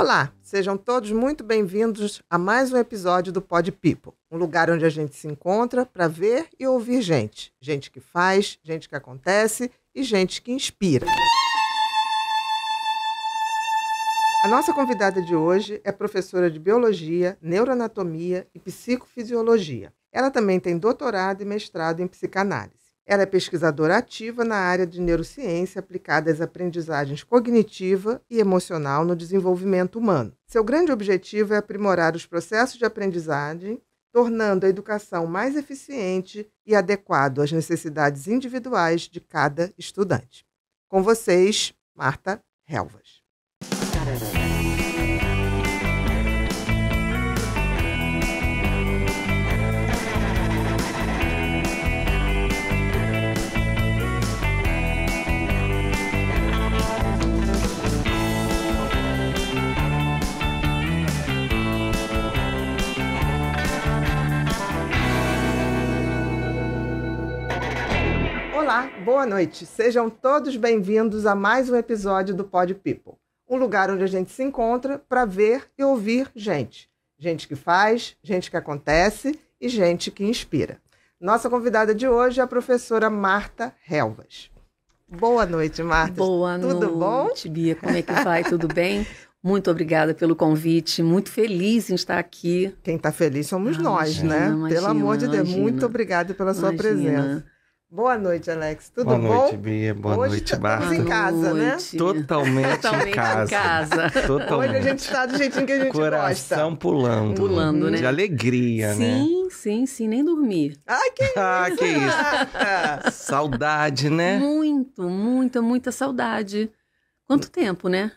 Olá, sejam todos muito bem-vindos a mais um episódio do Pod People, um lugar onde a gente se encontra para ver e ouvir gente. Gente que faz, gente que acontece e gente que inspira. A nossa convidada de hoje é professora de Biologia, Neuroanatomia e Psicofisiologia. Ela também tem doutorado e mestrado em psicanálise. Ela é pesquisadora ativa na área de neurociência aplicada às aprendizagens cognitiva e emocional no desenvolvimento humano. Seu grande objetivo é aprimorar os processos de aprendizagem, tornando a educação mais eficiente e adequada às necessidades individuais de cada estudante. Com vocês, Marta Helvas. Olá, boa noite. Sejam todos bem-vindos a mais um episódio do Pod People, um lugar onde a gente se encontra para ver e ouvir gente. Gente que faz, gente que acontece e gente que inspira. Nossa convidada de hoje é a professora Marta Helvas. Boa noite, Marta. Boa Tudo noite, bom? Bia. Como é que vai? Tudo bem? Muito obrigada pelo convite, muito feliz em estar aqui. Quem está feliz somos ah, nós, imagina, né? Imagina, pelo amor de Deus, muito obrigada pela sua presença. Boa noite, Alex. Tudo Boa bom? Boa noite, Bia. Boa Hoje noite, Barra. Tá Hoje em casa, né? Totalmente, Totalmente em casa. casa. Totalmente. Hoje a gente está do jeitinho que a gente Coração gosta. Coração pulando. Pulando, né? De alegria, sim, né? Sim, sim, sim. Nem dormir. Ah, que isso! Ah, que isso. saudade, né? Muito, muita, muita saudade. Quanto tempo, né?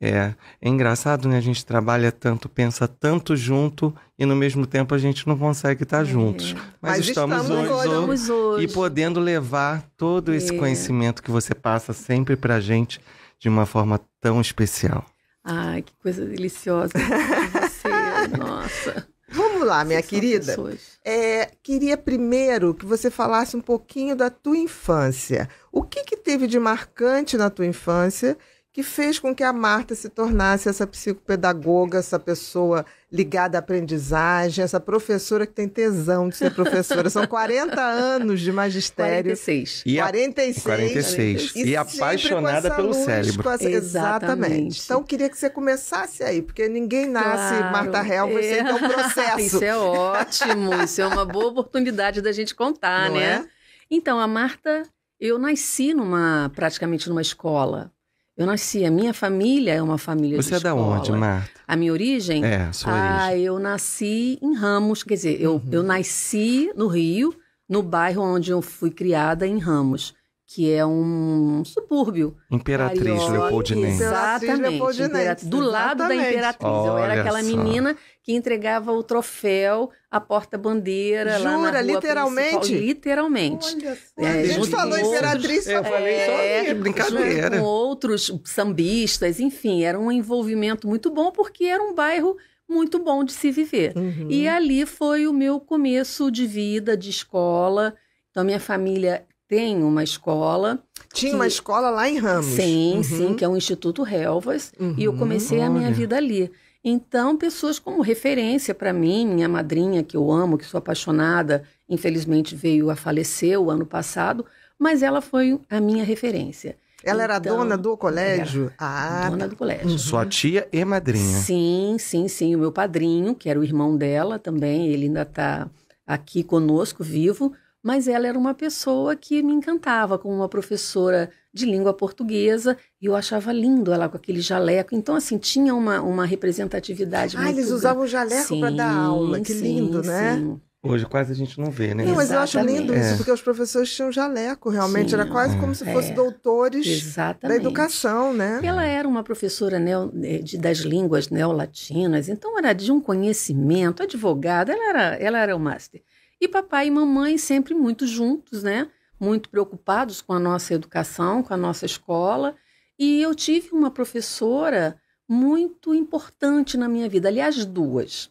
É, é engraçado, né? A gente trabalha tanto, pensa tanto junto e no mesmo tempo a gente não consegue estar é. juntos. Mas, Mas estamos, estamos, hoje, hoje, e podendo levar todo é. esse conhecimento que você passa sempre para a gente de uma forma tão especial. Ai, que coisa deliciosa. você, nossa. Vamos lá, minha Vocês querida. É, queria primeiro que você falasse um pouquinho da tua infância. O que, que teve de marcante na tua infância que fez com que a Marta se tornasse essa psicopedagoga, essa pessoa ligada à aprendizagem, essa professora que tem tesão de ser professora. São 40 anos de magistério. 46. E a, 46. 46. E, e apaixonada pelo cérebro. exatamente. exatamente. Então, queria que você começasse aí, porque ninguém nasce claro. Marta Helmer é. sem é um processo. isso é ótimo, isso é uma boa oportunidade da gente contar, Não né? É? Então, a Marta, eu nasci numa praticamente numa escola eu nasci, a minha família é uma família Você de escola. Você é da onde, Marta? A minha origem? É, a sua ah, origem. Ah, eu nasci em Ramos, quer dizer, eu, uhum. eu nasci no Rio, no bairro onde eu fui criada, em Ramos que é um subúrbio Imperatriz Leopoldinense. Exatamente. Leopoldinense. do lado exatamente. da Imperatriz. Olha eu era aquela só. menina que entregava o troféu à porta-bandeira Jura, lá na rua literalmente? Principal. Literalmente. Olha só. É, a gente falou outros, Imperatriz, eu falei é, só é, brincadeira. Com outros sambistas, enfim, era um envolvimento muito bom porque era um bairro muito bom de se viver. Uhum. E ali foi o meu começo de vida, de escola. Então, minha família tem uma escola. Tinha que... uma escola lá em Ramos. Sim, uhum. sim, que é o Instituto Helvas. Uhum. E eu uhum, comecei a minha vida ali. Então, pessoas como referência para mim, minha madrinha, que eu amo, que sou apaixonada, infelizmente veio a falecer o ano passado, mas ela foi a minha referência. Ela então, era dona do colégio? Ah, dona do colégio. Uhum. Sua tia e madrinha. Sim, sim, sim. O meu padrinho, que era o irmão dela também, ele ainda está aqui conosco, vivo, mas ela era uma pessoa que me encantava como uma professora de língua portuguesa e eu achava lindo ela com aquele jaleco. Então, assim, tinha uma, uma representatividade ah, muito... Ah, eles usavam jaleco para dar aula, que sim, lindo, né? Sim. Hoje quase a gente não vê, né? Não, mas Exatamente. eu acho lindo isso, é. porque os professores tinham jaleco, realmente. Sim, era quase é. como se fossem é. doutores Exatamente. da educação, né? Ela era uma professora neo, eh, de, das línguas neolatinas, então era de um conhecimento, advogada, ela era, ela era o master. E papai e mamãe sempre muito juntos, né? Muito preocupados com a nossa educação, com a nossa escola. E eu tive uma professora muito importante na minha vida, aliás, duas.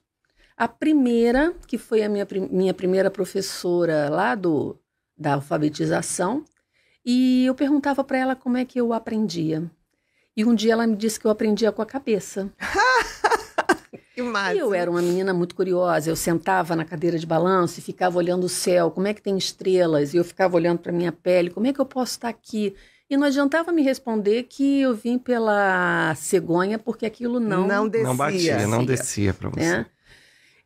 A primeira, que foi a minha, minha primeira professora lá do, da alfabetização, e eu perguntava para ela como é que eu aprendia. E um dia ela me disse que eu aprendia com a cabeça. Que E eu era uma menina muito curiosa. Eu sentava na cadeira de balanço e ficava olhando o céu. Como é que tem estrelas? E eu ficava olhando para minha pele. Como é que eu posso estar aqui? E não adiantava me responder que eu vim pela cegonha, porque aquilo não... Não descia. Não batia, não descia para você. Né?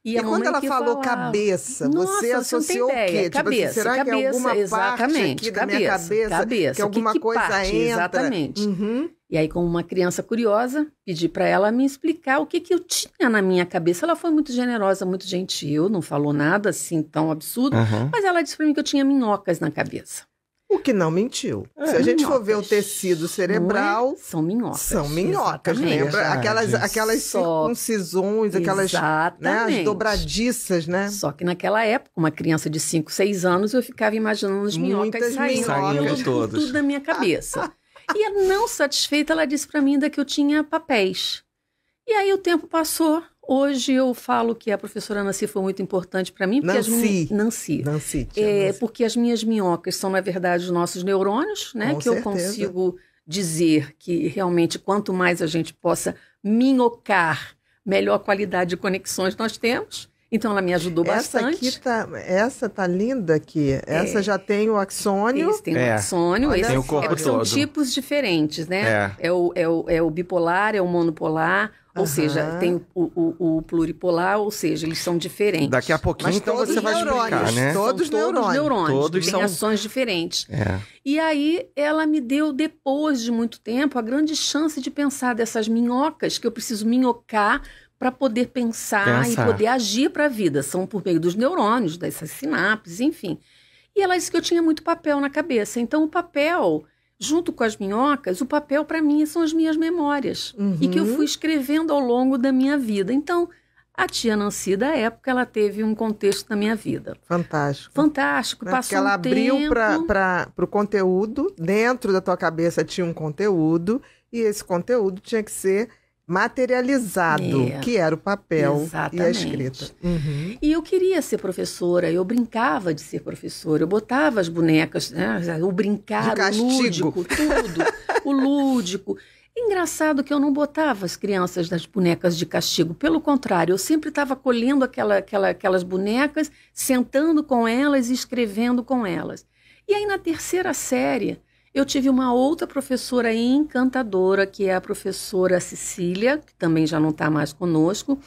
E, e quando ela falou falava, cabeça, você associou você o quê? Tipo assim, cabeça, tipo, será cabeça, que é alguma parte aqui da minha cabeça, cabeça que alguma que coisa parte, entra? Exatamente. Uhum. E aí, como uma criança curiosa, pedi para ela me explicar o que, que eu tinha na minha cabeça. Ela foi muito generosa, muito gentil, não falou nada assim tão absurdo, uhum. mas ela disse para mim que eu tinha minhocas na cabeça. O que não mentiu. É. Se a gente minhocas. for ver o tecido é? cerebral. É? São minhocas. São minhocas, Exatamente. lembra? Aquelas, aquelas Só... circuncisões, aquelas né, as dobradiças, né? Só que naquela época, uma criança de 5, 6 anos, eu ficava imaginando as minhocas Muitas saindo minhocas todas. tudo da minha cabeça. E é não satisfeita, ela disse para mim ainda que eu tinha papéis. E aí o tempo passou. Hoje eu falo que a professora Nancy foi muito importante para mim. Porque Nancy. As Nancy. Nancy, é, Nancy, Porque as minhas minhocas são, na verdade, os nossos neurônios, né? Com que certeza. eu consigo dizer que realmente quanto mais a gente possa minhocar, melhor qualidade de conexões nós temos. Então ela me ajudou essa bastante. Aqui tá, essa tá linda aqui. É. Essa é. já tem o axônio. Esse tem é. o axônio. Esse, tem o corpo é, todo. São tipos diferentes, né? É. é. o, é, o, é o bipolar, é o monopolar. Ou uhum. seja, tem o, o, o, pluripolar, ou seja, eles são diferentes. Daqui a pouquinho, então você vai neurônios, explicar, né? Todos, são todos neurônios. neurônios todos são... ações diferentes. É. E aí, ela me deu, depois de muito tempo, a grande chance de pensar dessas minhocas, que eu preciso minhocar para poder pensar, pensar, e poder agir para a vida. São por meio dos neurônios, dessas sinapses, enfim. E ela disse que eu tinha muito papel na cabeça. Então, o papel, junto com as minhocas, o papel para mim são as minhas memórias. Uhum. E que eu uhum. fui escrevendo ao longo da minha vida. Então, a tia Nancy, da época, ela teve um contexto na minha vida. Fantástico. Fantástico. Né? Passou Porque ela um abriu para o conteúdo, dentro da tua cabeça tinha um conteúdo, e esse conteúdo tinha que ser materializado, é, que era o papel exatamente. e a escrita. Uhum. E eu queria ser professora, eu brincava de ser professora, eu botava as bonecas, né, o brincar, o lúdico, tudo, o lúdico. Engraçado que eu não botava as crianças nas bonecas de castigo, pelo contrário, eu sempre estava colhendo aquela, aquela, aquelas bonecas, sentando com elas e escrevendo com elas. E aí, na terceira série, eu tive uma outra professora encantadora, que é a professora Cecília, que também já não está mais conosco.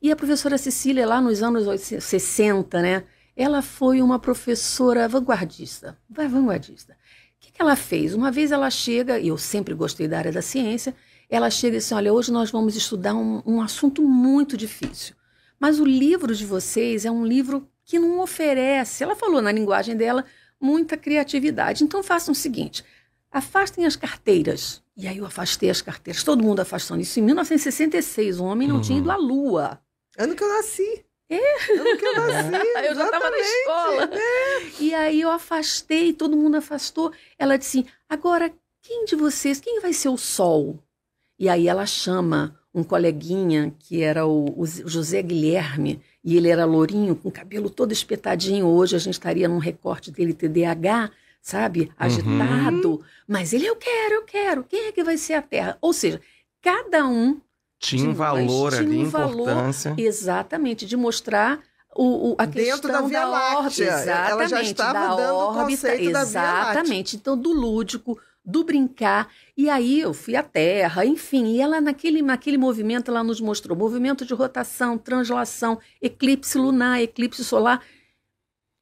E a professora Cecília, lá nos anos 60, né? Ela foi uma professora vanguardista. Vanguardista. O que, que ela fez? Uma vez ela chega, e eu sempre gostei da área da ciência, ela chega e diz assim: olha, hoje nós vamos estudar um, um assunto muito difícil. Mas o livro de vocês é um livro que não oferece. Ela falou na linguagem dela muita criatividade. Então façam o seguinte: afastem as carteiras. E aí eu afastei as carteiras, todo mundo afastando isso. Em 1966, o homem não uhum. tinha ido uhum. à lua. Ano que eu nasci. É. Ano que eu nasci. eu já estava na escola. É. E aí eu afastei, todo mundo afastou. Ela disse: assim, agora, quem de vocês, quem vai ser o sol? E aí ela chama um coleguinha, que era o, o José Guilherme, e ele era lourinho, com o cabelo todo espetadinho. Hoje a gente estaria num recorte dele TDAH, sabe? Uhum. Agitado. Uhum. Mas ele, eu quero, eu quero. Quem é que vai ser a Terra? Ou seja, cada um. Tinha, um valor tinha ali, um importância. Valor, exatamente, de mostrar o, o, a Dentro questão da, Via da órbita. Exatamente, Ela já estava da dando órbita, o conceito da Via Exatamente. Então, do lúdico, do brincar. E aí eu fui à terra, enfim. E ela, naquele, naquele movimento, ela nos mostrou movimento de rotação, translação, eclipse lunar, eclipse solar.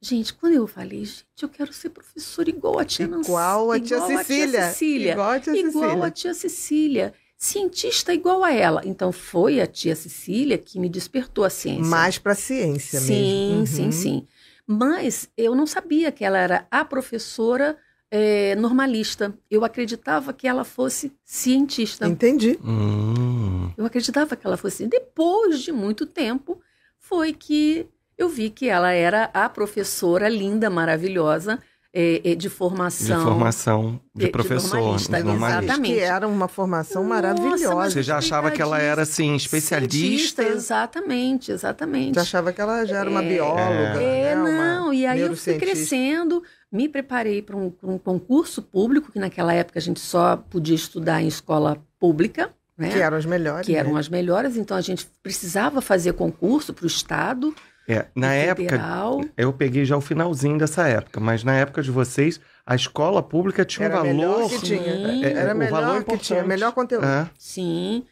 Gente, quando eu falei, gente, eu quero ser professora igual a tia Igual a tia, Cecília. Igual a tia Cecília. Igual a tia Cecília. Cientista igual a ela. Então foi a tia Cecília que me despertou a ciência. Mais para a ciência sim, mesmo. Sim, uhum. sim, sim. Mas eu não sabia que ela era a professora é, normalista. Eu acreditava que ela fosse cientista. Entendi. Hum. Eu acreditava que ela fosse. Depois de muito tempo, foi que eu vi que ela era a professora linda, maravilhosa, é, é, de formação. De formação de, é, de professor. De Exatamente. Que era uma formação Nossa, maravilhosa. Você já achava que ela era, assim, especialista? exatamente, exatamente. Já achava que ela já era uma é, bióloga. É, né? não. Uma e aí eu fui crescendo, me preparei para um, um, concurso público, que naquela época a gente só podia estudar em escola pública. Né? Que eram as melhores. Que eram né? as melhores, então a gente precisava fazer concurso para o Estado. É, na federal. época, eu peguei já o finalzinho dessa época, mas na época de vocês, a escola pública tinha era um valor. Que tinha. Era, era o melhor valor que tinha, é, é, melhor conteúdo. É. Sim.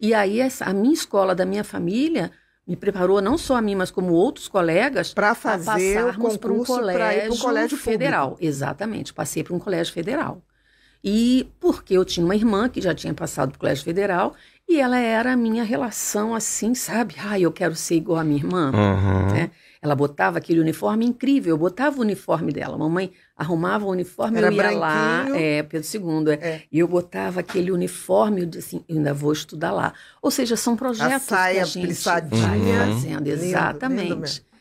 E aí, essa, a minha escola da minha família me preparou não só a mim, mas como outros colegas para fazer passarmos para um colégio, colégio federal. Público. Exatamente, passei para um colégio federal. E porque eu tinha uma irmã que já tinha passado para o colégio federal e ela era a minha relação assim, sabe? Ah, eu quero ser igual à minha irmã. Uhum. Né? Ela botava aquele uniforme incrível, eu botava o uniforme dela. Mamãe arrumava o uniforme, Era eu ia branquinho. lá, é, Pedro II, é, é. e eu botava aquele uniforme, eu disse assim, eu ainda vou estudar lá. Ou seja, são projetos a saia que a gente vai uhum. fazendo, uhum. exatamente. Lindo, lindo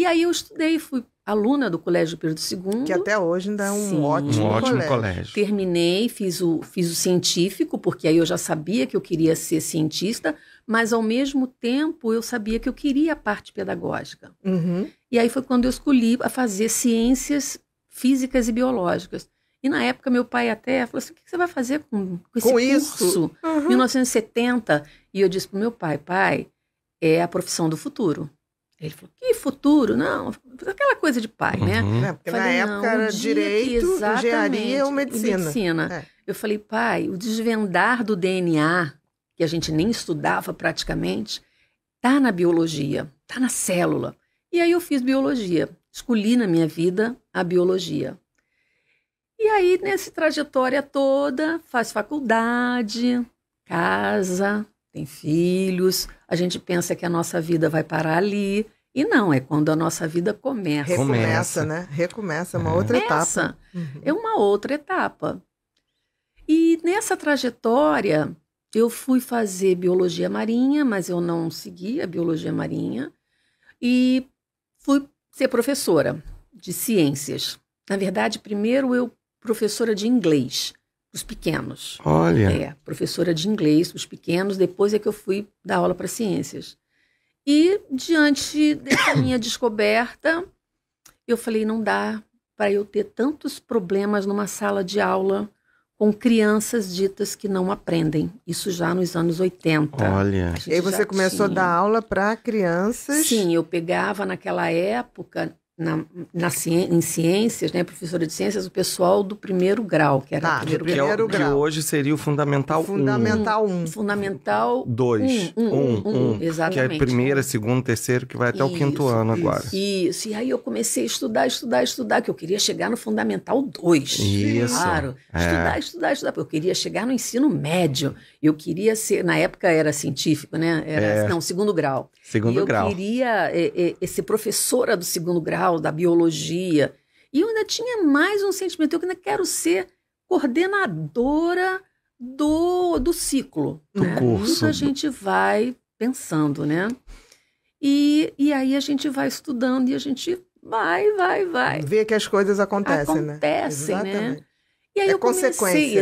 e aí eu estudei, fui aluna do Colégio Pedro II. Que até hoje ainda é um Sim, ótimo, um ótimo colégio. colégio. Terminei, fiz o, fiz o científico, porque aí eu já sabia que eu queria ser cientista, mas ao mesmo tempo eu sabia que eu queria a parte pedagógica. Uhum. E aí foi quando eu escolhi a fazer ciências físicas e biológicas. E na época meu pai até falou assim, o que você vai fazer com, com esse com curso? Uhum. 1970. E eu disse pro meu pai, pai, é a profissão do futuro. Ele falou, que futuro? Não, aquela coisa de pai, né? uhum. né? É, falei, na época era direito, que, engenharia ou medicina. medicina. É. Eu falei, pai, o desvendar do DNA, que a gente nem estudava praticamente, tá na biologia, tá na célula. E aí eu fiz biologia. Escolhi na minha vida a biologia. E aí, nessa trajetória toda, faz faculdade, casa, tem filhos, a gente pensa que a nossa vida vai parar ali. E não, é quando a nossa vida começa. Recomeça, né? Recomeça, é uma é. outra etapa. Uhum. É uma outra etapa. E nessa trajetória, eu fui fazer biologia marinha, mas eu não segui a biologia marinha. E fui ser professora de ciências. Na verdade, primeiro eu professora de inglês os pequenos. Olha. É, professora de inglês os pequenos, depois é que eu fui dar aula para ciências. E diante dessa minha descoberta, eu falei, não dá para eu ter tantos problemas numa sala de aula com crianças ditas que não aprendem. Isso já nos anos 80. Olha. E aí você começou tinha. a dar aula para crianças? Sim, eu pegava naquela época na, na ciência, em ciências, né, professora de ciências, o pessoal do primeiro grau, que era tá, o primeiro, é primeiro grau. Que hoje seria o Fundamental 1. Fundamental 1. Um. Fundamental 2. 1. exatamente. Que é primeira, segundo, terceiro, que vai até isso, o quinto ano agora. Isso. E aí eu comecei a estudar, estudar, estudar, que eu queria chegar no Fundamental 2. Isso. Claro. É. Estudar, estudar, estudar. Porque eu queria chegar no ensino médio. Eu queria ser, na época era científico, né? Era, é. Não, segundo grau. Segundo eu grau. Eu queria é, é, ser professora do segundo grau, da biologia. E eu ainda tinha mais um sentimento. Eu ainda quero ser coordenadora do, do ciclo. Do né? curso. Isso a gente vai pensando, né? E, e aí a gente vai estudando e a gente vai, vai, vai. Vê que as coisas acontecem, acontecem né? Acontecem, né? E aí é eu comecei, consequência. Exatamente, é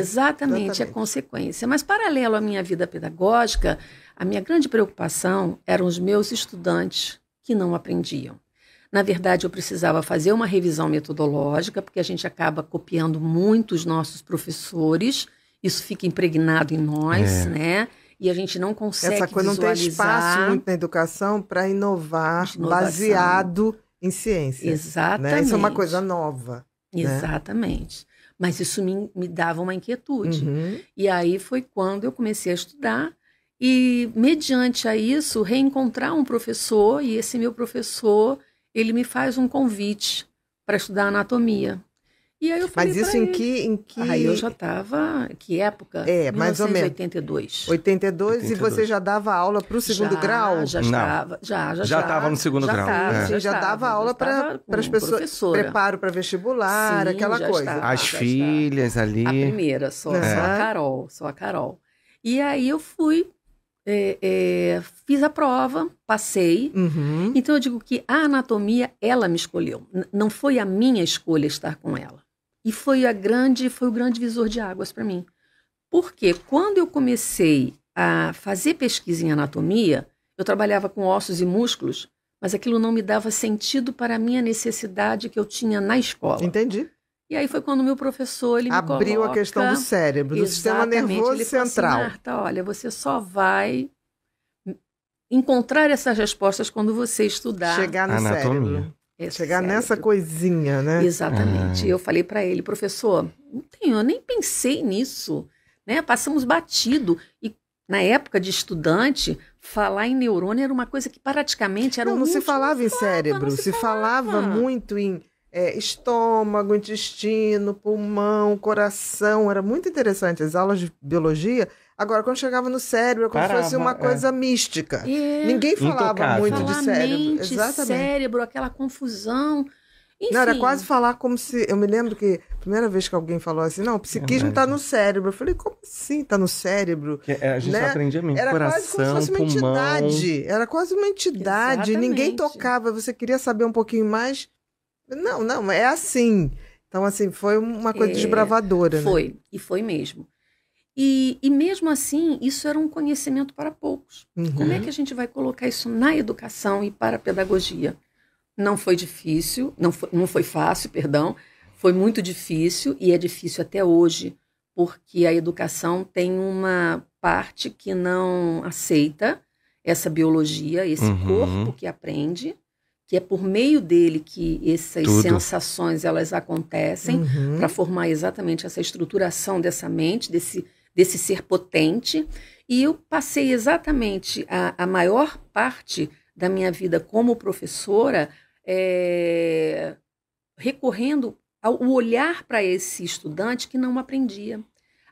exatamente, é consequência. Mas paralelo à minha vida pedagógica, a minha grande preocupação eram os meus estudantes que não aprendiam. Na verdade, eu precisava fazer uma revisão metodológica, porque a gente acaba copiando muito os nossos professores, isso fica impregnado em nós, é. né? E a gente não consegue Essa coisa não tem espaço muito na educação para inovar Inovação. baseado em ciência. Exatamente. Né? Isso é uma coisa nova. Né? Exatamente. Né? Mas isso me, me dava uma inquietude. Uhum. E aí foi quando eu comecei a estudar e mediante a isso reencontrar um professor e esse meu professor ele me faz um convite para estudar anatomia e aí eu falei mas isso em ele, que em que aí eu já estava que época é 1982. mais ou menos 82 82 e você já dava aula para o segundo já, grau já estava já já já estava no segundo já grau tava, é. já, já dava aula para as pessoas professora. preparo para vestibular Sim, aquela coisa estava, as filhas estava. ali a primeira só, é. só a Carol só a Carol e aí eu fui é, é, fiz a prova, passei. Uhum. Então eu digo que a anatomia ela me escolheu. N não foi a minha escolha estar com ela. E foi a grande, foi o grande visor de águas para mim. Porque quando eu comecei a fazer pesquisa em anatomia, eu trabalhava com ossos e músculos, mas aquilo não me dava sentido para a minha necessidade que eu tinha na escola. Entendi. E aí foi quando o meu professor ele abriu me abriu a questão do cérebro, do sistema nervoso ele assim, central. Assim, Marta, olha, você só vai encontrar essas respostas quando você estudar chegar no anatomia. cérebro. Esse é chegar cérebro. nessa coisinha, né? Exatamente. É. Eu falei para ele, professor, não tenho, eu nem pensei nisso, né? Passamos batido e na época de estudante, falar em neurônio era uma coisa que praticamente era não, um não se falava em cérebro, se, falava. falava muito em é, estômago, intestino, pulmão, coração. Era muito interessante as aulas de biologia. Agora, quando chegava no cérebro, era é como Parava, se fosse uma é. coisa é. mística. É. Ninguém falava muito falar de cérebro. Mente, Exatamente. cérebro, aquela confusão. Enfim. Não, era quase falar como se. Eu me lembro que a primeira vez que alguém falou assim, não, o psiquismo está no cérebro. Eu falei, como assim está no cérebro? Que, é, a gente né? aprendia mesmo. Era coração, quase como se fosse uma pulmão. entidade. Era quase uma entidade. Exatamente. Ninguém tocava. Você queria saber um pouquinho mais não, não, é assim. Então, assim, foi uma coisa é, desbravadora, né? Foi, né? e foi mesmo. E, e, mesmo assim, isso era um conhecimento para poucos. Uhum. Como é que a gente vai colocar isso na educação e para a pedagogia? Não foi difícil, não foi, não foi fácil, perdão, foi muito difícil e é difícil até hoje, porque a educação tem uma parte que não aceita essa biologia, esse uhum. corpo que aprende, que é por meio dele que essas Tudo. sensações elas acontecem uhum. para formar exatamente essa estruturação dessa mente, desse, desse ser potente. E eu passei exatamente a, a maior parte da minha vida como professora é, recorrendo ao olhar para esse estudante que não aprendia.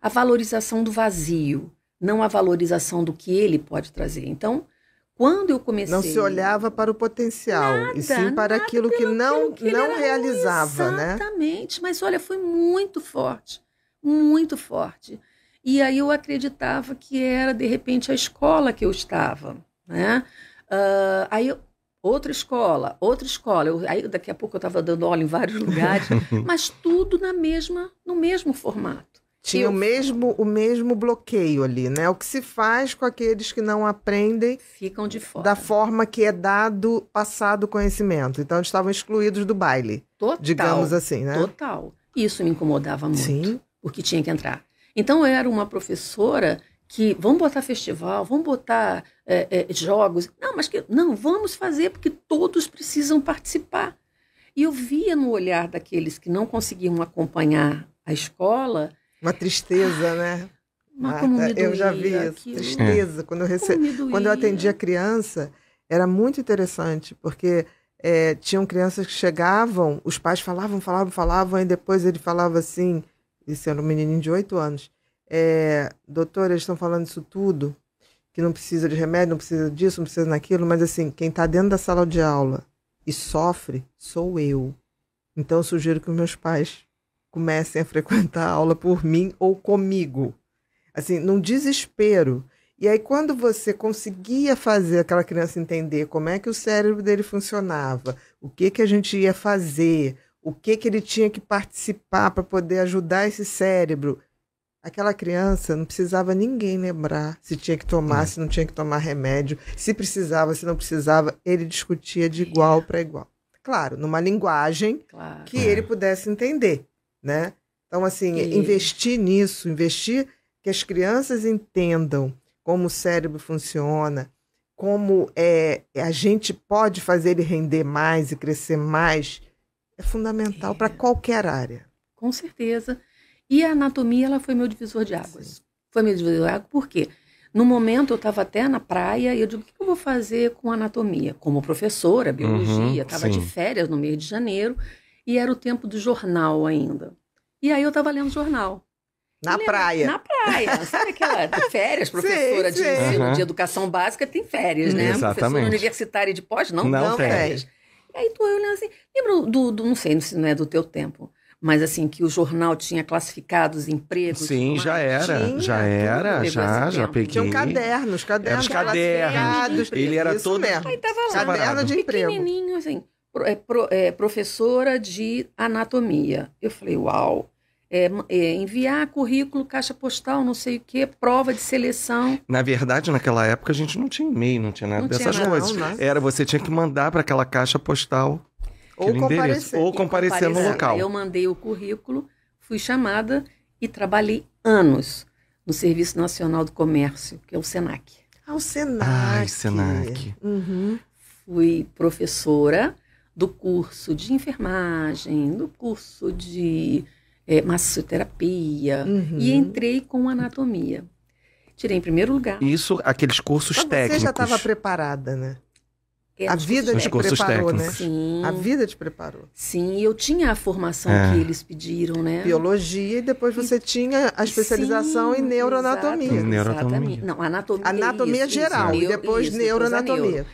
A valorização do vazio, não a valorização do que ele pode trazer. Então, quando eu comecei. Não se olhava para o potencial, nada, e sim para aquilo que não, que não realizava, exatamente. né? Exatamente. Mas olha, foi muito forte. Muito forte. E aí eu acreditava que era, de repente, a escola que eu estava, né? Uh, aí outra escola, outra escola. Eu, aí daqui a pouco eu estava dando aula em vários lugares, mas tudo na mesma, no mesmo formato. Tinha o mesmo, o mesmo bloqueio ali, né? O que se faz com aqueles que não aprendem. Ficam de fora. Da forma que é dado, passado o conhecimento. Então, eles estavam excluídos do baile. Total. Digamos assim, né? Total. Isso me incomodava muito. Sim. O que tinha que entrar. Então, eu era uma professora que vamos botar festival, vamos botar é, é, jogos. Não, mas que não, vamos fazer porque todos precisam participar. E eu via no olhar daqueles que não conseguiam acompanhar a escola uma tristeza, né? Ah, mas ah, tá, eu já vi isso, tristeza. É. Quando, eu rece... Quando eu atendia criança, era muito interessante, porque é, tinham crianças que chegavam, os pais falavam, falavam, falavam, e depois ele falava assim, isso era um menininho de oito anos, é, doutor, eles estão falando isso tudo, que não precisa de remédio, não precisa disso, não precisa daquilo, mas assim, quem está dentro da sala de aula e sofre, sou eu. Então eu sugiro que os meus pais comecem a frequentar a aula por mim ou comigo. Assim, num desespero. E aí, quando você conseguia fazer aquela criança entender como é que o cérebro dele funcionava, o que, que a gente ia fazer, o que, que ele tinha que participar para poder ajudar esse cérebro, aquela criança não precisava ninguém lembrar se tinha que tomar, é. se não tinha que tomar remédio, se precisava, se não precisava, ele discutia de igual para igual. Claro, numa linguagem claro. que é. ele pudesse entender né? Então, assim, e... investir nisso, investir que as crianças entendam como o cérebro funciona, como é, a gente pode fazer ele render mais e crescer mais, é fundamental é. para qualquer área. Com certeza. E a anatomia, ela foi meu divisor de águas. Sim. Foi meu divisor de águas, por quê? No momento, eu estava até na praia e eu digo, o que eu vou fazer com anatomia? Como professora, uhum, biologia, estava uhum, de férias no mês de janeiro. E era o tempo do jornal ainda. E aí eu estava lendo jornal. Na praia. Na praia. Sabe aquela férias, professora sim, sim. De, uhum. de, educação básica tem férias, né? Exatamente. Professora universitária de pós, não, não, não férias. férias. E aí tu olhando assim, lembra do, do, não sei, não é do teu tempo, mas assim, que o jornal tinha classificados empregos. Sim, é já era, tinha, já era, já, já peguei. Tinha um caderno, os cadernos, era os cadernos. Ele era todo Aí tava lá, caderno de emprego. Pequenininho, assim. É, é, professora de anatomia. Eu falei, uau. É, é, enviar currículo, caixa postal, não sei o que, prova de seleção. Na verdade, naquela época a gente não tinha e-mail, não tinha nada não dessas tinha, coisas. Não, não. Era você tinha que mandar para aquela caixa postal ou comparecer, ou comparecer, comparecer no local. Eu mandei o currículo, fui chamada e trabalhei anos no Serviço Nacional do Comércio, que é o Senac. Ah, o Senac. Ai, Senac. Uhum. Fui professora do curso de enfermagem, do curso de é, massoterapia uhum. e entrei com anatomia. Tirei em primeiro lugar. Isso, aqueles cursos então, técnicos. Você já estava preparada, né? É, a vida te preparou, né? técnicos. né? Sim. A vida te preparou. Sim, eu tinha a formação é. que eles pediram, né? Biologia e depois você e, tinha a especialização sim, em neuroanatomia. Exatamente. neuroanatomia. Não, anatomia. É anatomia isso, geral isso, e depois isso, neuroanatomia.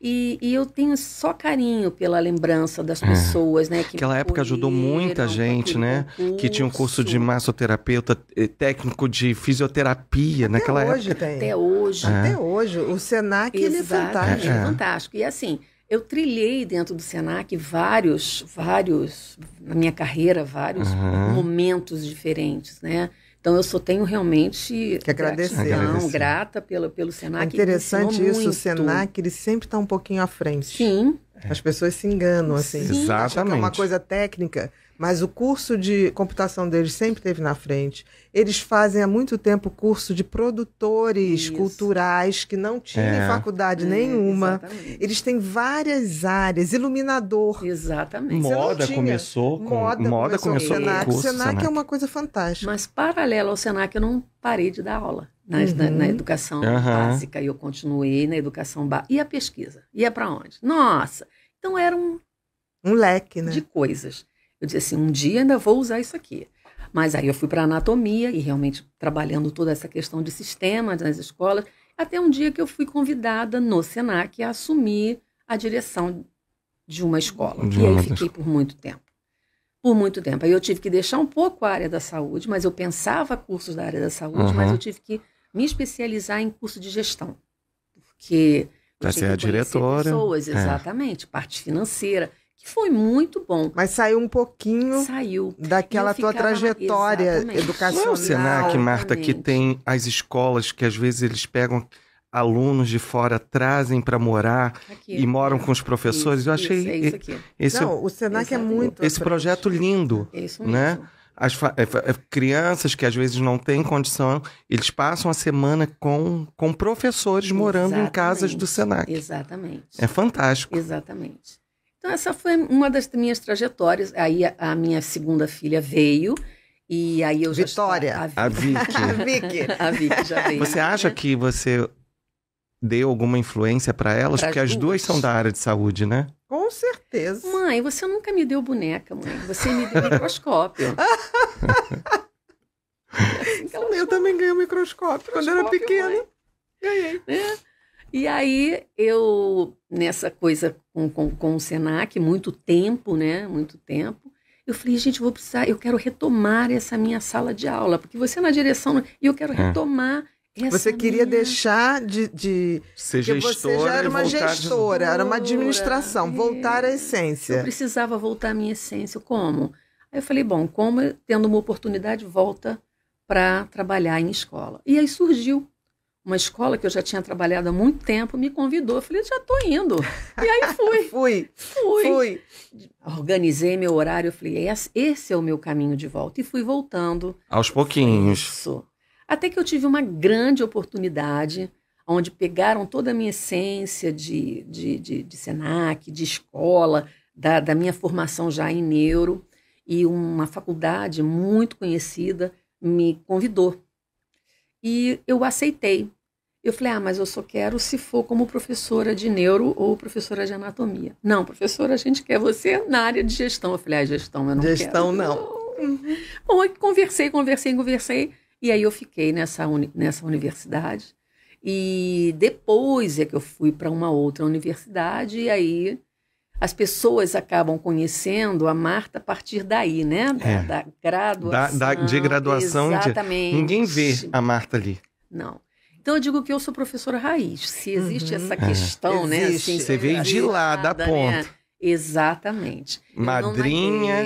E, e, eu tenho só carinho pela lembrança das é. pessoas, é. né? Que Aquela época ajudou muita gente, né? Concurso. Que tinha um curso de massoterapeuta, eh, técnico de fisioterapia até naquela hoje época. Tem. Até hoje. É. Até hoje. O Senac, ele é fantástico. É, é. é fantástico. E assim, eu trilhei dentro do Senac vários, vários, na minha carreira, vários uhum. momentos diferentes, né? Então eu só tenho realmente que agradecer, gratidão, agradecer. grata pelo pelo Senac. É interessante isso, muito. o Senac ele sempre está um pouquinho à frente. Sim. As pessoas se enganam assim. Sim. Exatamente. Acho que é uma coisa técnica mas o curso de computação deles sempre teve na frente. Eles fazem há muito tempo curso de produtores Isso. culturais que não tinham é. faculdade é, nenhuma. Exatamente. Eles têm várias áreas, iluminador. Exatamente. Moda começou com moda, moda começou, começou com Senac. o Senac, Senac é uma coisa fantástica. Mas paralelo ao Senac eu não parei de dar aula. Na, uhum. na, na, educação uhum. básica, e eu continuei na educação básica. E a pesquisa? Ia para onde? Nossa! Então era um. Um leque, né? De coisas. Eu disse assim, um dia ainda vou usar isso aqui. Mas aí eu fui para anatomia e realmente trabalhando toda essa questão de sistema nas escolas, até um dia que eu fui convidada no Senac a assumir a direção de uma escola, que aí fiquei por muito tempo. Por muito tempo. Aí eu tive que deixar um pouco a área da saúde, mas eu pensava cursos da área da saúde, uhum. mas eu tive que me especializar em curso de gestão. Porque para ser a diretora. Pessoas, é. exatamente, é. parte financeira que foi muito bom. Mas saiu um pouquinho saiu. daquela tua trajetória exatamente. educacional. Não é o Senac, Marta, que tem as escolas que às vezes eles pegam alunos de fora trazem para morar aqui, e moram é. com os professores. Isso, eu achei isso, é isso aqui. esse é Não, o Senac é muito esse projeto lindo, isso né? mesmo. né? As é, é, crianças que às vezes não têm condição, eles passam a semana com, com professores morando em casas do Senac. Exatamente. É fantástico. Exatamente. Então, essa foi uma das minhas trajetórias. Aí a, a minha segunda filha veio. E aí eu Vitória. já. Vitória. A Vicky. a Vicky. a Vicky já veio. Você acha que você deu alguma influência para elas? porque as duas são da área de saúde, né? Com certeza. Mãe, você nunca me deu boneca, mãe. Você me deu microscópio. eu também ganhei um microscópio, microscópio quando era pequena. Mãe. Ganhei. É. E aí eu, nessa coisa com, com, com o SENAC, muito tempo, né? Muito tempo. Eu falei, gente, eu vou precisar, eu quero retomar essa minha sala de aula, porque você é na direção, e eu quero é. retomar essa você queria minha... deixar de, de. Ser gestora. Você já era uma gestora, de... era uma administração, é. voltar à essência. Eu precisava voltar à minha essência. Como? Aí eu falei, bom, como tendo uma oportunidade, volta para trabalhar em escola. E aí surgiu uma escola que eu já tinha trabalhado há muito tempo, me convidou. Eu falei, já estou indo. E aí fui. fui. Fui. Fui. Organizei meu horário. Eu falei, esse é o meu caminho de volta. E fui voltando. Aos pouquinhos. Isso. Até que eu tive uma grande oportunidade, onde pegaram toda a minha essência de, de, de, de SENAC, de escola, da, da minha formação já em neuro, e uma faculdade muito conhecida me convidou. E eu aceitei eu falei, ah, mas eu só quero se for como professora de neuro ou professora de anatomia. Não, professora, a gente quer você na área de gestão. Eu falei, ah, gestão eu não gestão, quero. Gestão não. Uhum. Bom, aí conversei, conversei, conversei. E aí eu fiquei nessa, uni nessa universidade. E depois é que eu fui para uma outra universidade. E aí as pessoas acabam conhecendo a Marta a partir daí, né? Da, é. da graduação. Da, da, de graduação. Exatamente. De... Ninguém vê a Marta ali. Não. Então eu digo que eu sou professora raiz. Se existe uhum. essa é. questão, é, né? Assim, Você veio de lá, da né? ponta. Né? Exatamente. Madrinha,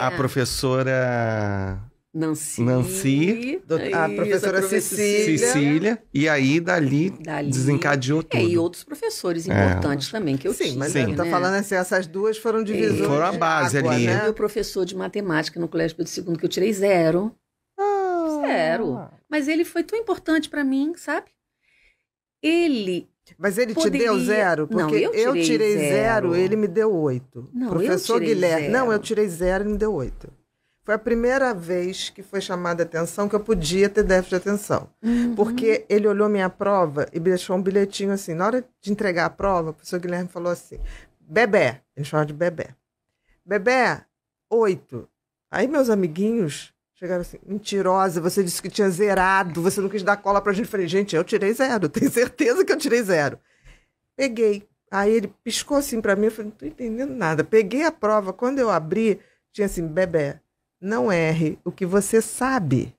a professora Nancy. Nancy a, isso, professora a Cecília. Cecília. E aí, dali, dali, desencadeou é, tudo. e outros professores importantes é. também que eu Sim, tive. Mas sim, mas tá falando assim, essas duas foram divisões. É. Foram a base água, ali. Né? Meu professor de matemática no Colégio Pedro II, que eu tirei zero. Ah. Zero mas ele foi tão importante para mim, sabe? Ele. Mas ele poderia... te deu zero? Porque não, eu tirei, eu tirei zero. zero. ele me deu oito. Não, Professor Guilherme. Zero. Não, eu tirei zero, ele me deu oito. Foi a primeira vez que foi chamada a atenção que eu podia ter déficit de atenção. Uhum. Porque ele olhou minha prova e deixou um bilhetinho assim. Na hora de entregar a prova, o professor Guilherme falou assim: Bebé, ele chama de Bebé. Bebé, oito. Aí meus amiguinhos Chegaram assim, mentirosa, você disse que tinha zerado, você não quis dar cola pra gente. Eu falei, gente, eu tirei zero, tenho certeza que eu tirei zero. Peguei. Aí ele piscou assim para mim, eu falei, não tô entendendo nada. Peguei a prova, quando eu abri, tinha assim, bebê, não erre o que você sabe.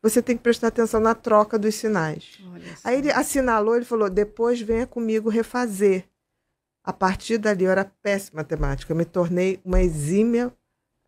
Você tem que prestar atenção na troca dos sinais. Aí ele assinalou, ele falou, depois venha comigo refazer. A partir dali eu era péssima matemática, eu me tornei uma exímia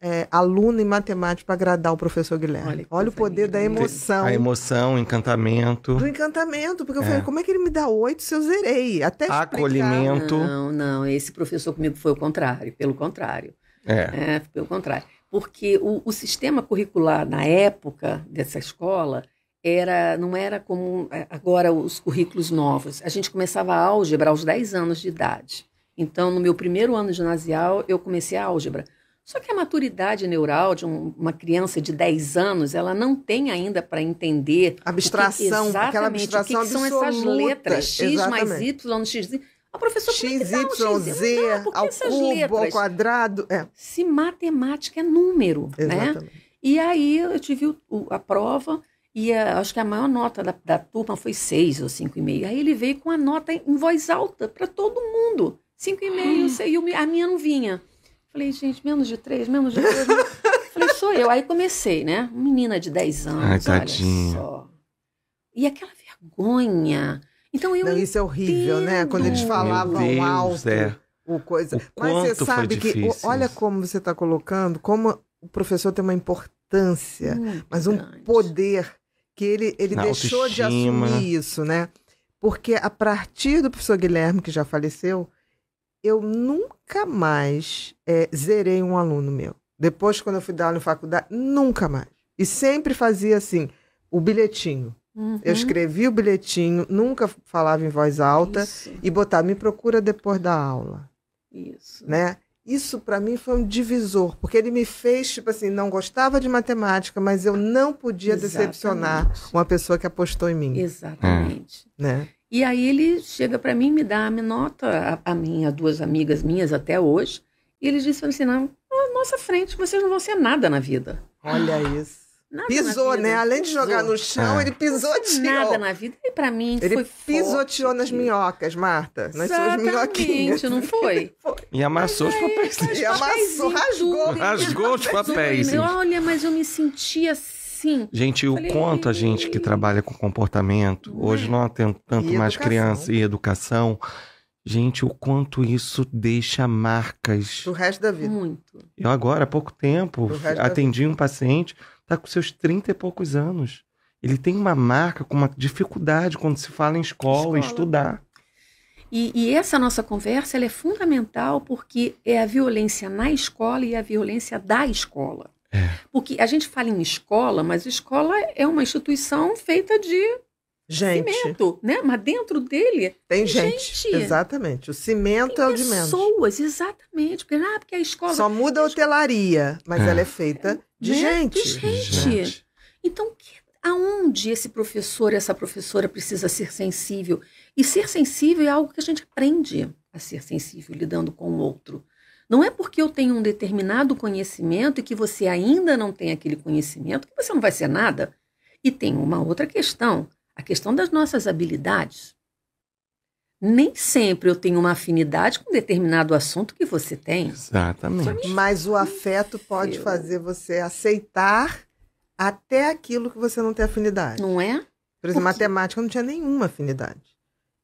é, aluna em matemática para agradar o professor Guilherme. Olha, Olha o poder da emoção. A emoção, o encantamento. Do encantamento, porque eu é. falei, como é que ele me dá oito se eu zerei? Até explicar. Acolhimento. Não, não, esse professor comigo foi o contrário, pelo contrário. É. é pelo contrário. Porque o, o, sistema curricular na época dessa escola era não era como é, agora os currículos novos. A gente começava a álgebra aos 10 anos de idade. Então, no meu primeiro ano ginasial, eu comecei a álgebra. Só que a maturidade neural de um, uma criança de 10 anos, ela não tem ainda para entender. Abstração, que, aquela abstração o que, que são essas letras, X exatamente. mais Y, X. A professora X, Y, um X? Z, não, ao cubo, letras? ao quadrado. É. Se matemática é número, né? exatamente. né? E aí eu tive o, o, a prova e a, acho que a maior nota da, da turma foi 6 ou 5,5. Aí ele veio com a nota em voz alta para todo mundo. 5,5, 6, ah. a minha não vinha. Falei, gente, menos de três, menos de três. Falei, sou eu. Aí comecei, né? Menina de 10 anos, Ai, tadinha. olha só. E aquela vergonha. Então eu Não, isso é horrível, né? entendo. né? Quando eles falavam Deus, alto, é. o coisa. O Mas você sabe que o, olha como você está colocando, como o professor tem uma importância, Muito mas um grande. poder que ele, ele deixou autoestima. de assumir isso, né? Porque a partir do professor Guilherme, que já faleceu, eu nunca mais é, zerei um aluno meu. Depois, quando eu fui dar aula em faculdade, nunca mais. E sempre fazia assim, o bilhetinho. Uhum. Eu escrevia o bilhetinho, nunca falava em voz alta Isso. e botava, me procura depois da aula. Isso. Né? Isso para mim foi um divisor, porque ele me fez, tipo assim, não gostava de matemática, mas eu não podia Exatamente. decepcionar uma pessoa que apostou em mim. Exatamente. Né? E aí ele chega para mim, me dá, me nota, a, a minha, duas amigas minhas até hoje, e eles disseram assim, na nossa frente, vocês não vão ser nada na vida. Olha ah, isso. Nada pisou, né? Além de jogar pisou. no chão, é. ele pisoteou. Nada na vida. E pra mim, ele foi pisoteou forte. nas minhocas, Marta. Nas Exatamente, suas minhoquinhas. não foi? foi. E amassou os é, papéis. E amassou, rasgou. Rasgou os papéis. Olha, mas eu me senti assim Gente, o quanto a gente que trabalha com comportamento, é. hoje não atendo tanto e mais educação. criança e educação. Gente, o quanto isso deixa marcas. Do resto da vida. Muito. Eu agora, há pouco tempo, atendi um paciente, tá com seus 30 e poucos anos. Ele tem uma marca com uma dificuldade quando se fala em escola, escola. estudar. E, e, essa nossa conversa é fundamental porque é a violência na escola e a violência da escola. É. Porque a gente fala em escola, mas escola é uma instituição feita de gente. cimento, né? Mas dentro dele tem gente. gente. Exatamente. O cimento tem é o de menos. Pessoas, exatamente. Porque, ah, porque a escola. Só muda a hotelaria, mas é. ela é feita é, de, né? gente. de gente. gente. Então, aonde esse professor, essa professora precisa ser sensível? E ser sensível é algo que a gente aprende a ser sensível lidando com o outro. Não é porque eu tenho um determinado conhecimento e que você ainda não tem aquele conhecimento que você não vai ser nada. E tem uma outra questão, a questão das nossas habilidades. Nem sempre eu tenho uma afinidade com determinado assunto que você tem. Exatamente. Mas o afeto pode eu... fazer você aceitar até aquilo que você não tem afinidade. Não é? Por exemplo, porque... matemática eu não tinha nenhuma afinidade.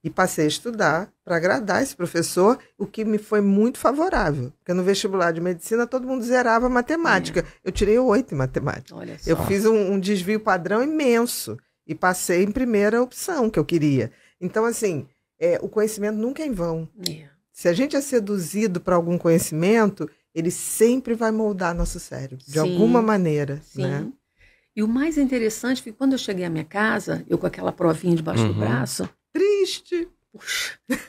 E passei a estudar para agradar esse professor, o que me foi muito favorável. Porque no vestibular de medicina todo mundo zerava matemática. É. Eu tirei oito em matemática. Eu fiz um, um desvio padrão imenso e passei em primeira opção que eu queria. Então, assim, é, o conhecimento nunca é em vão. É. Se a gente é seduzido para algum conhecimento, ele sempre vai moldar nosso cérebro, de sim, alguma maneira. Sim. Né? E o mais interessante foi que quando eu cheguei à minha casa, eu com aquela provinha debaixo uhum. do braço, triste.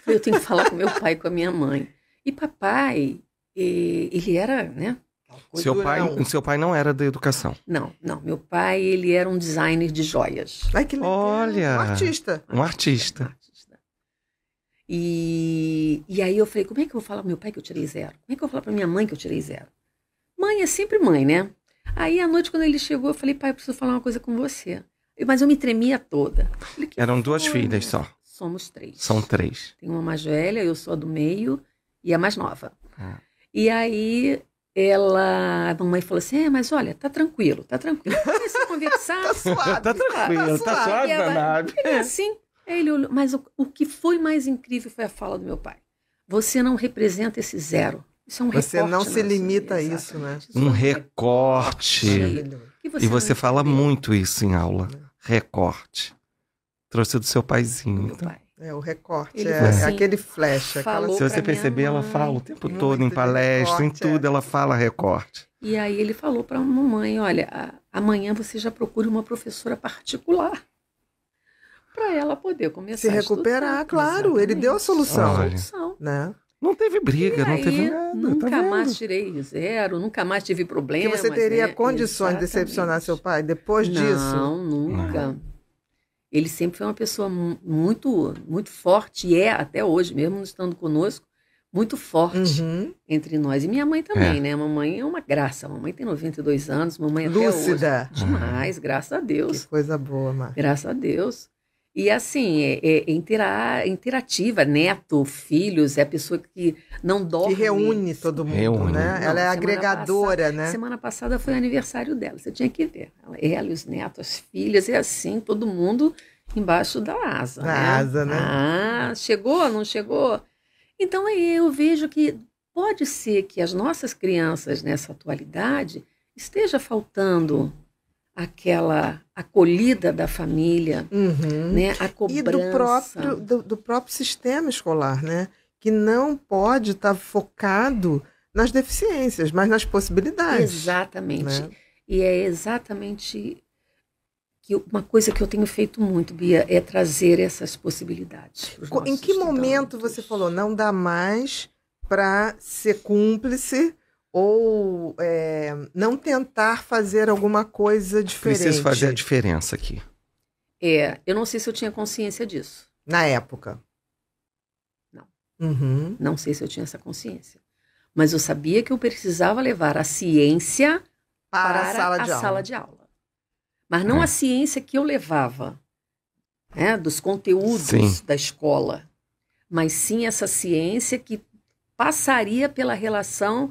eu tenho que falar com meu pai e com a minha mãe. E papai, ele era, né? Seu pai, não. seu pai não era da educação. Não, não. Meu pai, ele era um designer de joias. Ai, que legal. Olha. Um artista. Um artista. Um artista. E, e aí eu falei, como é que eu vou falar pro meu pai que eu tirei zero? Como é que eu vou falar pra minha mãe que eu tirei zero? Mãe é sempre mãe, né? Aí à noite, quando ele chegou, eu falei, pai, eu preciso falar uma coisa com você. Mas eu me tremia toda. Falei, Eram duas filhas só somos três. São três. Tem uma mais velha, eu sou a do meio e a mais nova. Ah. E aí ela, a mamãe falou assim: é, mas olha, tá tranquilo, tá tranquilo. Comecei a conversar. tá suave, tá tranquilo, tá, tá suave, tá suave ela, assim, é, é. ele olhou, mas o, o, que foi mais incrível foi a fala do meu pai. Você não representa esse zero. Isso é um você recorte. Né? Você não se limita a isso, né? um recorte. Você e você fala muito isso em aula. É. Recorte. Trouxe do seu paizinho. Meu então. pai. É, o recorte, é, assim, aquele flash. Aquela... Se você perceber, ela fala o tempo todo, em palestra, recorte, em é. tudo, é. ela fala recorte. E aí ele falou para a mamãe, olha, amanhã você já procura uma professora particular para ela poder começar Se recuperar, claro, Exatamente. ele deu a solução. Olha, solução. Né? Não teve briga, e não aí, teve nada. Tá nunca tá mais tirei zero, nunca mais tive problema. Que você teria né? condições Exatamente. de decepcionar seu pai depois não, disso? Não, nunca. Ele sempre foi uma pessoa muito, muito forte, e é até hoje, mesmo não estando conosco, muito forte uhum. entre nós. E minha mãe também, é. né? Mamãe é uma graça. Mamãe tem 92 anos, mamãe Lúcida. até Lúcida. Demais, uhum. graças a Deus. Que coisa boa, mãe Graças a Deus. E assim, é, é, é, intera interativa, neto, filhos, é a pessoa que não dorme. Que reúne todo mundo, né? reúne. né? Não, ela é agregadora, passada, né? Semana passada foi o aniversário dela, você tinha que ver. Ela, os netos, as filhas, é assim, todo mundo embaixo da asa. Da né? asa, né? Ah, chegou, não chegou? Então aí eu vejo que pode ser que as nossas crianças nessa atualidade esteja faltando aquela acolhida da família, uhum. né? A cobrança. E do próprio, do, do, próprio sistema escolar, né? Que não pode estar tá focado nas deficiências, mas nas possibilidades. Exatamente. Né? E é exatamente que uma coisa que eu tenho feito muito, Bia, é trazer essas possibilidades. Em que momento você falou, não dá mais para ser cúmplice ou é, não tentar fazer alguma coisa diferente. Preciso fazer a diferença aqui. É, eu não sei se eu tinha consciência disso. Na época? Não. Uhum. Não sei se eu tinha essa consciência. Mas eu sabia que eu precisava levar a ciência para, para a, sala, a de sala, de aula. Mas não é. a ciência que eu levava, né, dos conteúdos sim. da escola, mas sim essa ciência que passaria pela relação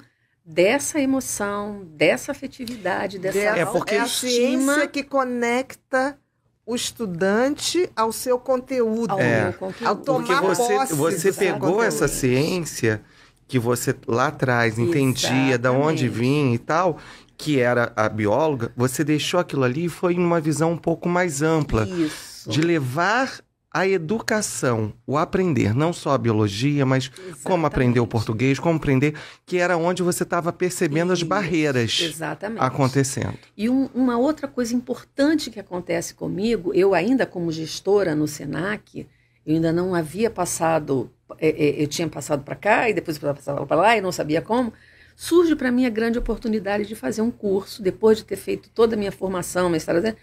dessa emoção, dessa afetividade, dessa é porque é a é ciência que conecta o estudante ao seu conteúdo, ao, é, conteúdo. ao tomar porque você, posse você pegou essa ciência que você lá atrás entendia Exatamente. da onde vinha e tal, que era a bióloga, você deixou aquilo ali e foi numa visão um pouco mais ampla. Isso. De levar a educação, o aprender, não só a biologia, mas Exatamente. como aprender o português, como aprender, que era onde você estava percebendo Isso. as barreiras Exatamente. acontecendo. E um, uma outra coisa importante que acontece comigo, eu ainda como gestora no SENAC, eu ainda não havia passado, é, é, eu tinha passado para cá e depois passava para lá e não sabia como, surge para mim a grande oportunidade de fazer um curso, depois de ter feito toda a minha formação, mestrado,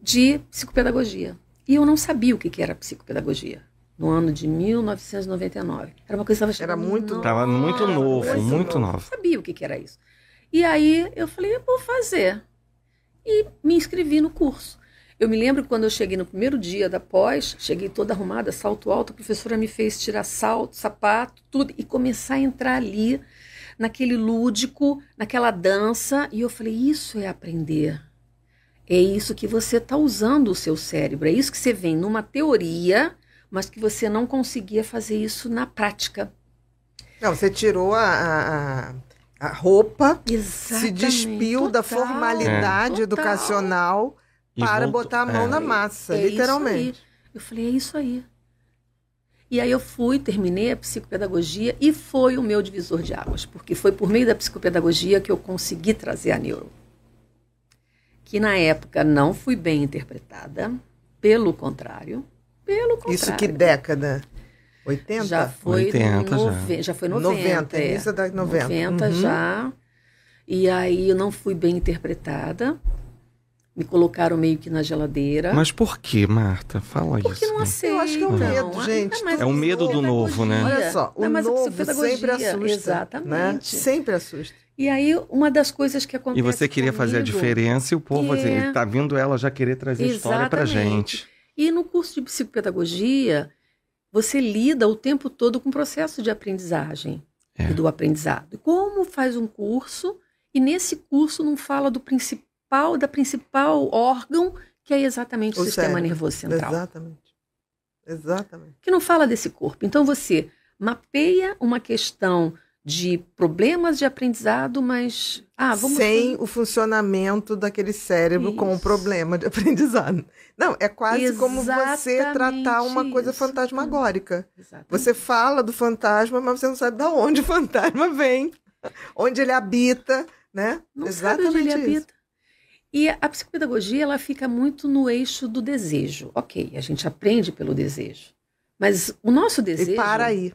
de psicopedagogia. E eu não sabia o que, era psicopedagogia no ano de 1999. Era uma coisa que estava Era muito, muito novo, muito, muito novo. Eu sabia o que, que era isso. E aí eu falei, eu vou fazer. E me inscrevi no curso. Eu me lembro quando eu cheguei no primeiro dia da pós, cheguei toda arrumada, salto alto, a professora me fez tirar salto, sapato, tudo, e começar a entrar ali, naquele lúdico, naquela dança, e eu falei, isso é aprender. É isso que você está usando o seu cérebro. É isso que você vem numa teoria, mas que você não conseguia fazer isso na prática. Não, você tirou a, a, a roupa, Exatamente. se despiu total, da formalidade é. educacional e para voltou, botar a mão é. na massa, é literalmente. Eu falei, é isso aí. E aí eu fui, terminei a psicopedagogia e foi o meu divisor de águas, porque foi por meio da psicopedagogia que eu consegui trazer a neuro que na época não fui bem interpretada, pelo contrário. Pelo contrário. Isso que década? 80? Já foi 80, nove... já. já foi 90. 90, é. início da 90. 90 uhum. já. E aí eu não fui bem interpretada me colocaram meio que na geladeira. Mas por que, Marta? Fala Porque isso. Porque não aceito. Eu acho que é um então, medo, gente. É um medo do novo, né? Olha só, o novo sempre assusta. Né? Exatamente. Né? Sempre assusta. E aí, uma das coisas que acontece E você queria comigo, fazer a diferença e o povo assim, é... assim, tá vindo ela já querer trazer Exatamente. história pra gente. E no curso de psicopedagogia, você lida o tempo todo com o processo de aprendizagem é. e do aprendizado. Como faz um curso e nesse curso não fala do principal principal, da principal órgão, que é exatamente o, o sistema nervoso central. Exatamente. Exatamente. Que não fala desse corpo. Então você mapeia uma questão de problemas de aprendizado, mas ah, vamos sem o funcionamento daquele cérebro isso. com o problema de aprendizado. Não, é quase Exatamente como você tratar uma coisa isso. fantasmagórica. Exatamente. Você fala do fantasma, mas você não sabe de onde o fantasma vem, onde ele habita, né? Não Exatamente sabe onde ele isso. habita. E a psicopedagogia ela fica muito no eixo do desejo. Ok, a gente aprende pelo desejo, mas o nosso desejo. E para aí.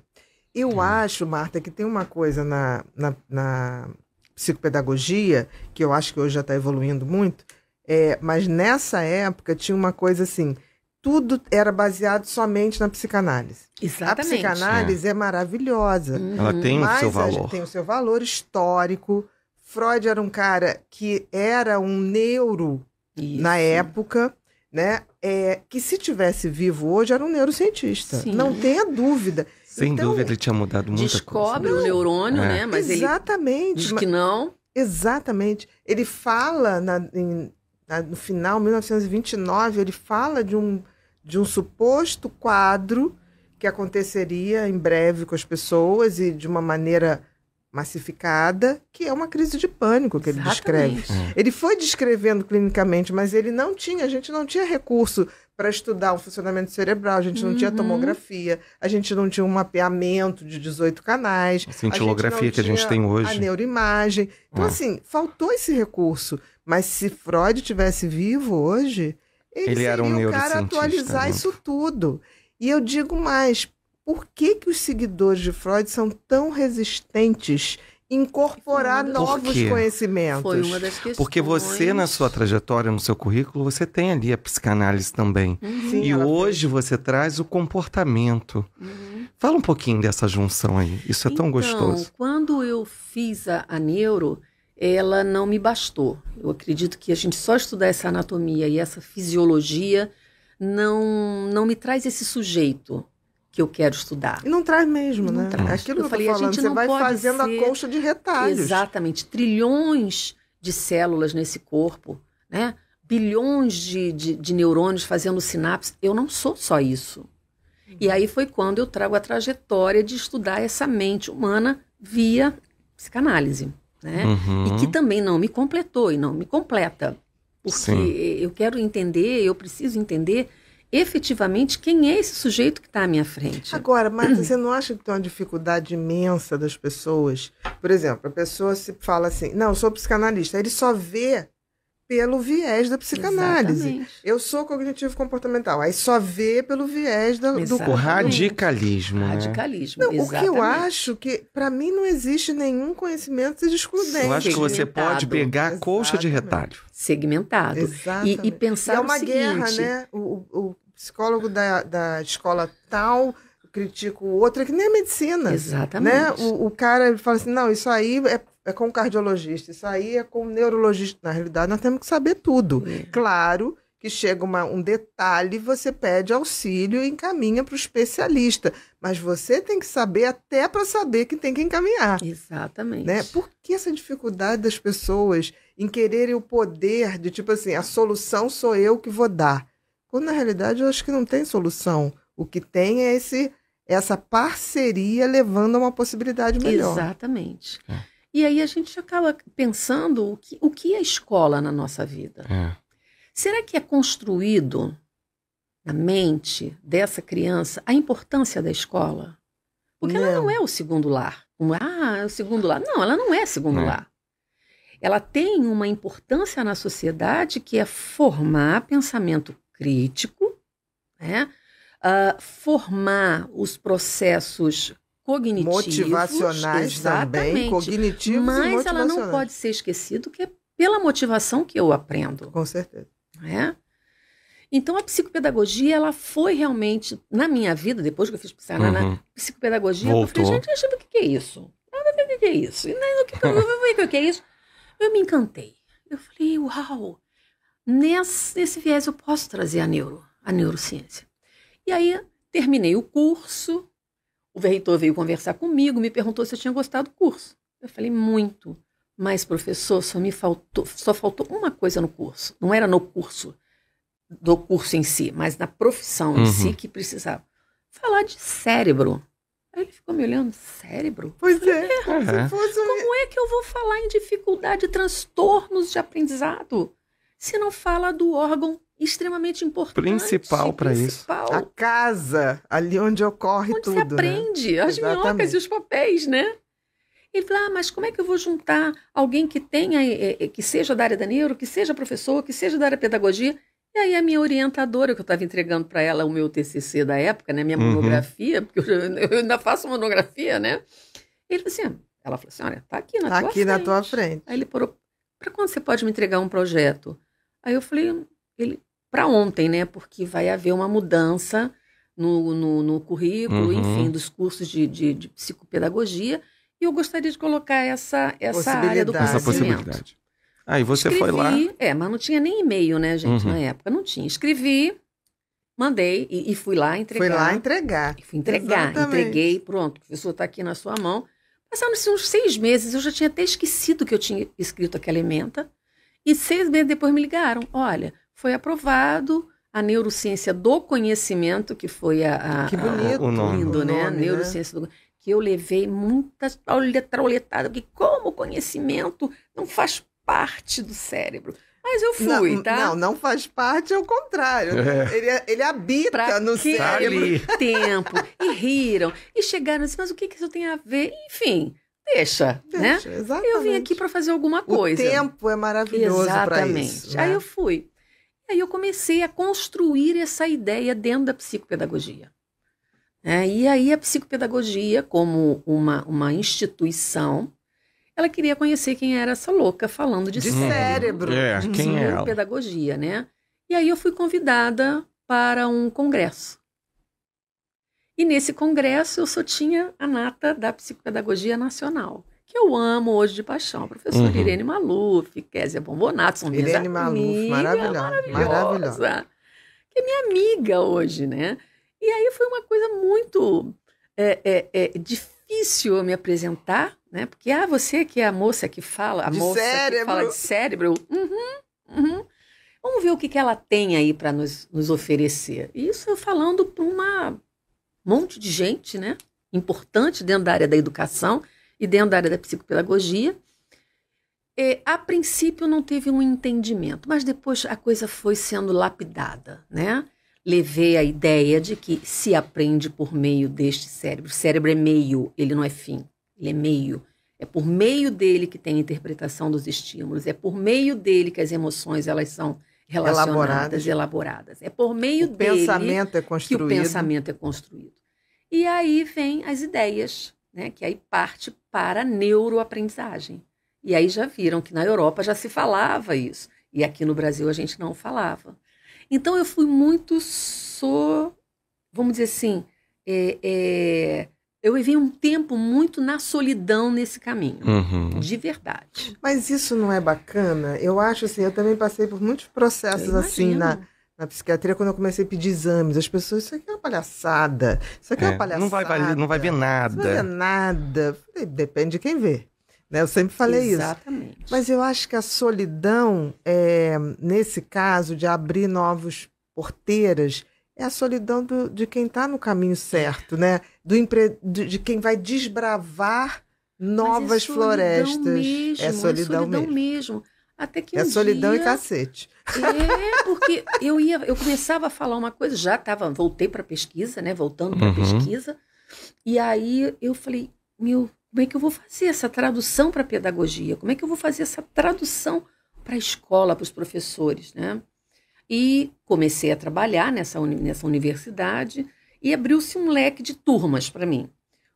Eu tá. acho, Marta, que tem uma coisa na, na, na psicopedagogia, que eu acho que hoje já está evoluindo muito, é, mas nessa época tinha uma coisa assim: tudo era baseado somente na psicanálise. Exatamente. A psicanálise é, é maravilhosa. Uhum. Ela tem o seu valor. Tem o seu valor histórico, Freud era um cara que era um neuro Isso. na época, né? É, que se tivesse vivo hoje era um neurocientista. Sim. Não tenha dúvida. Sem então, dúvida, ele tinha mudado muita descobre coisa. Descobre o neurônio, é. né? Mas Exatamente. ele diz que não. Exatamente. Ele fala na, em, na, no final, 1929, ele fala de um, de um suposto quadro que aconteceria em breve com as pessoas e de uma maneira massificada, que é uma crise de pânico que ele descreve. Hum. Ele foi descrevendo clinicamente, mas ele não tinha, a gente não tinha recurso para estudar o funcionamento cerebral, a gente não uhum. tinha tomografia, a gente não tinha um mapeamento de 18 canais, assim, a cintilografia a que a gente tem hoje, a neuroimagem. Então hum. assim, faltou esse recurso, mas se Freud tivesse vivo hoje, ele, ele seria era um o cara atualizar né? isso tudo. E eu digo mais, por que, que os seguidores de Freud são tão resistentes em incorporar novos conhecimentos? Foi uma das questões. Porque você, na sua trajetória, no seu currículo, você tem ali a psicanálise também. Uhum. Sim, e hoje fez. você traz o comportamento. Uhum. Fala um pouquinho dessa junção aí. Isso é então, tão gostoso. Quando eu fiz a, a neuro, ela não me bastou. Eu acredito que a gente só estudar essa anatomia e essa fisiologia não, não me traz esse sujeito que eu quero estudar. E não traz mesmo, não né? Traz. É aquilo eu que eu falei, falando, a gente você não vai pode fazendo ser... a colcha de retalhos. Exatamente, trilhões de células nesse corpo, né? Bilhões de, de, de neurônios fazendo sinapses. Eu não sou só isso. Uhum. E aí foi quando eu trago a trajetória de estudar essa mente humana via psicanálise, né? Uhum. E que uhum. também não me completou e não me completa. Porque Sim. eu quero entender, eu preciso entender efetivamente quem é esse sujeito que está à minha frente. Agora, mas você não acha que tem uma dificuldade imensa das pessoas? Por exemplo, a pessoa se fala assim, não, eu sou psicanalista, ele só vê pelo viés da psicanálise. Exatamente. Eu sou cognitivo comportamental. Aí só vê pelo viés da, do o radicalismo. Né? Radicalismo. Não, exatamente. o que eu acho que para mim não existe nenhum conhecimento excludente. Eu acho que você pode pegar a colcha de retalho. Segmentado. E, e pensar e é uma guerra, né? O, o psicólogo da, da escola tal critica o outro, é que nem a medicina. Exatamente. Né? O, o cara fala assim, não, isso aí é é com o cardiologista, isso aí é com o neurologista. Na realidade, nós temos que saber tudo. É. Claro que chega uma, um detalhe, você pede auxílio e encaminha para o especialista. Mas você tem que saber até para saber que tem que encaminhar. Exatamente. Né? Por que essa dificuldade das pessoas em quererem o poder de, tipo assim, a solução sou eu que vou dar? Quando na realidade eu acho que não tem solução. O que tem é esse, essa parceria levando a uma possibilidade melhor. Exatamente. É. E aí a gente acaba pensando o que, o que é escola na nossa vida. É. Será que é construído na mente dessa criança a importância da escola? Porque não. ela não é o segundo lar. É, ah, é o segundo lar. Não, ela não é segundo não. É. lar. Ela tem uma importância na sociedade que é formar pensamento crítico, né? Uh, formar os processos cognitivos. Motivacionais também, cognitivos Mas ela não pode ser esquecida que é pela motivação que eu aprendo. Com certeza. É? Então, a psicopedagogia, ela foi realmente, na minha vida, depois que eu fiz psicanálise, uhum. psicopedagogia, Voltou. eu falei, gente, eu achava, o que, é isso? Nada o que, é isso. E não, o que, o que, é isso? Eu me encantei. Eu falei, uau, nesse, nesse viés eu posso trazer a neuro, a neurociência. E aí, terminei o curso, o reitor veio conversar comigo, me perguntou se eu tinha gostado do curso. Eu falei, muito. Mas, professor, só me faltou, só faltou uma coisa no curso. Não era no curso, do curso em si, mas na profissão uhum. em si uhum. que precisava. Falar de cérebro. Aí ele ficou me olhando, cérebro? Pois falei, é. é. Como é que eu vou falar em dificuldade, transtornos de aprendizado, se não fala do órgão extremamente importante. Principal para isso. A casa, ali onde ocorre onde tudo. Onde né? você aprende né? as Exatamente. minhocas e os papéis, né? Ele falou ah, mas como é que eu vou juntar alguém que tenha, eh, eh, eh, que seja da área da neuro, que seja professor, que seja da área da pedagogia? E aí a minha orientadora, que eu estava entregando para ela o meu TCC da época, né, minha uhum. monografia, porque eu, eu, ainda faço monografia, né? Ele falou assim, ah, ela falou assim, olha, tá aqui na tá tua aqui frente. aqui na tua frente. Aí ele falou, para quando você pode me entregar um projeto? Aí eu falei, ele, para ontem, né? Porque vai haver uma mudança no, no, no currículo, uhum. enfim, dos cursos de, de, de, psicopedagogia. E eu gostaria de colocar essa, essa área do conhecimento. Essa possibilidade. Aí ah, você Escrevi, foi lá. É, mas não tinha nem e-mail, né, gente, uhum. na época. Não tinha. Escrevi, mandei e, e, fui lá entregar. Fui lá entregar. E fui entregar, Exatamente. entreguei, pronto, o professor está aqui na sua mão. Passaram-se assim, uns seis meses, eu já tinha até esquecido que eu tinha escrito aquela ementa. E seis meses depois me ligaram: olha, foi aprovado a neurociência do conhecimento, que foi a, a que bonito, a, o nome. lindo, o né? Nome, né? neurociência do que eu levei muitas trauletada, que como o conhecimento não faz parte do cérebro. Mas eu fui, não, tá? Não, não faz parte, é o contrário. É. Ele, é, ele habita pra no cérebro. Tá tempo. E riram. E chegaram assim, mas o que, isso tem a ver? Enfim, deixa, né? deixa né? Exatamente. Eu vim aqui para fazer alguma coisa. O tempo é maravilhoso para isso. Exatamente. Né? Aí eu fui. E aí eu comecei a construir essa ideia dentro da psicopedagogia. É, e aí a psicopedagogia, como uma, uma instituição, ela queria conhecer quem era essa louca falando de, de cérebro. É, de uhum. quem é pedagogia, né? E aí eu fui convidada para um congresso. E nesse congresso eu só tinha a nata da psicopedagogia nacional que eu amo hoje de paixão. A professora uhum. Irene Maluf, Kézia Bombonato, são minhas Irene amigas. Maluf, maravilhosa, maravilhosa. Que é minha amiga hoje, né? E aí foi uma coisa muito é, é, é, difícil eu me apresentar, né? Porque, ah, você que é a moça que fala, a de moça cérebro. que fala de cérebro. Uhum, uhum. Vamos ver o que, que ela tem aí para nos, nos oferecer. Isso eu falando para um monte de gente, né? Importante dentro da área da educação, e dentro da área da psicopedagogia. E, a princípio não teve um entendimento, mas depois a coisa foi sendo lapidada, né? Levei a ideia de que se aprende por meio deste cérebro. O cérebro é meio, ele não é fim, ele é meio. É por meio dele que tem a interpretação dos estímulos, é por meio dele que as emoções elas são relacionadas, elaboradas. elaboradas. É por meio o dele pensamento é que o pensamento é construído. E aí vem as ideias, né, que aí parte para a neuroaprendizagem. E aí já viram que na Europa já se falava isso, e aqui no Brasil a gente não falava. Então eu fui muito so, vamos dizer assim, é, é, eu vivi um tempo muito na solidão nesse caminho, uhum. de verdade. Mas isso não é bacana? Eu acho assim, eu também passei por muitos processos assim na, na psiquiatria quando eu comecei a pedir exames. As pessoas, isso aqui é uma palhaçada. Isso aqui é, é uma palhaçada. Não vai, não vai ver nada. Não vai ver nada. Falei, depende de quem vê. Né? Eu sempre falei Exatamente. isso. Mas eu acho que a solidão, é, nesse caso, de abrir novos porteiras, é a solidão do, de quem está no caminho certo, né? Do empre... de quem vai desbravar novas Mas é florestas. É mesmo, é solidão, é solidão mesmo. mesmo. Até que é um solidão dia... e cacete. É, porque eu ia, eu começava a falar uma coisa, já estava, voltei para pesquisa, né? Voltando para uhum. pesquisa. E aí eu falei, meu, como é que eu vou fazer essa tradução para pedagogia? Como é que eu vou fazer essa tradução para a escola, para os professores, né? E comecei a trabalhar nessa, uni nessa universidade e abriu-se um leque de turmas para mim.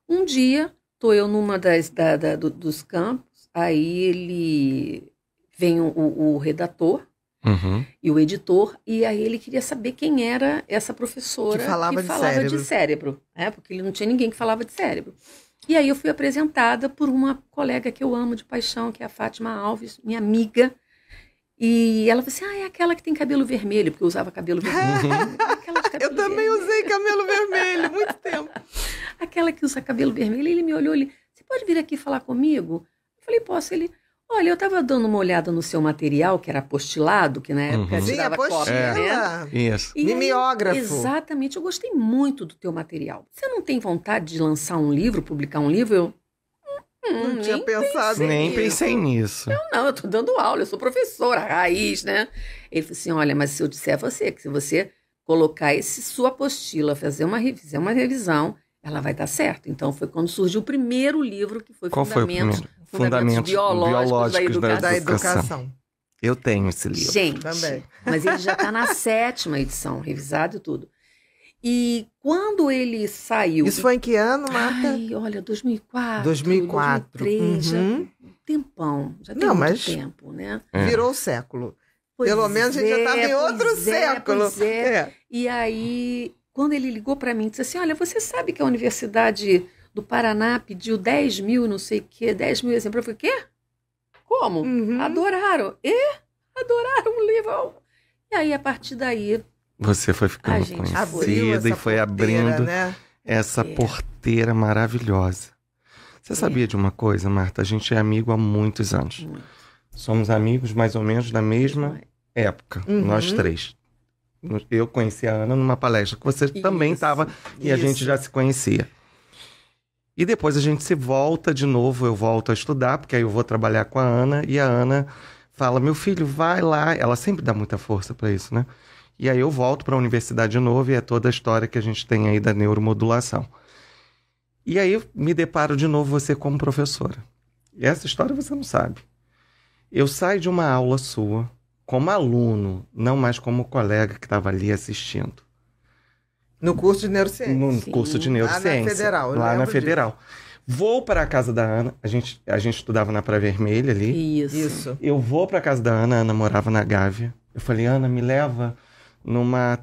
Um dia, estou eu numa das da, da, do, dos campos, aí ele vem o, o redator uhum. e o editor, e aí ele queria saber quem era essa professora que falava, que de, falava cérebro. de cérebro, né? porque ele não tinha ninguém que falava de cérebro. E aí eu fui apresentada por uma colega que eu amo de paixão, que é a Fátima Alves, minha amiga. E ela falou assim: Ah, é aquela que tem cabelo vermelho, porque eu usava cabelo vermelho. eu também vermelho. usei cabelo vermelho, muito tempo. aquela que usa cabelo vermelho. Ele me olhou ali: Você pode vir aqui falar comigo? Eu falei: Posso. Ele Olha, eu estava dando uma olhada no seu material, que era apostilado, que na uhum. época uhum. tirava cópia, né? é. né? Isso. E Mimeógrafo. Aí, exatamente, eu gostei muito do teu material. Você não tem vontade de lançar um livro, publicar um livro? Eu hum, hum não tinha pensado nisso. Nem pensei nisso. Eu não, eu estou dando aula, eu sou professora, raiz, né? Ele falou assim, olha, mas se eu disser a você que se você colocar esse sua apostila, fazer uma, fazer é uma revisão, ela vai dar certo. Então foi quando surgiu o primeiro livro que foi Qual Fundamentos foi fundamentos, fundamentos biológicos, biológicos da, educação. da, educação. Eu tenho esse livro. Gente, Também. mas ele já está na sétima edição, revisado e tudo. E quando ele saiu. Isso foi em que ano, Marta? Ai, olha, 2004. 2004. 2003, uhum. já, tempão. Já tem Não, mas tempo, né? É. Virou século. Pois Pelo menos é, a gente já estava é, em outro é, século. É, é. E aí, quando ele ligou para mim, disse assim: Olha, você sabe que a universidade do Paraná pediu 10 mil, não sei o quê, 10 mil exemplares. Assim, eu falei, quê? Como? Uhum. Adoraram. E? Adoraram o livro. E aí, a partir daí... Você foi ficando a gente conhecida e foi abrindo né? essa é. porteira maravilhosa. Você é. sabia de uma coisa, Marta? A gente é amigo há muitos anos. Muito. Somos amigos mais ou menos da mesma época, uhum. nós três. Eu conheci a Ana numa palestra que você Isso. também estava e a gente já se conhecia. E depois a gente se volta de novo, eu volto a estudar, porque aí eu vou trabalhar com a Ana, e a Ana fala: meu filho, vai lá. Ela sempre dá muita força para isso, né? E aí eu volto para a universidade de novo, e é toda a história que a gente tem aí da neuromodulação. E aí me deparo de novo você como professora. E essa história você não sabe. Eu saio de uma aula sua, como aluno, não mais como colega que estava ali assistindo. No curso de neurociência. No Sim. curso de neurociência. Lá na federal. Lá na federal. Disso. Vou para a casa da Ana. A gente, a gente estudava na Praia Vermelha ali. Isso. Isso. Eu vou para a casa da Ana. A Ana morava na Gávea. Eu falei, Ana, me leva numa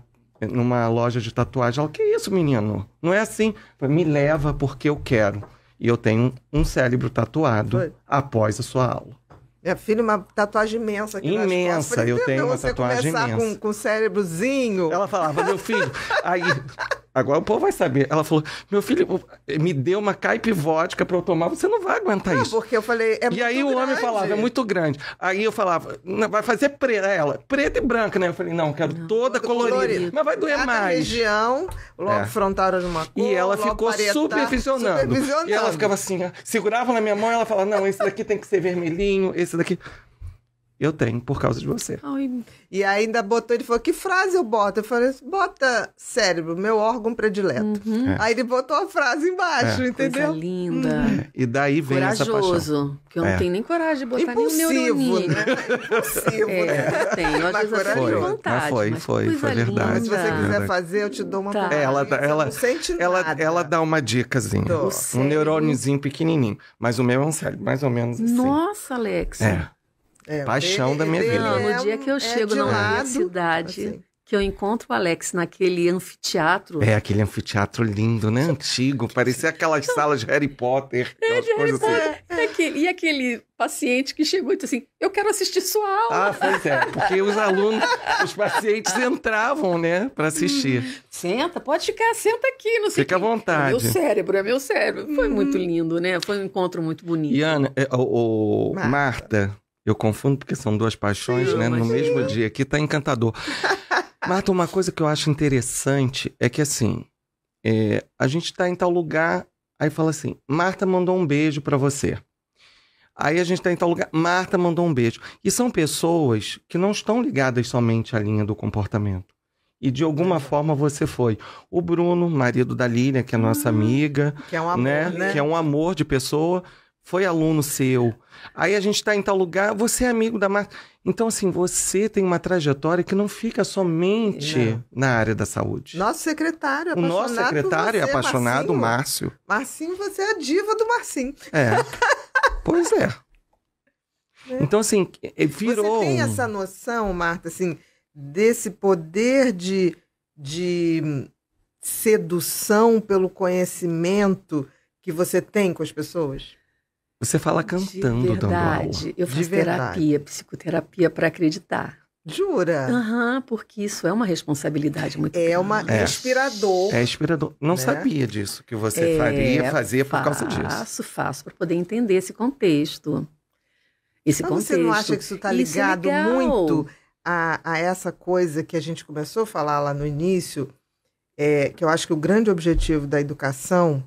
numa loja de tatuagem. Ela, que é isso, menino? Não é assim. Falei, me leva porque eu quero. E eu tenho um cérebro tatuado Foi. após a sua aula. Minha filha, uma tatuagem imensa aqui Imensa, eu, eu tenho uma tatuagem imensa. Com, com o cérebrozinho. Ela falava, meu filho, aí Agora o povo vai saber. Ela falou: meu filho, me deu uma caipe vodka pra eu tomar, você não vai aguentar isso. Porque eu falei, é E aí grande. o homem falava, é muito grande. Aí eu falava, vai fazer preta. É ela, preta e branca, né? Eu falei, não, quero não, toda colorida. Mas vai doer Cada mais. região, logo é. frontal de uma cor. E ela ficou supervisionando. supervisionando. E ela ficava assim, segurava na minha mão e ela falava: não, esse daqui tem que ser vermelhinho, esse daqui eu tenho por causa de você. Ai. E ainda botou, ele falou, que frase eu boto? Eu falei, bota cérebro, meu órgão predileto. Uhum. É. Aí ele botou a frase embaixo, é. entendeu? Coisa linda. Uhum. É. E daí vem Corajoso, essa paixão. que eu não é. tenho nem coragem de botar Impulsivo, nem o neurônio. Né? Impulsivo, é, né? Tem, mas corajoso. Foi, vontade, foi, foi, foi verdade. Linda. Se você é quiser fazer, eu te dou uma tá. ela, tá, ela, ela, ela, dá uma dicazinha. Um neurôniozinho pequenininho. Mas o meu é um cérebro, mais ou menos assim. Nossa, Alex. É. É, Paixão da minha vida. no é dia que eu é chego é na lado, cidade assim. que eu encontro o Alex naquele anfiteatro. É, aquele anfiteatro lindo, né? Antigo, parecia aquelas salas de Harry Potter. É, de Harry assim. Potter. Assim. É, aquele, e aquele paciente que chegou e disse assim, eu quero assistir sua aula. Ah, pois é, porque os alunos, os pacientes entravam, né, para assistir. Hum, senta, pode ficar, senta aqui, não sei Fica quem. à vontade. É meu cérebro, é meu cérebro. Hum. Foi muito hum. lindo, né? Foi um encontro muito bonito. E Ana, é, o, o Marta, Marta eu confundo porque são duas paixões, né? Imagino. No mesmo dia. Aqui tá encantador. Marta, uma coisa que eu acho interessante é que assim, é, a gente tá em tal lugar, aí fala assim, Marta mandou um beijo para você. Aí a gente tá em tal lugar, Marta mandou um beijo. E são pessoas que não estão ligadas somente à linha do comportamento. E de alguma forma você foi. O Bruno, marido da Lília, que é nossa hum, amiga. Que é um amor, né? né? Que é um amor de pessoa foi aluno seu, aí a gente está em tal lugar, você é amigo da marca. Então, assim, você tem uma trajetória que não fica somente não. na área da saúde. Nosso secretário, apaixonado. O nosso secretário você, é apaixonado, Marcinho. Márcio. Marcinho, você é a diva do Marcinho. É. pois é. é. Então, assim, é, virou. Você tem essa noção, Marta, assim, desse poder de, de sedução pelo conhecimento que você tem com as pessoas? Você fala cantando, De verdade. Eu faço terapia, psicoterapia para acreditar. Jura? Aham, uhum, porque isso é uma responsabilidade muito é grande. Uma, é inspirador. É inspirador. Não né? sabia disso, que você é, faria, fazia faço, por causa disso. Faço, faço, para poder entender esse contexto. Esse Mas contexto. você não acha que isso está é ligado é muito a, a, essa coisa que a gente começou a falar lá no início, é, que eu acho que o grande objetivo da educação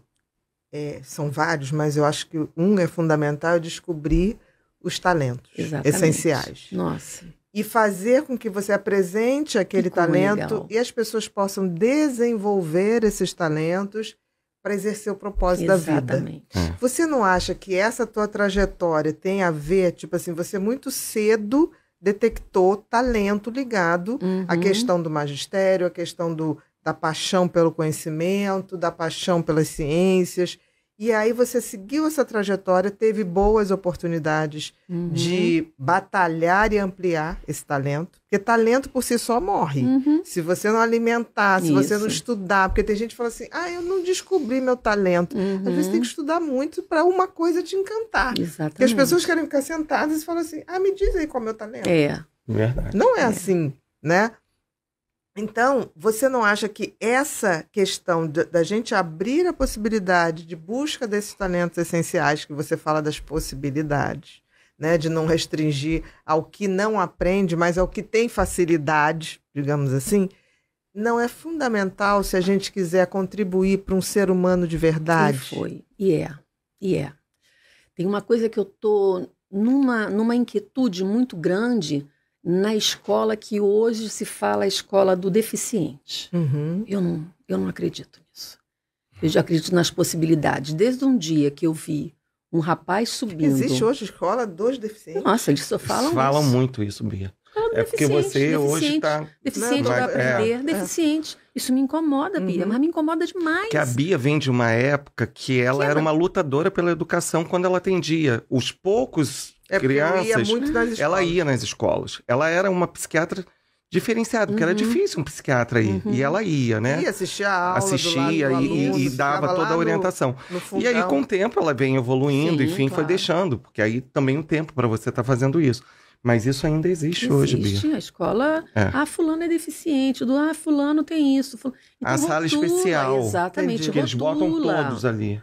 é, são vários, mas eu acho que um é fundamental é descobrir os talentos Exatamente. essenciais. Nossa. E fazer com que você apresente aquele talento legal. e as pessoas possam desenvolver esses talentos para exercer o propósito Exatamente. da vida. Exatamente. É. Você não acha que essa tua trajetória tem a ver, tipo assim, você muito cedo detectou talento ligado uhum. à questão do magistério, à questão do, da paixão pelo conhecimento, da paixão pelas ciências, e aí você seguiu essa trajetória, teve boas oportunidades uhum. de batalhar e ampliar esse talento. Porque talento por si só morre. Uhum. Se você não alimentar, se Isso. você não estudar, porque tem gente que fala assim: ah, eu não descobri meu talento. Uhum. Às vezes tem uhum. que estudar muito para uma coisa te encantar. Exatamente. Porque as pessoas querem ficar sentadas e falam assim: ah, me diz aí qual é o meu talento. É. Verdade. Não é, é. assim, né? Então, você não acha que essa questão da gente abrir a possibilidade de busca desses talentos essenciais, que você fala das possibilidades, né, de não restringir ao que não aprende, mas ao que tem facilidade, digamos assim, não é fundamental se a gente quiser contribuir para um ser humano de verdade? E foi, e é, e é. Tem uma coisa que eu tô numa, numa inquietude muito grande, na escola que hoje se fala a escola do deficiente. Uhum. Eu, não, eu não acredito nisso. Eu já acredito nas possibilidades. Desde um dia que eu vi um rapaz subindo. Existe hoje escola dos deficientes? Nossa, eles só falam. isso. falam muito isso, Bia. é porque você hoje está. Deficiente tá- vai é. aprender, é, deficiente. É. Isso me incomoda, Bia, uhum. mas me incomoda demais. Que a Bia vem de uma época que ela que era ela... É- uma lutadora pela educação quando ela atendia os poucos é crianças. Ia ela ia nas escolas. Ela era uma psiquiatra diferenciada, porque uhum. era difícil um psiquiatra ir. Uhum. E ela ia, né? Ia assistir a aula. Assistia do do aluno, e, e dava toda a orientação. No, no e aí, com o tempo, ela vem evoluindo, Sim, enfim, claro. foi deixando, porque aí também o um tempo para você estar tá fazendo isso. Mas isso ainda existe, existe hoje, Bia. Existe, a escola... É. Ah, fulano é deficiente, do ah, fulano tem isso. Fulano... Então, a rotula, sala especial. Exatamente, Entendi. Rotula. Eles botam todos ali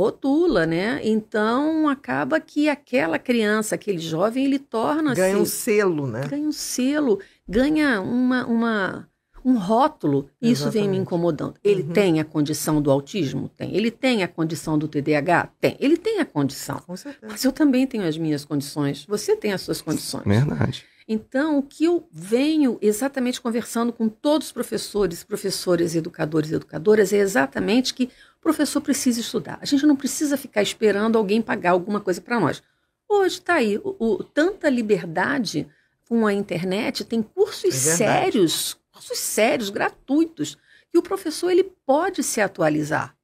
rotula, né? Então acaba que aquela criança, aquele jovem, ele torna-se ganha um selo, né? Ganha um selo, ganha uma, uma um rótulo. Exatamente. Isso vem me incomodando. Ele uhum. tem a condição do autismo, tem. Ele tem a condição do TDAH, tem. Ele tem a condição. Com certeza. Mas eu também tenho as minhas condições. Você tem as suas condições. Verdade. Então, o que eu venho exatamente conversando com todos os professores, professores, educadores e educadoras é exatamente que o professor precisa estudar. A gente não precisa ficar esperando alguém pagar alguma coisa para nós. Hoje está aí o, o, tanta liberdade com a internet, tem cursos é sérios, cursos sérios, gratuitos, que o professor ele pode se atualizar.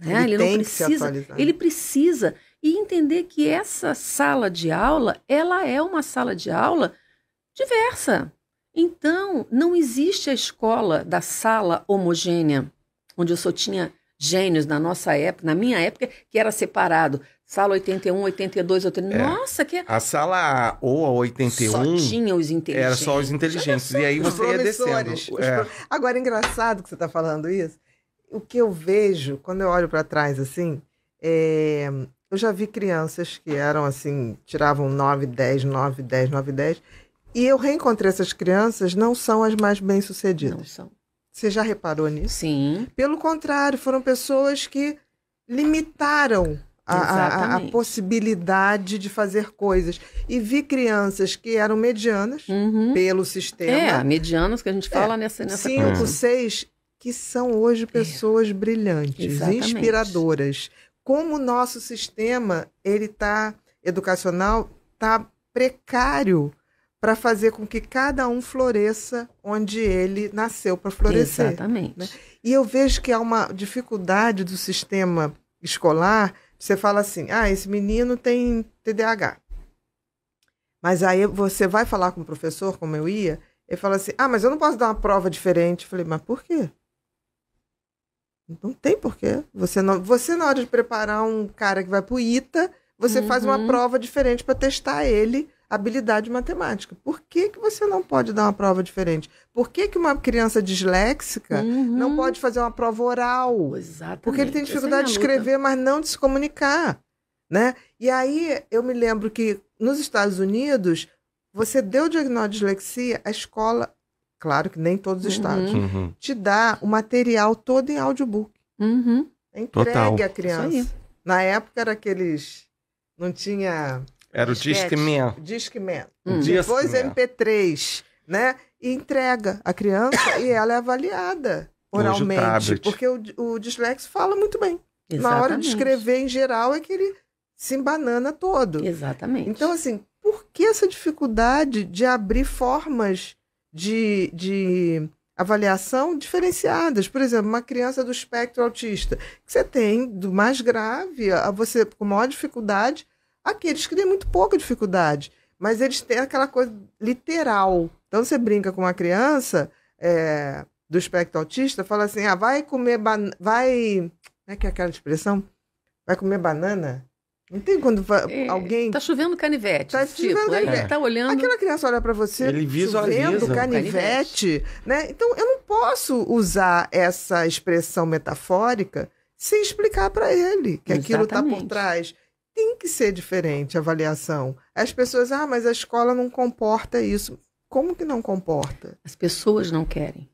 Né? Ele, ele não precisa, ele precisa e entender que essa sala de aula, ela é uma sala de aula diversa. Então, não existe a escola da sala homogênea, onde eu só tinha gênios na nossa época, na minha época, que era separado. Sala 81, 82, 82. É. Nossa, que. É a sala A ou a 81. Só tinha os inteligentes. Era só os inteligentes. E aí você ia descendo. É. Pro... Agora, é engraçado que você está falando isso. O que eu vejo, quando eu olho para trás assim, é... eu já vi crianças que eram assim, tiravam 9, 10, 9, 10, 9, 10 e eu reencontrei essas crianças, não são as mais bem-sucedidas. Não são. Você já reparou nisso? Sim. Pelo contrário, foram pessoas que limitaram a, a, a, possibilidade de fazer coisas. E vi crianças que eram medianas uhum. pelo sistema. É, medianas que a gente fala é, nessa, nessa Cinco, coisa. seis, que são hoje é. pessoas é. brilhantes, Exatamente. inspiradoras. Como o nosso sistema, ele está educacional, está precário para fazer com que cada um floresça onde ele nasceu para florescer. Exatamente. Né? E eu vejo que há uma dificuldade do sistema escolar. Você fala assim: ah, esse menino tem TDAH. Mas aí você vai falar com o professor, como eu ia, ele fala assim: ah, mas eu não posso dar uma prova diferente. Eu falei: mas por quê? Não tem porquê. Você, não, você na hora de preparar um cara que vai para o ITA, você uhum. faz uma uhum. prova diferente para testar ele habilidade matemática. Por que, que você não pode dar uma prova diferente? Por que, que uma criança disléxica uhum. não pode fazer uma prova oral? Exatamente. Porque ele tem é dificuldade é de escrever, mas não de se comunicar. Né? E aí eu me lembro que nos Estados Unidos, você deu o diagnóstico de dislexia, a escola, claro que nem todos os uhum. estados, uhum. te dá o material todo em audiobook. Uhum. Entregue Total. à criança. Na época era aqueles. Não tinha era o Disque Man. Disque Man. Hum. Depois Disque MP3, né? E entrega a criança e ela é avaliada oralmente. porque o, o dislexo fala muito bem. Exatamente. Na hora de escrever em geral é que ele se embanana todo. Exatamente. Então, assim, por que essa dificuldade de abrir formas de, de avaliação diferenciadas? Por exemplo, uma criança do espectro autista, que você tem do mais grave a você com maior dificuldade aqueles que têm muito pouca dificuldade, mas eles têm aquela coisa literal. Então você brinca com uma criança é, do espectro autista, fala assim: ah, vai comer banana. Vai. Como é que é aquela expressão? Vai comer banana? Não tem quando é, alguém. Tá chovendo canivete. Tá tipo, chovendo canivete. Tá olhando. Aquela criança olha para você Ele visualiza. chovendo canivete, canivete, né? Então eu não posso usar essa expressão metafórica sem explicar para ele que Exatamente. aquilo tá por trás tem que ser diferente a avaliação. As pessoas, ah, mas a escola não comporta isso. Como que não comporta? As pessoas não querem.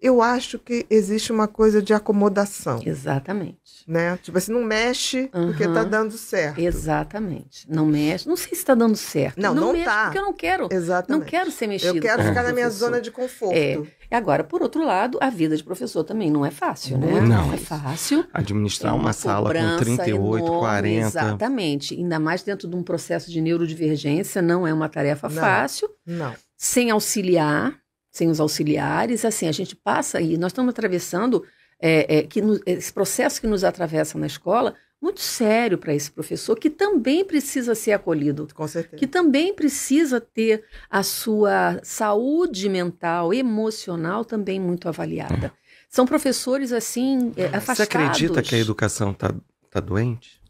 Eu acho que existe uma coisa de acomodação. Exatamente. Né? Tipo assim, não mexe uhum. porque está dando certo. Exatamente. Não mexe. Não sei se está dando certo. Não, não, não mexe tá. porque eu não quero. Exatamente. Não quero ser mexido. Eu quero ficar na minha zona de conforto. É. Agora, por outro lado, a vida de professor também não é fácil, né? Não, não é fácil. Administrar é uma, uma sala com 38, enorme, 40. Exatamente. Ainda mais dentro de um processo de neurodivergência, não é uma tarefa não, fácil. Não. Sem auxiliar, sem os auxiliares, assim, a gente passa e nós estamos atravessando é, é, que no, esse processo que nos atravessa na escola muito sério para esse professor que também precisa ser acolhido, que também precisa ter a sua saúde mental, emocional também muito avaliada. É. São professores assim é, afastados. Você acredita que a educação está tá doente?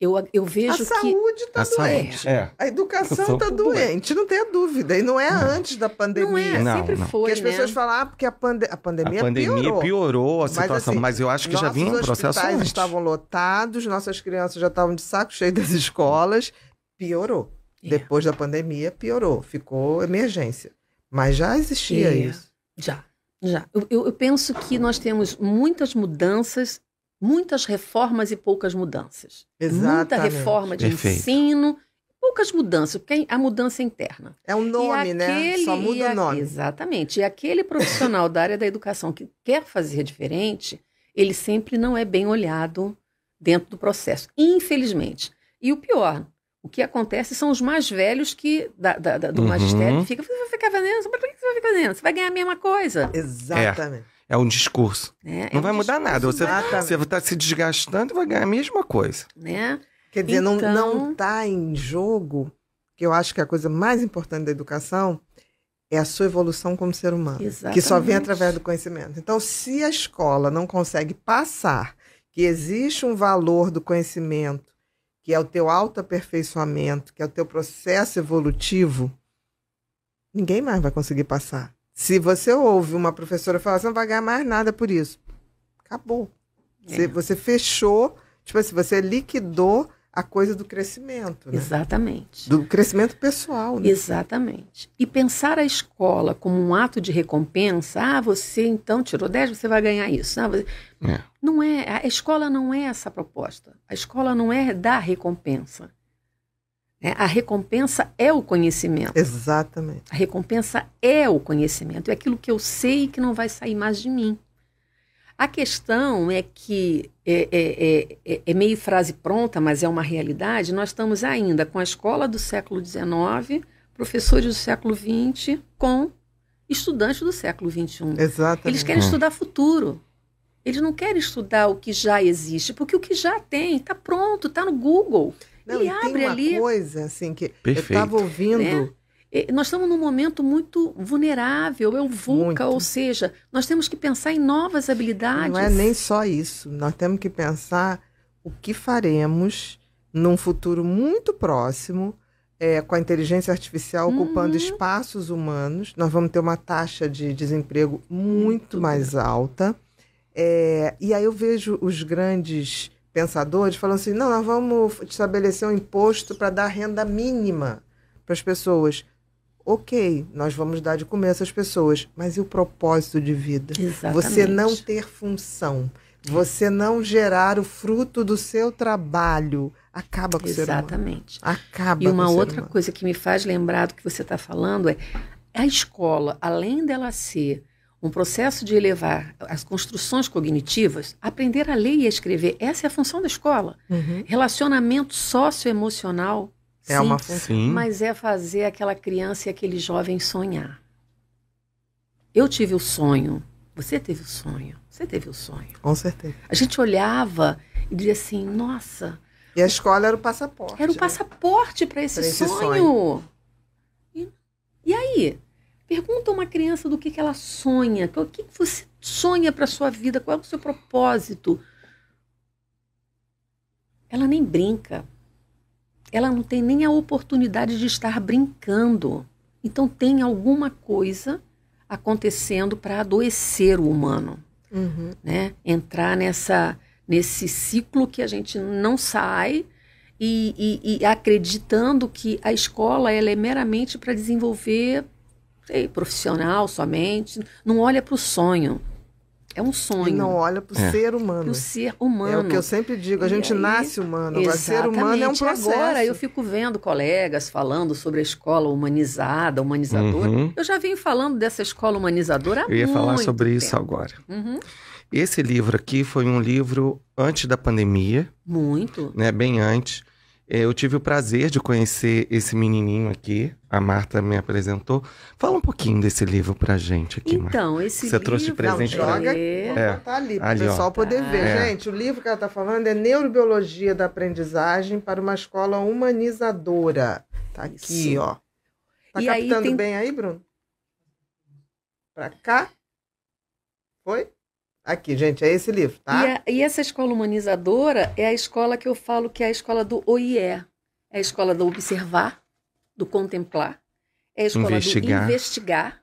Eu, eu vejo a Saúde está doente. saúde é. A educação está doente, não tem dúvida. E não é não. antes da pandemia. Não é, não, sempre não. foi, Porque as né? pessoas falam, ah, porque a, pande a pandemia piorou. A pandemia piorou, piorou a situação, mas, assim, mas, eu acho que já vinha um processo antes. Nossos estavam lotados, nossas crianças já estavam de saco cheio das escolas. Piorou. É. Depois da pandemia, piorou. Ficou emergência. Mas já existia é. isso. Já, já. Eu, eu, eu penso que nós temos muitas mudanças muitas reformas e poucas mudanças. Exatamente. Muita reforma de Perfeito. ensino, poucas mudanças, porque a mudança é interna. É um nome, né? aquele, né? Só muda o nome. Exatamente. E aquele profissional da área da educação que quer fazer diferente, ele sempre não é bem olhado dentro do processo, infelizmente. E o pior, o que acontece são os mais velhos que da, da, da, do uhum. magistério ficam, você vai ficar fazendo, por que você vai ficar fazendo? Você vai ganhar a mesma coisa. Exatamente. É. É um discurso. É, é não é vai mudar nada. Você vai tá, você tá se desgastando e vai ganhar a mesma coisa. Né? Quer dizer, então... não está em jogo, que eu acho que é a coisa mais importante da educação é a sua evolução como ser humano, exatamente. que só vem através do conhecimento. Então, se a escola não consegue passar que existe um valor do conhecimento, que é o teu autoaperfeiçoamento, que é o teu processo evolutivo, ninguém mais vai conseguir passar. Se você ouve uma professora falar, você não vai ganhar mais nada por isso. Acabou. É. Você, você, fechou, tipo assim, você liquidou a coisa do crescimento. Né? Exatamente. Do crescimento pessoal. Né? Exatamente. E pensar a escola como um ato de recompensa, ah, você então tirou 10, você vai ganhar isso. Ah, você... é. Não é. A escola não é essa proposta. A escola não é dar recompensa. Né? A recompensa é o conhecimento. Exatamente. A recompensa é o conhecimento, é aquilo que eu sei que não vai sair mais de mim. A questão é que é, é, é, é, é meio frase pronta, mas é uma realidade. Nós estamos ainda com a escola do século XIX, professores do século XX, com estudantes do século XXI. Exatamente. Eles querem hum. estudar futuro. Eles não querem estudar o que já existe, porque o que já tem está pronto, está no Google. Não, e, e abre tem uma ali. coisa, assim, que Perfeito. eu estava ouvindo. Né? Nós estamos num momento muito vulnerável, é o VUCA, ou seja, nós temos que pensar em novas habilidades. Não é nem só isso, nós temos que pensar o que faremos num futuro muito próximo é, com a inteligência artificial uhum. ocupando espaços humanos, nós vamos ter uma taxa de desemprego muito, muito mais alta. É, e aí eu vejo os grandes pensadores falando assim: não, nós vamos estabelecer um imposto para dar renda mínima para as pessoas. Ok, nós vamos dar de comer essas pessoas, mas e o propósito de vida? Exatamente. Você não ter função, você não gerar o fruto do seu trabalho, acaba com Exatamente. o ser humano. Exatamente. Acaba. E uma outra coisa que me faz lembrar do que você está falando é a escola, além dela ser um processo de elevar as construções cognitivas, aprender a ler e a escrever, essa é a função da escola. Uhum. Relacionamento socioemocional, é sim, uma sim. mas é fazer aquela criança e aquele jovem sonhar. Eu tive o sonho, você teve o sonho, você teve o sonho. Com certeza. A gente olhava e dizia assim, nossa. E a escola era o passaporte. Era o né? passaporte né? para esse, esse, sonho. sonho. E, e aí? Pergunta a uma criança do que, que ela sonha, o que, que você sonha para sua vida, qual é o seu propósito. Ela nem brinca. Ela não tem nem a oportunidade de estar brincando. Então tem alguma coisa acontecendo para adoecer o humano, uhum. né? Entrar nessa nesse ciclo que a gente não sai e, e, e acreditando que a escola ela é meramente para desenvolver sei, profissional somente, não olha para o sonho. É um sonho. E não olha para o é. ser humano. Para o ser humano. É o que eu sempre digo, a gente aí, nasce humano. mas ser humano é um é processo. Agora eu fico vendo colegas falando sobre a escola humanizada, humanizadora. Uhum. Eu já venho falando dessa escola humanizadora há Eu ia falar sobre tempo. isso agora. Uhum. Esse livro aqui foi um livro antes da pandemia. Muito. Né, bem antes. É, eu tive o prazer de conhecer esse menininho aqui a Marta me apresentou. Fala um pouquinho desse livro pra gente aqui, Marta. Então, esse Você livro... Você trouxe de presente não, pra joga, é. tá ali, pro ali, pessoal ó. poder tá. ver. É. Gente, o livro que ela tá falando é Neurobiologia da Aprendizagem para uma Escola Humanizadora. Tá aqui, Isso. ó. Tá e captando aí tem... bem aí, Bruno? Pra cá? Foi? Aqui, gente, é esse livro, tá? E, a, e essa escola humanizadora é a escola que eu falo que é a escola do OIE. É a escola do observar, do contemplar. É a escola investigar. do investigar,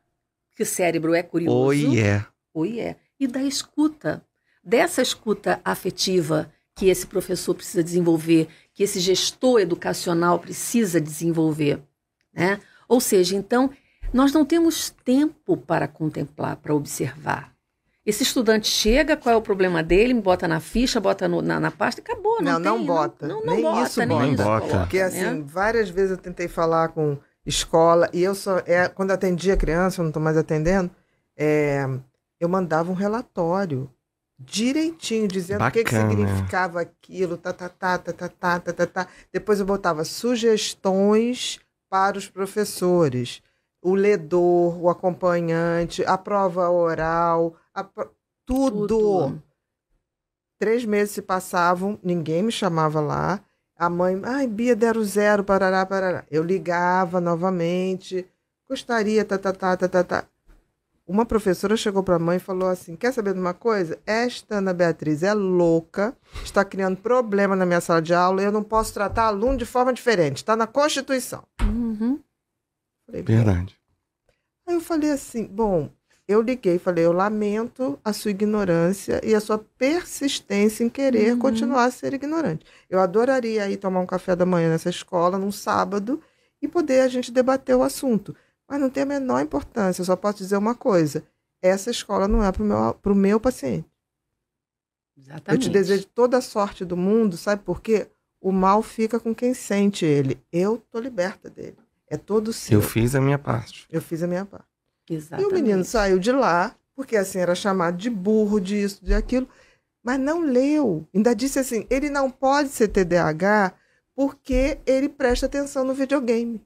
que o cérebro é curioso. Oh, yeah. Oh, yeah. E da escuta. Dessa escuta afetiva que esse professor precisa desenvolver, que esse gestor educacional precisa desenvolver. Né? Ou seja, então, nós não temos tempo para contemplar, para observar. Esse estudante chega, qual é o problema dele, me bota na ficha, bota no, na, na, pasta e acabou. Não, não, tem, não bota. Não, não, nem bota, isso nem bota. Nem bota. Porque, assim, né? várias vezes eu tentei falar com escola, e eu só. É, quando atendia criança, eu não estou mais atendendo, é, eu mandava um relatório direitinho, dizendo Bacana. o que, que, significava aquilo, tá, tá, tá, tá, tá, tá, tá, tá, tá. Depois eu botava sugestões para os professores. O ledor, o acompanhante, a prova oral, a, tudo. tudo. Três meses se passavam, ninguém me chamava lá. A mãe, ai, Bia, deram zero, parará, parará. Eu ligava novamente, gostaria, tá, tá, tá, tá, tá, tá. Uma professora chegou para a mãe e falou assim: Quer saber de uma coisa? Esta Ana Beatriz é louca, está criando problema na minha sala de aula e eu não posso tratar aluno de forma diferente. Está na Constituição. Uhum. Falei, Verdade. Aí eu falei assim: Bom, eu liguei e falei: eu lamento a sua ignorância e a sua persistência em querer uhum. continuar a ser ignorante. Eu adoraria ir tomar um café da manhã nessa escola, num sábado, e poder a gente debater o assunto. Mas não tem a menor importância, eu só posso dizer uma coisa: essa escola não é para o meu, meu paciente. Exatamente. Eu te desejo toda a sorte do mundo, sabe por quê? O mal fica com quem sente ele. Eu tô liberta dele. É todo seu. Eu fiz a minha parte. Eu fiz a minha parte. Exatamente. E o menino saiu de lá, porque assim era chamado de burro, disso, de aquilo, mas não leu. Ainda disse assim: ele não pode ser TDAH porque ele presta atenção no videogame.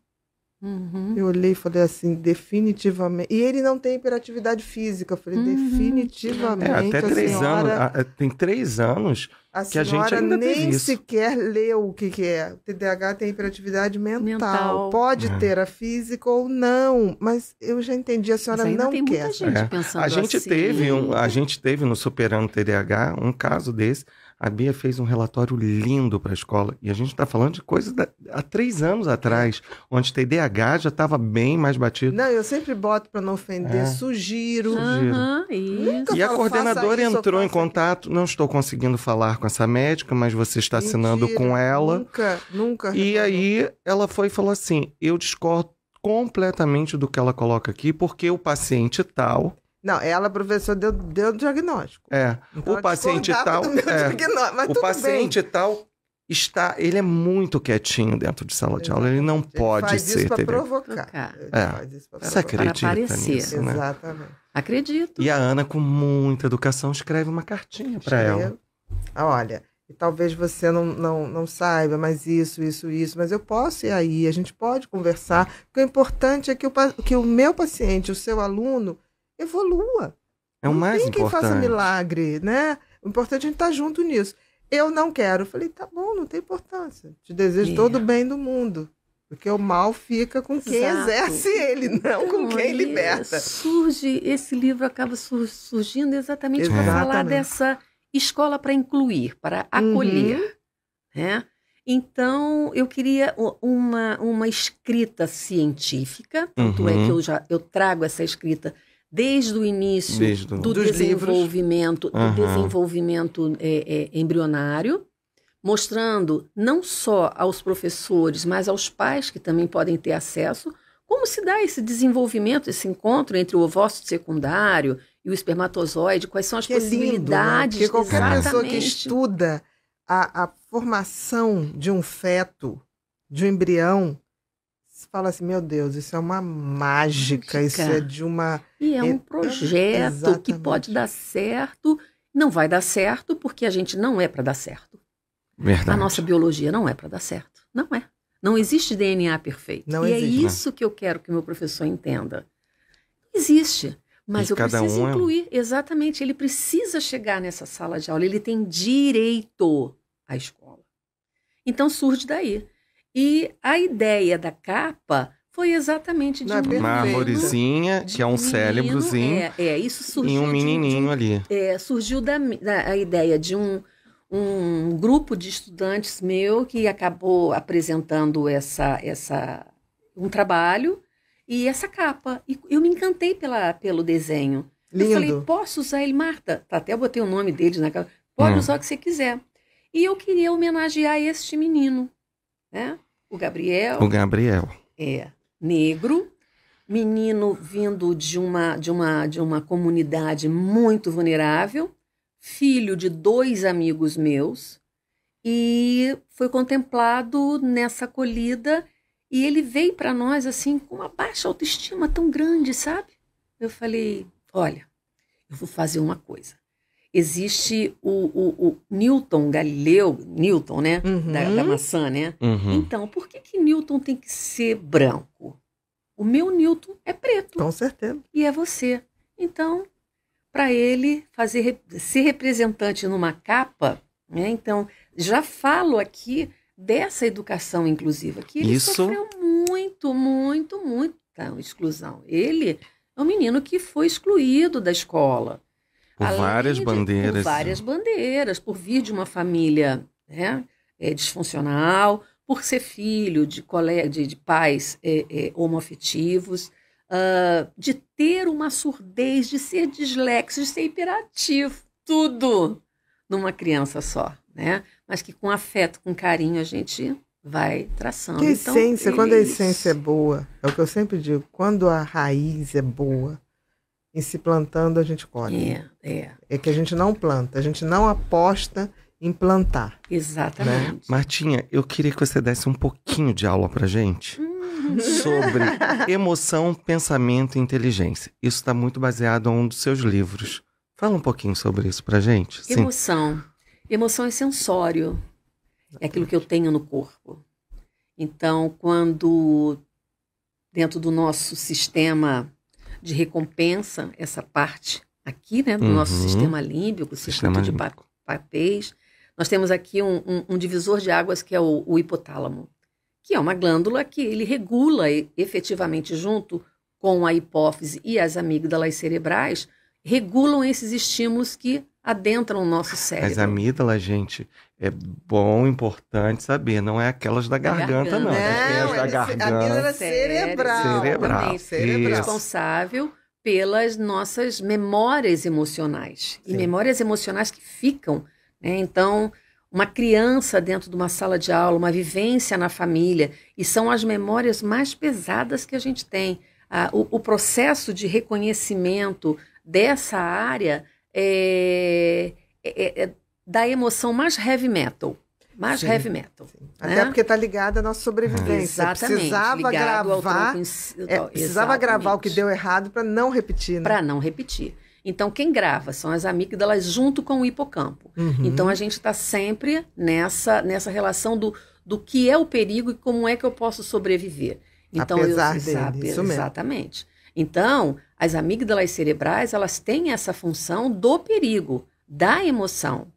Uhum. Eu olhei e falei assim, definitivamente. E ele não tem hiperatividade física. Eu falei, uhum. definitivamente. É, até três senhora, anos. A, é, tem três anos a que a gente ainda nem sequer leu o que, que é. O TDAH tem hiperatividade mental. mental. Pode é. ter a física ou não, mas eu já entendi. A senhora não tem quer. Muita gente é. pensando a gente assim. teve um, A gente teve no Superando TDAH um caso desse a Bia fez um relatório lindo para a escola. E a gente está falando de coisa da, há três anos atrás, onde TDAH já estava bem mais batido. Não, eu sempre boto para não ofender, é. sugiro. sugiro. Uhum, e a coordenadora entrou em contato. Não estou conseguindo falar com essa médica, mas você está Mentira, assinando com ela. Nunca, nunca. E aí ela foi e falou assim: eu discordo completamente do que ela coloca aqui, porque o paciente tal não, ela, professor, deu, deu o diagnóstico. É. Então, o paciente tal. É, o paciente bem. tal está. Ele é muito quietinho dentro de sala de aula. Ele não pode ele faz ser. Isso provocar. Ele é. faz isso pra provocar. Você acredita nisso, né? Exatamente. Acredito. E a Ana, com muita educação, escreve uma cartinha para ela. Olha, e talvez você não, não, não saiba, mas isso, isso, isso, mas eu posso ir aí, a gente pode conversar. O que é importante é que o, que o meu paciente, o seu aluno, evolua. É o não mais tem quem importante. faça milagre, né? O importante é a gente estar tá junto nisso. Eu não quero. Eu falei, tá bom, não tem importância. Te desejo yeah. todo o bem do mundo. Porque o mal fica com quem Exato. exerce ele, não com então, quem liberta. Surge, esse livro acaba surgindo exatamente, para falar dessa escola para incluir, para acolher. Uhum. Né? Então, eu queria uma, uma escrita científica, tanto uhum. é que uhum. eu já eu trago essa escrita desde o início desde do desenvolvimento, uhum. do desenvolvimento é, é, embrionário, mostrando não só aos professores, mas aos pais que também podem ter acesso, como se dá esse desenvolvimento, esse encontro entre o ovócito secundário e o espermatozoide, quais são as que possibilidades. É lindo, né? Porque qualquer exatamente. pessoa que estuda a, a formação de um feto, de um embrião, fala assim, meu Deus, isso é uma mágica, mágica. isso é de uma... E é um projeto Exatamente. que pode dar certo, não vai dar certo porque a gente não é para dar certo. Verdade. A nossa biologia não é para dar certo, não é. Não existe DNA perfeito. Não e é existe, é isso que eu quero que o meu professor entenda. existe. Mas e eu preciso um é incluir. É... Exatamente. Ele precisa chegar nessa sala de aula. Ele tem direito à escola. Então surge daí. E a ideia da capa foi exatamente de é um Uma arvorezinha, que é um menino, É, é, isso surgiu. E um menininho de, ali. É, surgiu da, da a ideia de um, um grupo de estudantes meu que acabou apresentando essa, essa um trabalho e essa capa. E eu me encantei pela, pelo desenho. Lindo. Eu falei, posso usar ele, Marta? Tá, até botei o nome dele na capa. Pode hum. usar o que você quiser. E eu queria homenagear este menino, né? O Gabriel. O Gabriel. É, negro, menino vindo de uma, de uma, de uma comunidade muito vulnerável, filho de dois amigos meus, e foi contemplado nessa acolhida. E ele veio para nós assim com uma baixa autoestima tão grande, sabe? Eu falei: olha, eu vou fazer uma coisa existe o, o, o, Newton Galileu, Newton, né? Uhum. Da, da, maçã, né? Uhum. Então, por que, que Newton tem que ser branco? O meu Newton é preto. Com certeza. E é você. Então, para ele fazer ser representante numa capa, né? Então, já falo aqui dessa educação inclusiva que ele Isso... sofreu muito, muito, muito então exclusão. Ele é um menino que foi excluído da escola por várias de, bandeiras. Por várias bandeiras, por vir de uma família né, é, disfuncional, por ser filho de, colega, de, de pais é, é, homoafetivos, uh, de ter uma surdez, de ser dislexo, de ser hiperativo, tudo numa criança só, né? Mas que com afeto, com carinho, a gente vai traçando. Que então, essência, quando a essência é boa, é o que eu sempre digo, quando a raiz é boa, em se plantando a gente colhe. É, é. É que a gente não planta, a gente não aposta em plantar. Né? Exatamente. Né? Martinha, eu queria que você desse um pouquinho de aula pra gente. Hum sobre emoção, pensamento e inteligência. Isso está muito baseado em um dos seus livros. Fala um pouquinho sobre isso pra gente. Sim. Emoção. Emoção é sensório. É aquilo que eu tenho no corpo. Então, quando dentro do nosso sistema de recompensa essa parte aqui, né, do uhum. nosso sistema límbico, sistema de patês. Nós temos aqui um, um, um, divisor de águas que é o, o, hipotálamo, que é uma glândula que ele regula efetivamente junto com a hipófise e as amígdalas cerebrais, regulam esses estímulos que adentram o nosso cérebro. As amígdalas, gente, é bom, importante saber. Não é aquelas da garganta, garganta. não. Né? Não, da garganta. A cerebral. Né? Cerebral. cerebral. Responsável pelas nossas memórias emocionais. Sim. E memórias emocionais que ficam. Né? Então, uma criança dentro de uma sala de aula, uma vivência na família, e são as memórias mais pesadas que a gente tem. Ah, o, o processo de reconhecimento dessa área é, é, é da emoção mais heavy metal. Mais sim, heavy metal. Sim. Né? Até né? porque está ligada à nossa sobrevivência. Uhum. exatamente. Precisava gravar. é, precisava gravar o que deu errado para não repetir, né? Para não repetir. Então, quem grava são as amígdalas junto com o hipocampo. Uhum. Então, a gente está sempre nessa, nessa relação do, do que é o perigo e como é que eu posso sobreviver. Então, Apesar eu, dele, mesmo. Exatamente. Então, as amígdalas cerebrais, elas têm essa função do perigo, da emoção.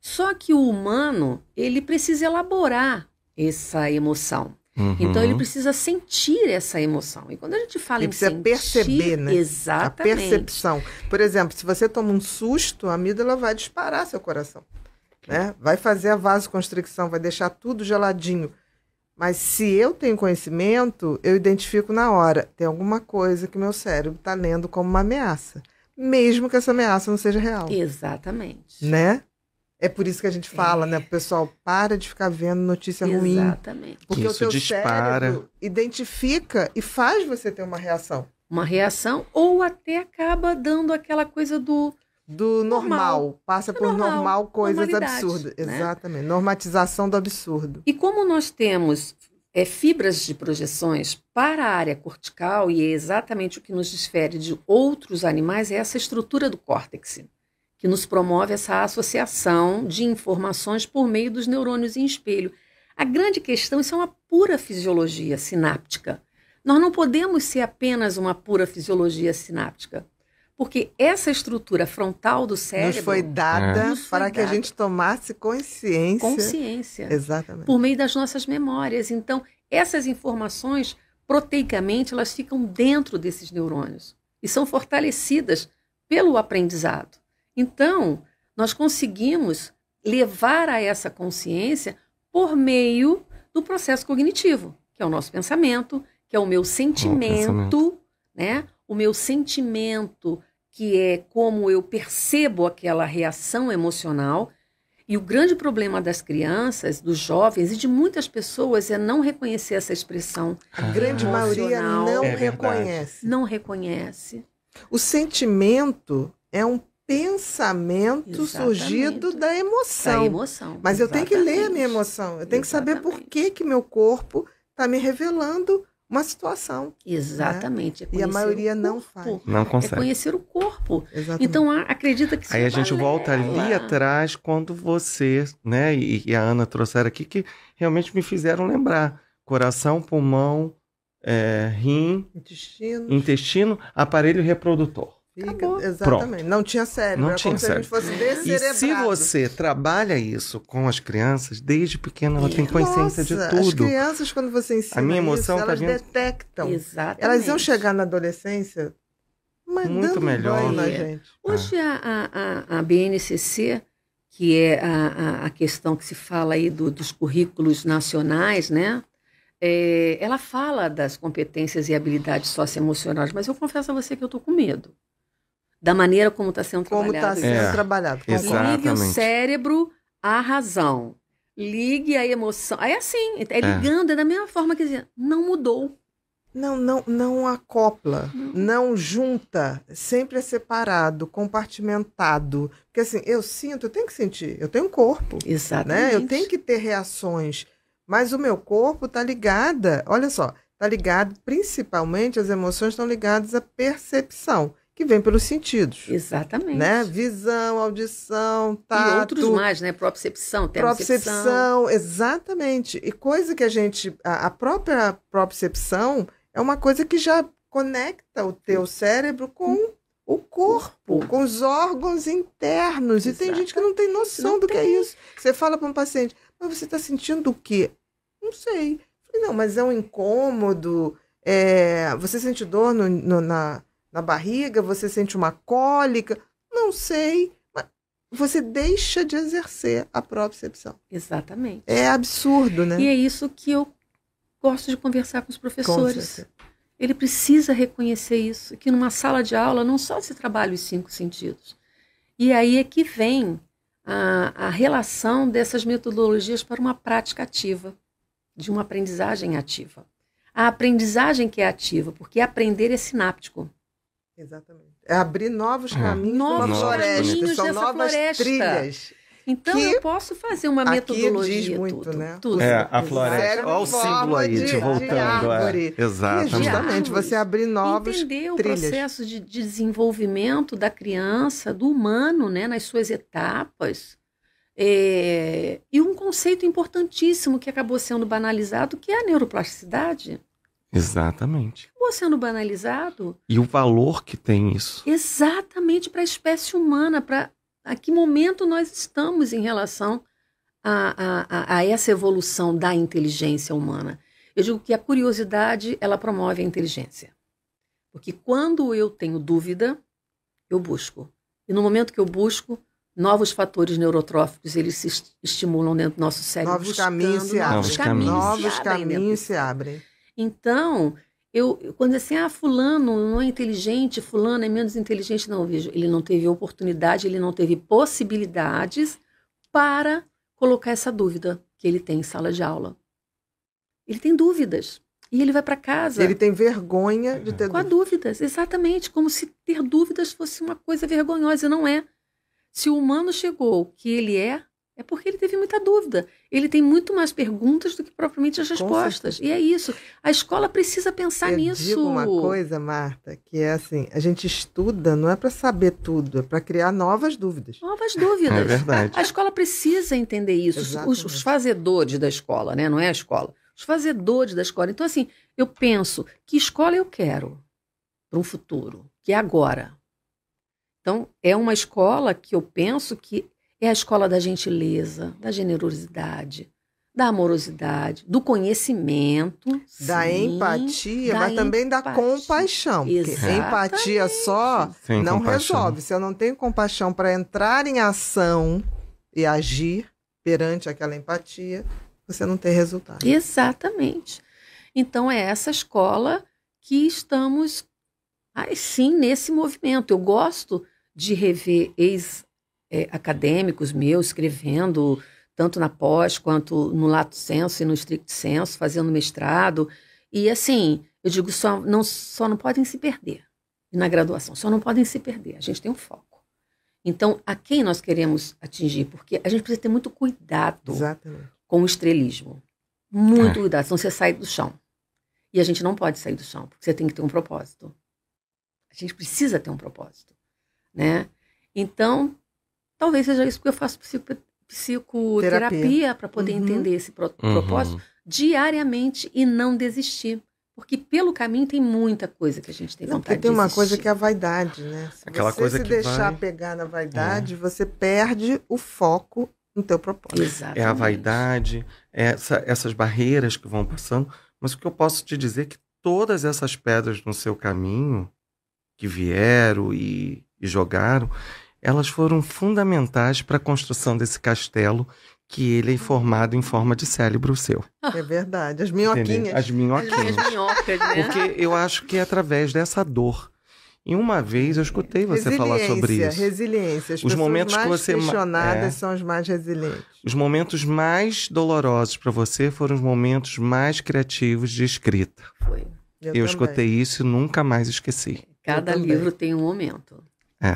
Só que o humano, ele precisa elaborar essa emoção. Uhum. Então ele precisa sentir essa emoção. E quando a gente fala ele em precisa sentir, perceber, né? Exatamente. A percepção. Por exemplo, se você toma um susto, a amígdala vai disparar seu coração, né? Vai fazer a vasoconstricção, vai deixar tudo geladinho. Mas se eu tenho conhecimento, eu identifico na hora, tem alguma coisa que meu cérebro está lendo como uma ameaça, mesmo que essa ameaça não seja real. Exatamente. Né? É por isso que a gente é. fala, é. né? O pessoal para de ficar vendo notícia Exatamente. ruim. Exatamente. Porque isso o seu dispara. cérebro identifica e faz você ter uma reação. Uma reação ou até acaba dando aquela coisa do do normal, normal. passa por normal, normal coisas absurdas. Né? Exatamente, normatização do absurdo. E como nós temos é, fibras de projeções para a área cortical, e é exatamente o que nos difere de outros animais, é essa estrutura do córtex que nos promove essa associação de informações por meio dos neurônios em espelho. A grande questão, isso é uma pura fisiologia sináptica. Nós não podemos ser apenas uma pura fisiologia sináptica, porque essa estrutura frontal do cérebro nos foi dada nos foi para dada. que a gente tomasse consciência. Consciência. Exatamente. Por meio das nossas memórias. Então, essas informações proteicamente elas ficam dentro desses neurônios e são fortalecidas pelo aprendizado. Então, nós conseguimos levar a essa consciência por meio do processo cognitivo, que é o nosso pensamento, que é o meu sentimento, o né? O meu sentimento, que é como eu percebo aquela reação emocional. E o grande problema das crianças, dos jovens e de muitas pessoas é não reconhecer essa expressão. A grande ah. maioria não é reconhece. Não reconhece. O sentimento é um pensamento Exatamente. surgido da emoção. Da emoção. Mas eu tenho que ler a minha emoção. Eu tenho Exatamente. que saber por que, que meu corpo está me revelando uma situação. Né? Exatamente. Né? É e a maioria não faz. Não consegue. É conhecer o corpo. Exatamente. Então, acredita que... Aí a gente volta ali atrás quando você, né, e, e, a Ana trouxeram aqui, que realmente me fizeram lembrar. Coração, pulmão, é, rim... Intestino. Intestino, aparelho reprodutor. Acabou. Exatamente. Pronto. Não tinha cérebro. Não tinha cérebro. Se e se você trabalha isso com as crianças, desde pequena ela tem consciência Nossa, de tudo. As crianças, quando você ensina a minha emoção isso, elas detectam. Exatamente. Elas iam chegar na adolescência muito melhor na é. gente. Hoje a, a, a BNCC, que é a, a, questão que se fala aí do, dos currículos nacionais, né? É, ela fala das competências e habilidades socioemocionais, mas eu confesso a você que eu estou com medo da maneira como está sendo como tá trabalhado. Como está sendo é, trabalhado. Ligue o cérebro à razão. Ligue a emoção. É assim, é, é. ligando, é, é da mesma forma que dizia, não mudou. Não, não, não acopla, não. não junta, sempre é separado, compartimentado. Porque assim, eu sinto, eu tenho que sentir, eu tenho um corpo. Né? Exatamente. Né? Eu tenho que ter reações, mas o meu corpo está ligado olha só, está ligado, principalmente as emoções estão ligadas à percepção que vem pelos sentidos. Exatamente. Né? Visão, audição, tato. E outros mais, né? Propriocepção, termocepção. exatamente. E coisa que a gente... A, a própria propriocepção é uma coisa que já conecta o teu cérebro com hum. o corpo, com os órgãos internos. E tem gente que não tem noção não do tem. que é isso. Você fala para um paciente, mas você está sentindo o quê? Não sei. não, mas é um incômodo. É... Você sente dor no, no na na barriga, você sente uma cólica, não sei, mas você deixa de exercer a propriocepção. Exatamente. É absurdo, né? E é isso que eu gosto de conversar com os professores. Com Ele precisa reconhecer isso, que numa sala de aula não só se trabalha os cinco sentidos. E aí é que vem a, a relação dessas metodologias para uma prática ativa, de uma aprendizagem ativa. A aprendizagem que é ativa, porque aprender é sináptico. Exatamente. É abrir novos é. caminhos, novos floresta florestas, caminhos são novas floresta. trilhas. Então eu posso fazer uma metodologia. Diz muito, tudo, né? Tudo. É, é a floresta. Olha o símbolo aí, de, de voltando. De é. Exatamente. É justamente você abrir novos. Entender o processo de desenvolvimento da criança, do humano, né, nas suas etapas. É... E um conceito importantíssimo que acabou sendo banalizado, que é a neuroplasticidade. Exatamente. Ou sendo banalizado. E o valor que tem isso. Exatamente para a espécie humana, para a que momento nós estamos em relação a, a, a, essa evolução da inteligência humana. Eu digo que a curiosidade ela promove a inteligência. Porque quando eu tenho dúvida, eu busco. E no momento que eu busco, novos fatores neurotróficos eles se estimulam dentro do nosso cérebro. Novos caminhos se abrem. Novos caminhos, caminhos se abrem. Então, eu, eu quando assim, ah, fulano não é inteligente, fulano é menos inteligente, não, vejo, ele não teve oportunidade, ele não teve possibilidades para colocar essa dúvida que ele tem em sala de aula. Ele tem dúvidas. E ele vai para casa. Ele tem vergonha de ter Com dúvidas. dúvidas, exatamente. Como se ter dúvidas fosse uma coisa vergonhosa, e não é. Se o humano chegou que ele é, é porque ele teve muita dúvida ele tem muito mais perguntas do que propriamente as respostas. E é isso. A escola precisa pensar Eu nisso. Digo uma coisa, Marta, que é assim: a gente estuda não é para saber tudo, é para criar novas dúvidas. Novas dúvidas. É verdade. A escola precisa entender isso. Os, os, fazedores da escola, né? Não é a escola. Os fazedores da escola. Então, assim, eu penso que escola eu quero para um futuro, que é agora. Então, é uma escola que eu penso que é a escola da gentileza, da generosidade, da amorosidade, do conhecimento, da sim, empatia, da mas empatia. também da compaixão. Porque Empatia só Sem não compaixão. resolve. Se eu não tenho compaixão para entrar em ação e agir perante aquela empatia, você não tem resultado. Exatamente. Então é essa escola que estamos aí sim nesse movimento. Eu gosto de rever ex é, acadêmicos meus escrevendo, tanto na pós quanto no lato senso e no stricto senso, fazendo mestrado. E assim, eu digo, só não, só não podem se perder na graduação, só não podem se perder. A gente tem um foco. Então, a quem nós queremos atingir? Porque a gente precisa ter muito cuidado Exatamente. com o estrelismo. Muito é. cuidado, senão você sai do chão. E a gente não pode sair do chão, porque você tem que ter um propósito. A gente precisa ter um propósito, né? Então, Talvez seja isso que eu faço psico, psicoterapia para poder uhum. entender esse pro, uhum. propósito diariamente e não desistir. Porque pelo caminho tem muita coisa que a gente tem não, vontade de Tem uma coisa que é a vaidade, né? Se Aquela você coisa se que deixar vai... pegar na é. vaidade, é. você perde o foco no teu propósito. Exatamente. É a vaidade, é essa, essas barreiras que vão passando. Mas o que eu posso te dizer é que todas essas pedras no seu caminho que vieram e, e jogaram, elas foram fundamentais para a construção desse castelo que ele é formado em forma de cérebro seu. É verdade, as minhoquinhas. As minhoquinhas. As minhocas, né? Porque eu acho que é através dessa dor. E uma vez eu escutei você falar sobre isso. Resiliência. As os momentos mais que você questionadas é, são os mais resilientes. Os momentos mais dolorosos para você foram os momentos mais criativos de escrita. Foi. Eu, eu escutei isso e nunca mais esqueci. Cada livro tem um momento. É.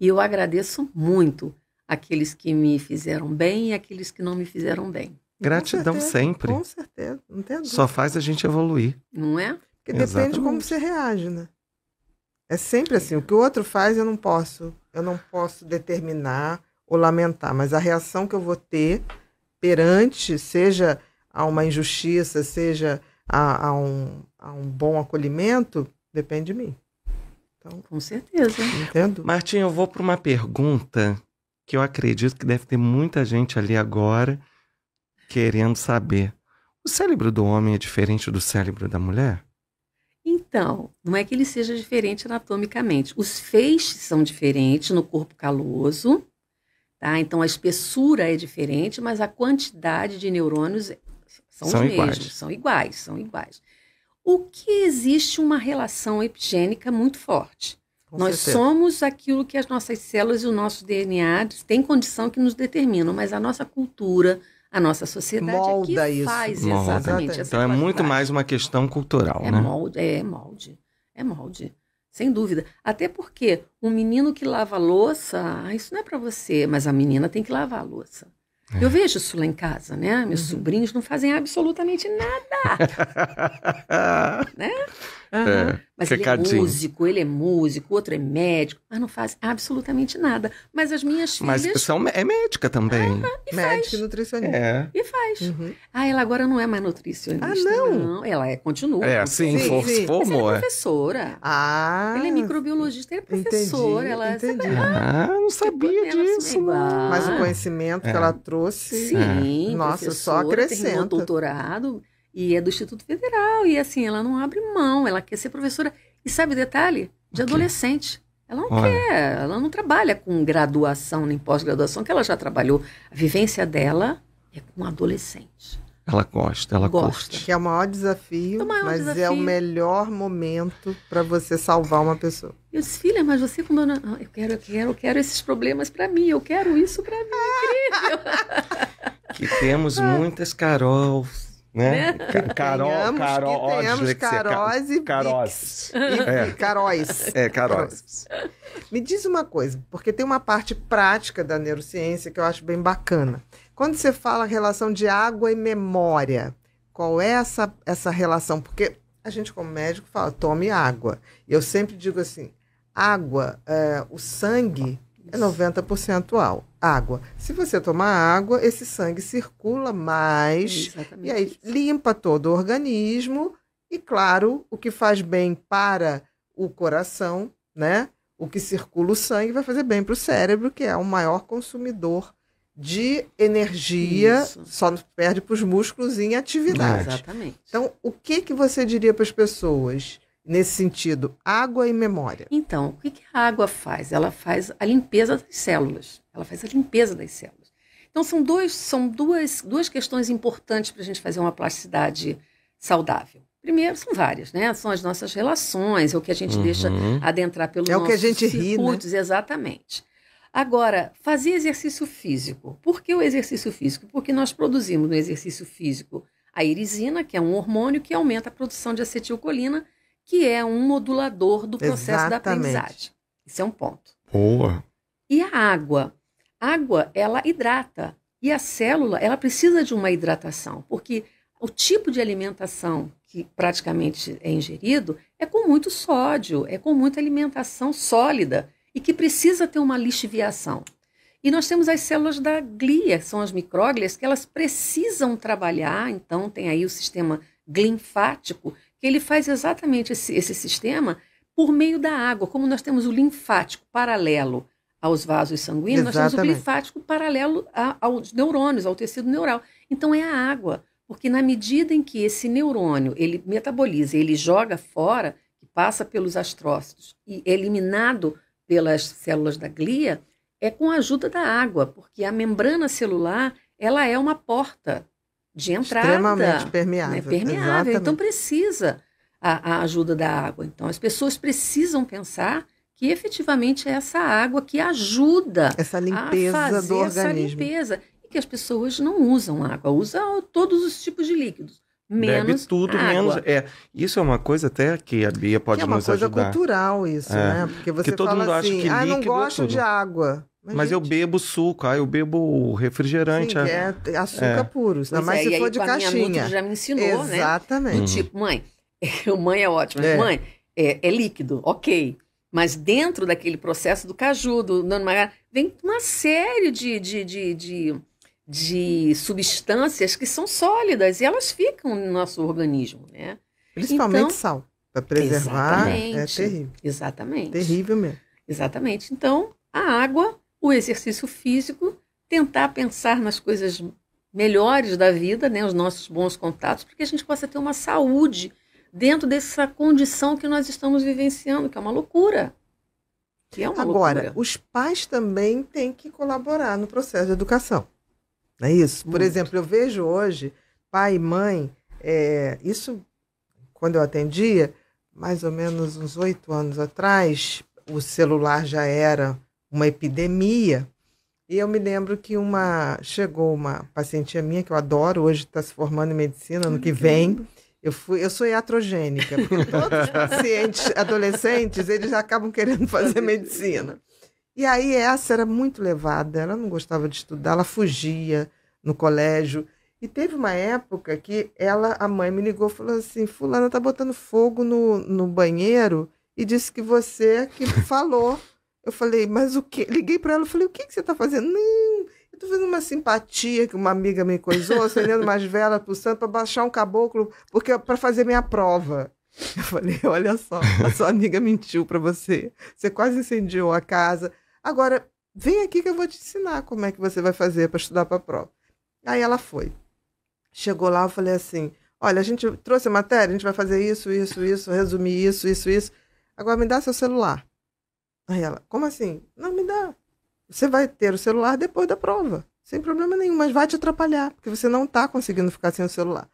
E eu agradeço muito aqueles que me fizeram bem e aqueles que não me fizeram bem. Gratidão certeza, sempre. Com certeza, não tem dúvida. Só faz a gente evoluir. Não é? Porque Exatamente. depende de como você reage, né? É sempre assim, o que o outro faz eu não posso, eu não posso determinar ou lamentar, mas a reação que eu vou ter perante, seja a uma injustiça, seja a, a, um, a um bom acolhimento, depende de mim. Então, Com certeza. Entendo. Martim, eu vou para uma pergunta que eu acredito que deve ter muita gente ali agora querendo saber. O cérebro do homem é diferente do cérebro da mulher? Então, não é que ele seja diferente anatomicamente. Os feixes são diferentes no corpo caloso, tá? Então a espessura é diferente, mas a quantidade de neurônios são, são os iguais. mesmos, são iguais, são iguais o que existe uma relação epigênica muito forte. Com Nós certeza. somos aquilo que as nossas células e o nosso DNA têm condição que nos determinam, mas a nossa cultura, a nossa sociedade é molda é isso. faz molda. exatamente. Então é muito mais uma questão cultural, é né? Molde, é molde, é molde, sem dúvida. Até porque um menino que lava a louça, ah, isso não é para você, mas a menina tem que lavar a louça. É. Eu vejo isso lá em casa, né? Meus uhum. sobrinhos não fazem absolutamente nada. né? Uhum. Mas Recadinho. ele é músico, ele é músico, outro é médico, mas não faz absolutamente nada. Mas as minhas filhas. É mas são, é médica também. Uhum, e Médica e nutricionista. É. E faz. Uhum. Ah, ela agora não é mais nutricionista. Ah, não. não. Ela é, continua. É, assim, sim, formou. ela é, é professora. Ah. Ela é microbiologista, ela é professora. Entendi, ela entendi. Sabe, ah, não tipo, sabia assim, disso. Mas o conhecimento é. que ela trouxe. Sim. É. Nossa, só acrescenta. Terminou doutorado e é do Instituto Federal. E assim, ela não abre mão, ela quer ser professora. E sabe o detalhe? De adolescente. Ela não Olha. quer, ela não trabalha com graduação nem pós-graduação, que ela já trabalhou. A vivência dela é com adolescente. Ela gosta, ela gosta. Curte. Que é o maior desafio, é o maior mas desafio. é o melhor momento para você salvar uma pessoa. Eu disse, filha, mas você como eu, ah, não... eu quero, eu quero, eu quero esses problemas para mim, eu quero isso para mim, incrível. que temos ah. muitas Carols né? né? Ca Carol, tenhamos Carol, que tenhamos caróis e caróis. É. caróis. É, caróis. Me diz uma coisa, porque tem uma parte prática da neurociência que eu acho bem bacana. Quando você fala relação de água e memória, qual é essa, essa relação? Porque a gente, como médico, fala, tome água. Eu sempre digo assim, água, é, o sangue é 90% ao, água. Se você tomar água, esse sangue circula mais é, Exatamente e aí isso. limpa todo o organismo e claro, o que faz bem para o coração, né? O que circula o sangue vai fazer bem para o cérebro, que é o maior consumidor de energia, Isso. só perde para os músculos em atividade. Exatamente. Então, o que que você diria para as pessoas? nesse sentido? Água e memória. Então, o que a água faz? Ela faz a limpeza das células. Ela faz a limpeza das células. Então, são, dois, são duas, duas questões importantes para a gente fazer uma plasticidade saudável. Primeiro, são várias, né? São as nossas relações, é o que a gente uhum. deixa adentrar pelo é o que a gente circuitos, ri, né? exatamente. Agora, fazer exercício físico. Por que o exercício físico? Porque nós produzimos no exercício físico a irisina, que é um hormônio que aumenta a produção de acetilcolina, que é um modulador do processo Exatamente. da aprendizagem. Isso é um ponto. Boa. E a água? A água, ela hidrata. E a célula, ela precisa de uma hidratação, porque o tipo de alimentação que praticamente é ingerido é com muito sódio, é com muita alimentação sólida e que precisa ter uma lixiviação. E nós temos as células da glia, são as micróglias, que elas precisam trabalhar, então tem aí o sistema linfático que ele faz exatamente esse, esse sistema por meio da água. Como nós temos o linfático paralelo aos vasos sanguíneos, exatamente. nós temos o linfático paralelo a, aos neurônios, ao tecido neural. Então é a água, porque na medida em que esse neurônio ele metaboliza, ele joga fora, passa pelos astrócitos e é eliminado pelas células da glia, é com a ajuda da água, porque a membrana celular ela é uma porta de entrada. Extremamente permeável. Né? Permeável, então, Exatamente. então precisa a, a, ajuda da água. Então as pessoas precisam pensar que efetivamente é essa água que ajuda essa limpeza a fazer do organismo. essa limpeza. E que as pessoas não usam água, usam todos os tipos de líquidos. Menos Bebe tudo, água. menos. É, isso é uma coisa até que a Bia é pode nos ajudar. É uma coisa cultural isso, é. né? Porque você Porque todo fala mundo assim, acha que ah, não é gosto de água. Mas, Mas gente... eu bebo suco, aí ah, eu bebo refrigerante. Sim, é... é açúcar é. puro, ainda mais é, se for de caixinha. Minha já me ensinou, Exatamente. né? Exatamente. Uhum. Tipo, mãe, mãe é ótima. É. Mãe, é, é, líquido, ok. Mas dentro daquele processo do caju, do Nano vem uma série de, de, de, de, de substâncias que são sólidas e elas ficam no nosso organismo, né? Principalmente então, sal. Para preservar, é terrível. Exatamente. Terrível mesmo. Exatamente. Então, a água o exercício físico, tentar pensar nas coisas melhores da vida, né, os nossos bons contatos, para que a gente possa ter uma saúde dentro dessa condição que nós estamos vivenciando, que é uma loucura. Que é uma Agora, loucura. os pais também têm que colaborar no processo de educação. é isso? Por Muito. exemplo, eu vejo hoje pai e mãe, é, isso quando eu atendia, mais ou menos uns oito anos atrás, o celular já era uma epidemia. E eu me lembro que uma chegou uma paciente minha que eu adoro, hoje está se formando em medicina, ano que uhum. vem. Eu, fui, eu sou iatrogênica, porque todos os pacientes adolescentes, eles acabam querendo fazer medicina. E aí essa era muito levada, ela não gostava de estudar, ela fugia no colégio. E teve uma época que ela, a mãe me ligou e falou assim: Fulana tá botando fogo no, no banheiro e disse que você é que falou eu falei, mas o que? Liguei para ela, falei, o que, que você está fazendo? Não, eu tô fazendo uma simpatia que uma amiga me coisou, acendendo umas velas pro santo para baixar um caboclo, porque para fazer minha prova. Eu falei, olha só, a sua amiga mentiu para você. Você quase incendiou a casa. Agora, vem aqui que eu vou te ensinar como é que você vai fazer para estudar para a prova. Aí ela foi. Chegou lá, eu falei assim: olha, a gente trouxe a matéria, a gente vai fazer isso, isso, isso, resumir isso, isso, isso. Agora me dá seu celular. Aí ela, como assim? Não, me dá. Você vai ter o celular depois da prova, sem problema nenhum, mas vai te atrapalhar, porque você não está conseguindo ficar sem o celular.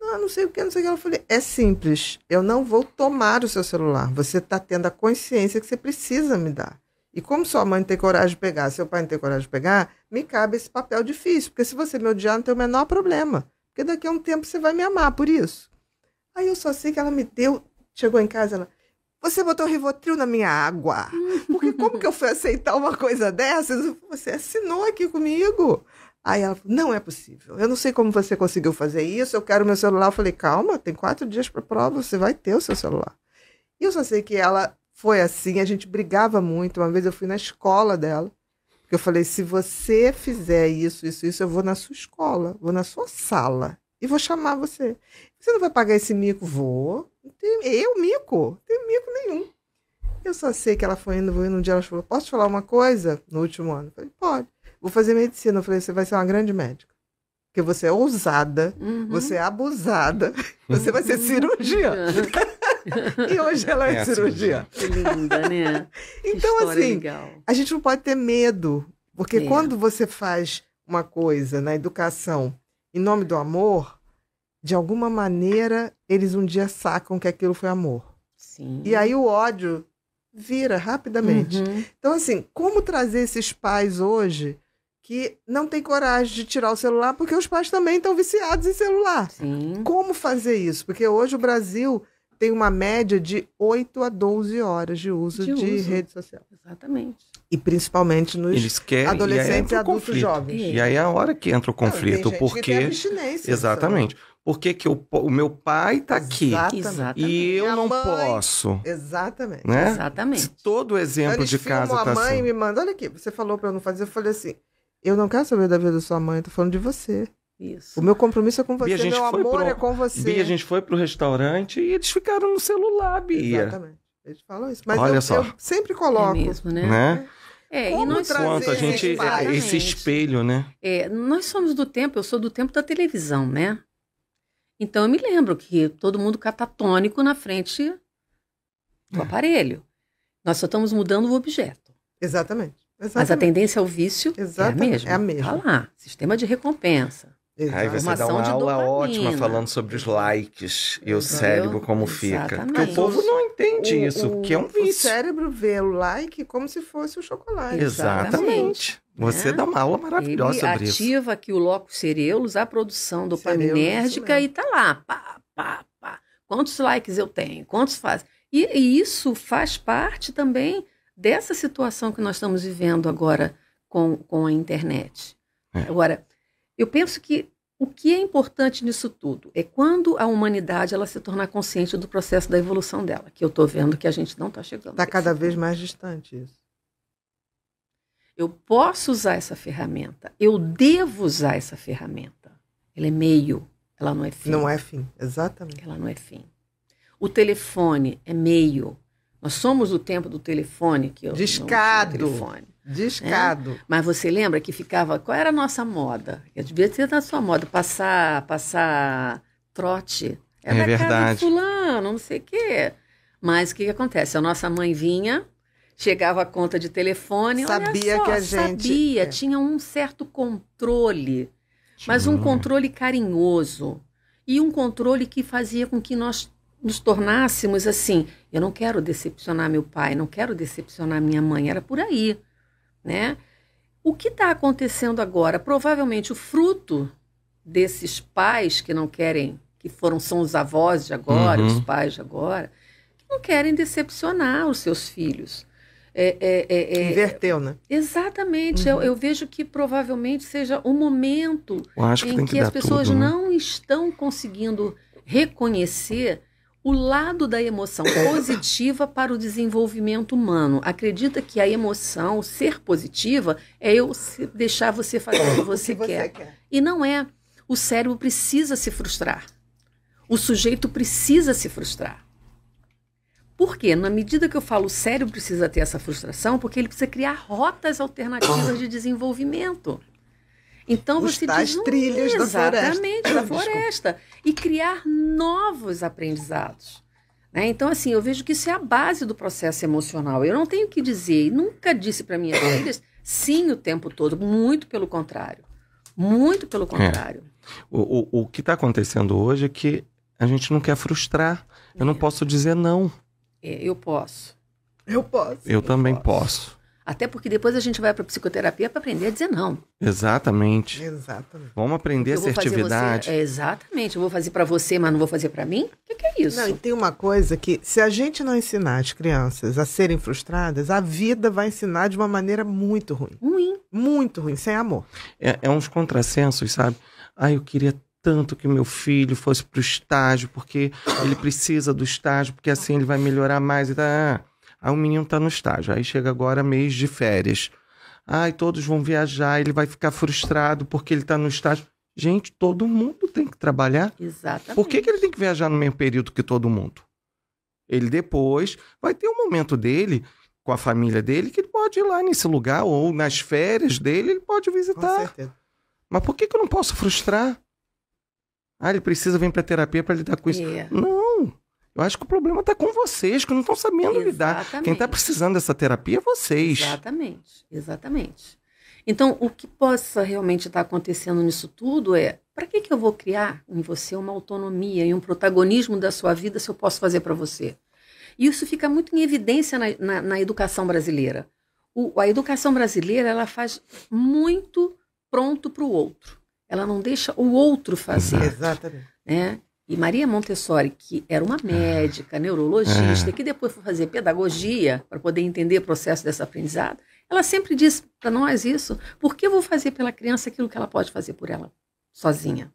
Não, ah, não sei o que, não sei o que. Ela falou, é simples, eu não vou tomar o seu celular. Você está tendo a consciência que você precisa me dar. E como sua mãe não tem coragem de pegar, seu pai não tem coragem de pegar, me cabe esse papel difícil, porque se você me odiar, não tem o menor problema. Porque daqui a um tempo você vai me amar por isso. Aí eu só sei que ela me deu, chegou em casa, ela, você botou Rivotril na minha água. Porque como que eu fui aceitar uma coisa dessas? Você assinou aqui comigo. Aí ela falou, não é possível. Eu não sei como você conseguiu fazer isso. Eu quero meu celular. Eu falei, calma, tem quatro dias para prova. Você vai ter o seu celular. E eu só sei que ela foi assim. A gente brigava muito. Uma vez eu fui na escola dela. Porque eu falei, se você fizer isso, isso, isso, eu vou na sua escola. Vou na sua sala e vou chamar você. Você não vai pagar esse mico? Vou. Eu, mico? Não tenho mico nenhum. Eu só sei que ela foi indo, vou indo um dia, ela falou, posso te falar uma coisa? No último ano. Eu falei, pode. Vou fazer medicina. Eu falei, você vai ser uma grande médica. Porque você é ousada, uhum. você é abusada, você vai ser uhum. cirurgiã. e hoje ela é, é cirurgiã. Que linda, né? então, assim, legal. a gente não pode ter medo. Porque é. quando você faz uma coisa na educação em nome do amor, de alguma maneira eles um dia sacam que aquilo foi amor. Sim. E aí o ódio vira rapidamente. Uhum. Então, assim, como trazer esses pais hoje que não tem coragem de tirar o celular porque os pais também estão viciados em celular? Sim. Como fazer isso? Porque hoje o Brasil tem uma média de 8 a 12 horas de uso de, de uso. rede social. Exatamente. E principalmente nos querem, adolescentes e, e adultos jovens. E aí é a hora que entra o conflito, Não, porque então. Exatamente. porque Por que, que eu, o meu pai está aqui Exatamente. e eu Minha não mãe... posso? Exatamente. Né? Exatamente. Todo exemplo de casa tá assim. A mãe me manda, olha aqui, você falou para eu não fazer, eu falei assim, eu não quero saber da vida da sua mãe, eu tô falando de você. Isso. O meu compromisso é com você, Bia, a gente meu amor pro... é com você. Bia, a gente foi pro restaurante e eles ficaram no celular, Bia. Exatamente. Eles falam isso. Mas Olha eu, só. eu sempre coloco. É mesmo, né? né? É, Como e nós somos, a gente é, esse espelho, né? É, nós somos do tempo, eu sou do tempo da televisão, né? Então eu me lembro que todo mundo catatônico na frente do é. aparelho. Nós só estamos mudando o objeto. Exatamente. Exatamente. Mas a tendência ao vício Exatamente. é a mesma. É a mesma. Tá lá, sistema de recompensa. Aí você dá uma aula dopamina. ótima falando sobre os likes e o Entendeu? cérebro como Exatamente. fica. Porque o povo não entende o, isso, o, que é um vício. O cérebro vê o like como se fosse o chocolate. Exatamente. Exatamente. Você é? dá uma aula maravilhosa Ele sobre isso. ativa aqui o locus cereus, a produção dopaminérgica né? e tá lá. Pá, pá, pá. Quantos likes eu tenho? Quantos fazem? E, e isso faz parte também dessa situação que nós estamos vivendo agora com, com a internet. É. Agora, eu penso que o que é importante nisso tudo é quando a humanidade ela se tornar consciente do processo da evolução dela, que eu estou vendo que a gente não está chegando. Está cada vez mais distante isso. Eu posso usar essa ferramenta, eu devo usar essa ferramenta. Ela é meio, ela não é fim. Não é fim, exatamente. Ela não é fim. O telefone é meio, nós somos o tempo do telefone que eu Discado. telefone. Né? Discado. Né? Mas você lembra que ficava. Qual era a nossa moda? Eu devia ter na sua moda passar, passar trote. É era é verdade. fulano, não sei o quê. Mas o que, que acontece? A nossa mãe vinha, chegava a conta de telefone, sabia só, que a gente sabia, é. tinha um certo controle, tinha. mas um controle carinhoso e um controle que fazia com que nós nos tornássemos assim, eu não quero decepcionar meu pai, não quero decepcionar minha mãe, era por aí, né? O que está acontecendo agora? Provavelmente o fruto desses pais que não querem, que foram são os avós de agora, uhum. os pais de agora, que não querem decepcionar os seus filhos. É, é, é, é Inverteu, né? Exatamente. Uhum. Eu, eu, vejo que provavelmente seja o momento em que, que, que as pessoas tudo, né? não estão conseguindo reconhecer o lado da emoção positiva para o desenvolvimento humano. Acredita que a emoção, ser positiva, é eu deixar você fazer o que você, o que quer. quer. E não é. O cérebro precisa se frustrar. O sujeito precisa se frustrar. Por quê? Na medida que eu falo, o cérebro precisa ter essa frustração, porque ele precisa criar rotas alternativas de desenvolvimento. Então Os você tais desunir, hum, trilhas da floresta. Exatamente, da floresta. E criar novos aprendizados. Né? Então, assim, eu vejo que isso é a base do processo emocional. Eu não tenho que dizer, nunca disse para minhas filhas, sim o tempo todo. Muito pelo contrário. Muito pelo é. contrário. É. O, o, o que está acontecendo hoje é que a gente não quer frustrar. Eu é. não posso dizer não. É, eu posso. Eu posso. Eu, eu também posso. posso. Até porque depois a gente vai para psicoterapia para aprender a dizer não. Exatamente. Exatamente. Vamos aprender a vou assertividade. você- é, exatamente. Eu vou fazer para você, mas não vou fazer para mim? O que, que é isso? Não, e tem uma coisa que, se a gente não ensinar as crianças a serem frustradas, a vida vai ensinar de uma maneira muito ruim. Ruim. Muito ruim, sem amor. É, é uns contrassensos, sabe? Ai, ah, eu queria tanto que meu filho fosse para o estágio, porque ele precisa do estágio, porque assim ele vai melhorar mais. E tá. Aí o menino tá no estágio. Aí chega agora mês de férias. Ai, todos vão viajar, ele vai ficar frustrado porque ele tá no estágio. Gente, todo mundo tem que trabalhar. Exatamente. Por que, que ele tem que viajar no mesmo período que todo mundo? Ele depois vai ter um momento dele com a família dele que ele pode ir lá nesse lugar ou nas férias dele ele pode visitar. Com certeza. Mas por que, que eu não posso frustrar? Ah, ele precisa vir para terapia para lidar com isso. É. Não. Eu acho que o problema está com vocês, que não estão sabendo Exatamente. lidar. Quem está precisando dessa terapia é vocês. Exatamente. Exatamente. Então, o que possa realmente estar tá acontecendo nisso tudo é: para que, que eu vou criar em você uma autonomia e um protagonismo da sua vida se eu posso fazer para você? E isso fica muito em evidência na, na, na educação brasileira. O, a educação brasileira ela faz muito pronto para o outro. Ela não deixa o outro fazer. Exatamente. Né? E Maria Montessori, que era uma médica, neurologista, é. que depois foi fazer pedagogia para poder entender o processo dessa aprendizado, ela sempre disse para nós isso: por que eu vou fazer pela criança aquilo que ela pode fazer por ela sozinha?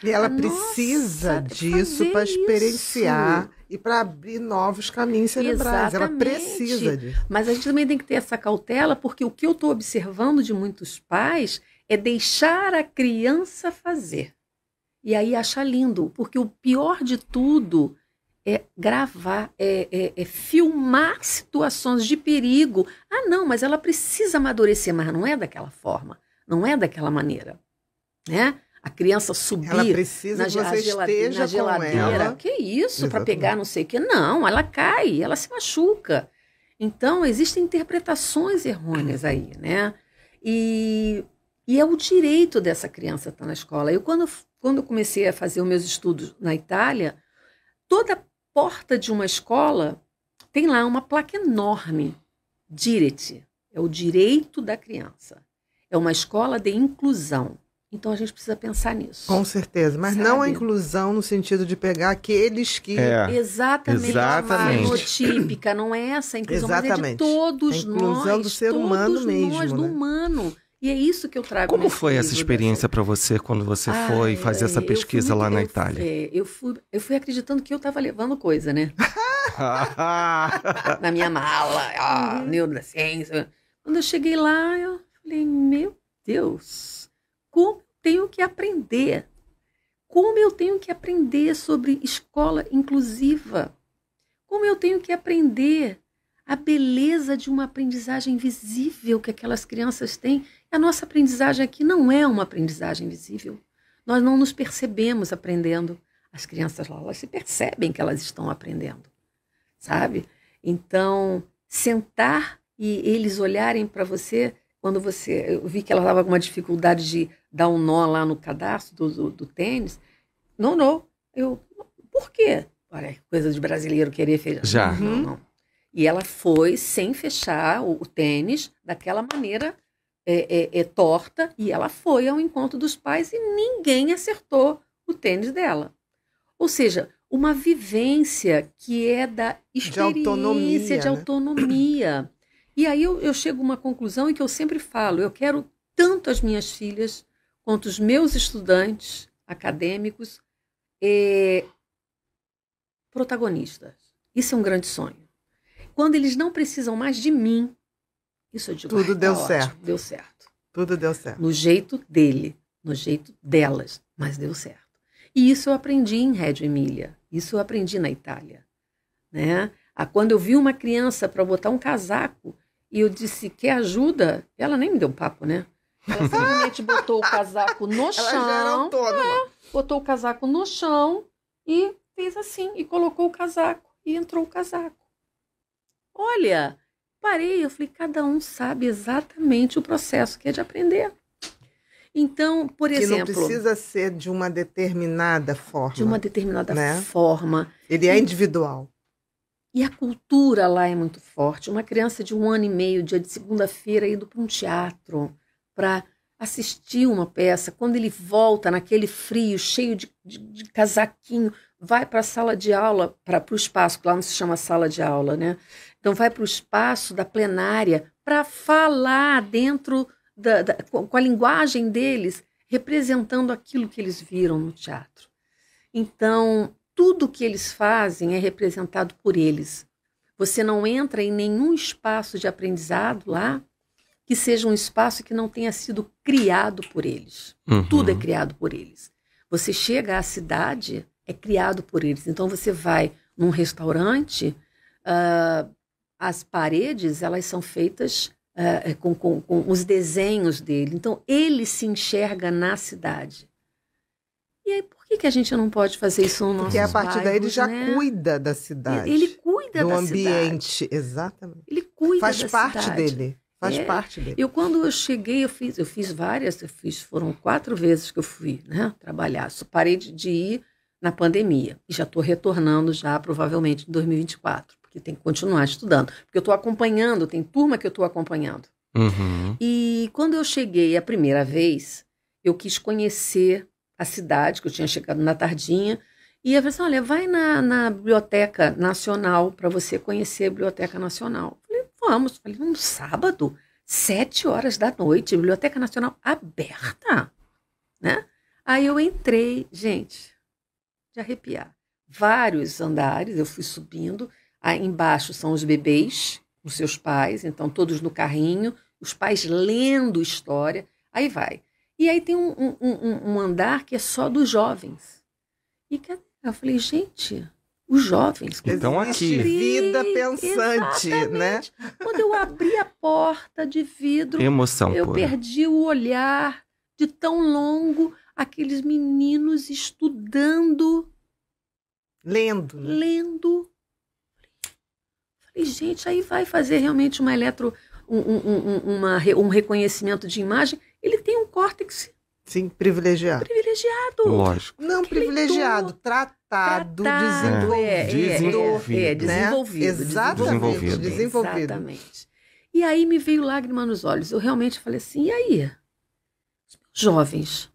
E ela Nossa, precisa disso para experienciar isso. e para abrir novos caminhos cerebrais. Ela precisa disso. Mas a gente também tem que ter essa cautela, porque o que eu estou observando de muitos pais é deixar a criança fazer. E aí acha lindo, porque o pior de tudo é gravar, é, é, é, filmar situações de perigo. Ah, não, mas ela precisa amadurecer, mas não é daquela forma, não é daquela maneira, né? A criança subir ela precisa na, que você gelade, esteja na geladeira. Com que isso para pegar não sei o que? Não, ela cai, ela se machuca. Então existem interpretações errôneas aí, né? E, e é o direito dessa criança estar na escola. Eu quando quando eu comecei a fazer os meus estudos na Itália, toda porta de uma escola tem lá uma placa enorme, Direte, é o direito da criança. É uma escola de inclusão. Então a gente precisa pensar nisso. Com certeza, mas sabe? não a inclusão no sentido de pegar aqueles que é, exatamente, é exatamente. típica, não é essa a inclusão, exatamente. mas é de todos a é inclusão nós, do ser humano mesmo, nós, né? humano. E é isso que eu trago. Como foi essa experiência para você quando você ah, foi fazer é, essa pesquisa lá na eu, Itália? É, eu, fui, eu fui acreditando que eu estava levando coisa, né? na minha mala, ó, uhum. neurociência. Quando eu cheguei lá, eu falei, meu Deus, como tenho que aprender? Como eu tenho que aprender sobre escola inclusiva? Como eu tenho que aprender a beleza de uma aprendizagem visível que aquelas crianças têm a nossa aprendizagem aqui não é uma aprendizagem visível. Nós não nos percebemos aprendendo. As crianças lá, elas se percebem que elas estão aprendendo, sabe? Então, sentar e eles olharem para você quando você. Eu vi que ela estava com uma dificuldade de dar um nó lá no cadastro do, do, do tênis. Não, não. Eu, por quê? Olha, coisa de brasileiro querer fechar. Já. Não, não. E ela foi sem fechar o, o tênis daquela maneira é, é, é torta e ela foi ao encontro dos pais e ninguém acertou o tênis dela. Ou seja, uma vivência que é da experiência, de autonomia. De né? autonomia. Né? E aí eu, eu chego a uma conclusão em que eu sempre falo: eu quero tanto as minhas filhas quanto os meus estudantes acadêmicos eh, protagonistas. Isso é um grande sonho. Quando eles não precisam mais de mim isso eu digo, Tudo tá deu tá certo. Ótimo, deu certo. Tudo deu certo. No jeito dele, no jeito delas, mas deu certo. E isso eu aprendi em Reggio Emília. Isso eu aprendi na Itália. Né? Ah, quando eu vi uma criança para botar um casaco e eu disse, quer ajuda? Ela nem me deu um papo, né? Ela simplesmente botou o casaco no chão. É, botou o casaco no chão e fez assim, e colocou o casaco, e entrou o casaco. Olha, parei, eu falei, cada um sabe exatamente o processo que é de aprender. Então, por que exemplo. Que não precisa ser de uma determinada forma. De uma determinada né? forma. Ele é individual. E a cultura lá é muito forte. Uma criança de um ano e meio, dia de segunda-feira, indo para um teatro para assistir uma peça, quando ele volta naquele frio, cheio de, de, de casaquinho, vai para a sala de aula, para o espaço, que lá não se chama sala de aula, né? Então, vai para o espaço da plenária para falar dentro da, da, com a linguagem deles, representando aquilo que eles viram no teatro. Então, tudo que eles fazem é representado por eles. Você não entra em nenhum espaço de aprendizado lá que seja um espaço que não tenha sido criado por eles. Uhum. Tudo é criado por eles. Você chega à cidade, é criado por eles. Então você vai num restaurante, uh, as paredes elas são feitas uh, com, com, com, os desenhos dele. Então ele se enxerga na cidade. E aí por que, que a gente não pode fazer isso no nosso Porque a partir bairros, daí ele já né? cuida da cidade. Ele, ele cuida do da ambiente, cidade. exatamente. Ele cuida Faz da parte cidade. dele. Faz é. parte dele. Eu quando eu cheguei, eu fiz, eu fiz várias, eu fiz, foram quatro vezes que eu fui, né, trabalhar. Só parei de ir na pandemia. E já estou retornando já provavelmente em 2024, porque tem que continuar estudando. Porque eu estou acompanhando, tem turma que eu estou acompanhando. Uhum. E quando eu cheguei a primeira vez, eu quis conhecer a cidade, que eu tinha chegado na tardinha, e eu falei assim, olha, vai na, na Biblioteca Nacional para você conhecer a Biblioteca Nacional. Eu falei, vamos. Eu falei, num sábado, sete horas da noite, Biblioteca Nacional aberta, né? Aí eu entrei, gente, de arrepiar. Vários andares, eu fui subindo. Aí ah, embaixo são os bebês, os seus pais, então todos no carrinho, os pais lendo história, aí vai. E aí tem um, um, um, andar que é só dos jovens. E que é, eu falei, gente, os jovens. Então aqui. Vida pensante, né? Exatamente. né? Quando eu abri a porta de vidro, Emoção eu perdi o olhar de tão longo aqueles meninos estudando. Lendo. Né? Lendo. Falei, gente, aí vai fazer realmente uma eletro, um, um, um, uma, um reconhecimento de imagem. Ele tem um córtex. Sim, privilegiado. Privilegiado. Lógico. Não que privilegiado, leitor. tratado, tratado desenvolvido. É, é, é, é desenvolvido, é, né? Exatamente, desenvolvido. desenvolvido. Exatamente. E aí me veio lágrima nos olhos. Eu realmente falei assim, e aí? Jovens,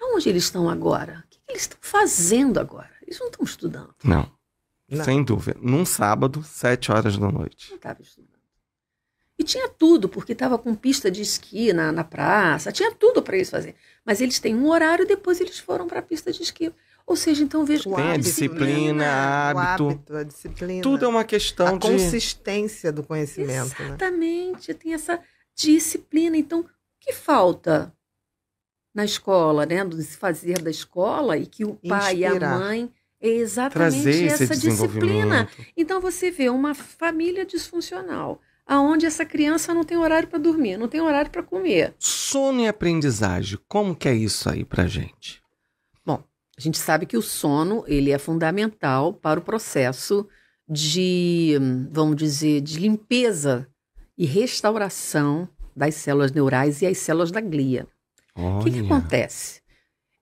Aonde eles estão agora? O que eles estão fazendo agora? Eles não estão estudando. Não. não. Sem dúvida. Num sábado, sete horas da noite. Não estava estudando. E tinha tudo, porque estava com pista de esqui na, na praça, tinha tudo para eles fazer. Mas eles têm um horário, depois eles foram para a pista de esqui. Ou seja, então vejo Tem a disciplina, a hábito. O hábito, a disciplina. Tudo é uma questão a de. consistência do conhecimento. Né? Exatamente. Né? Tem essa disciplina. Então, o que falta na escola, né? Do se fazer da escola e que o Inspirar. pai e a mãe é exatamente Trazer essa disciplina. Então você vê uma família disfuncional, aonde essa criança não tem horário para dormir, não tem horário para comer. Sono e aprendizagem, como que é isso aí para gente? Bom, a gente sabe que o sono ele é fundamental para o processo de, vamos dizer, de limpeza e restauração das células neurais e as células da glia. O que, que, acontece?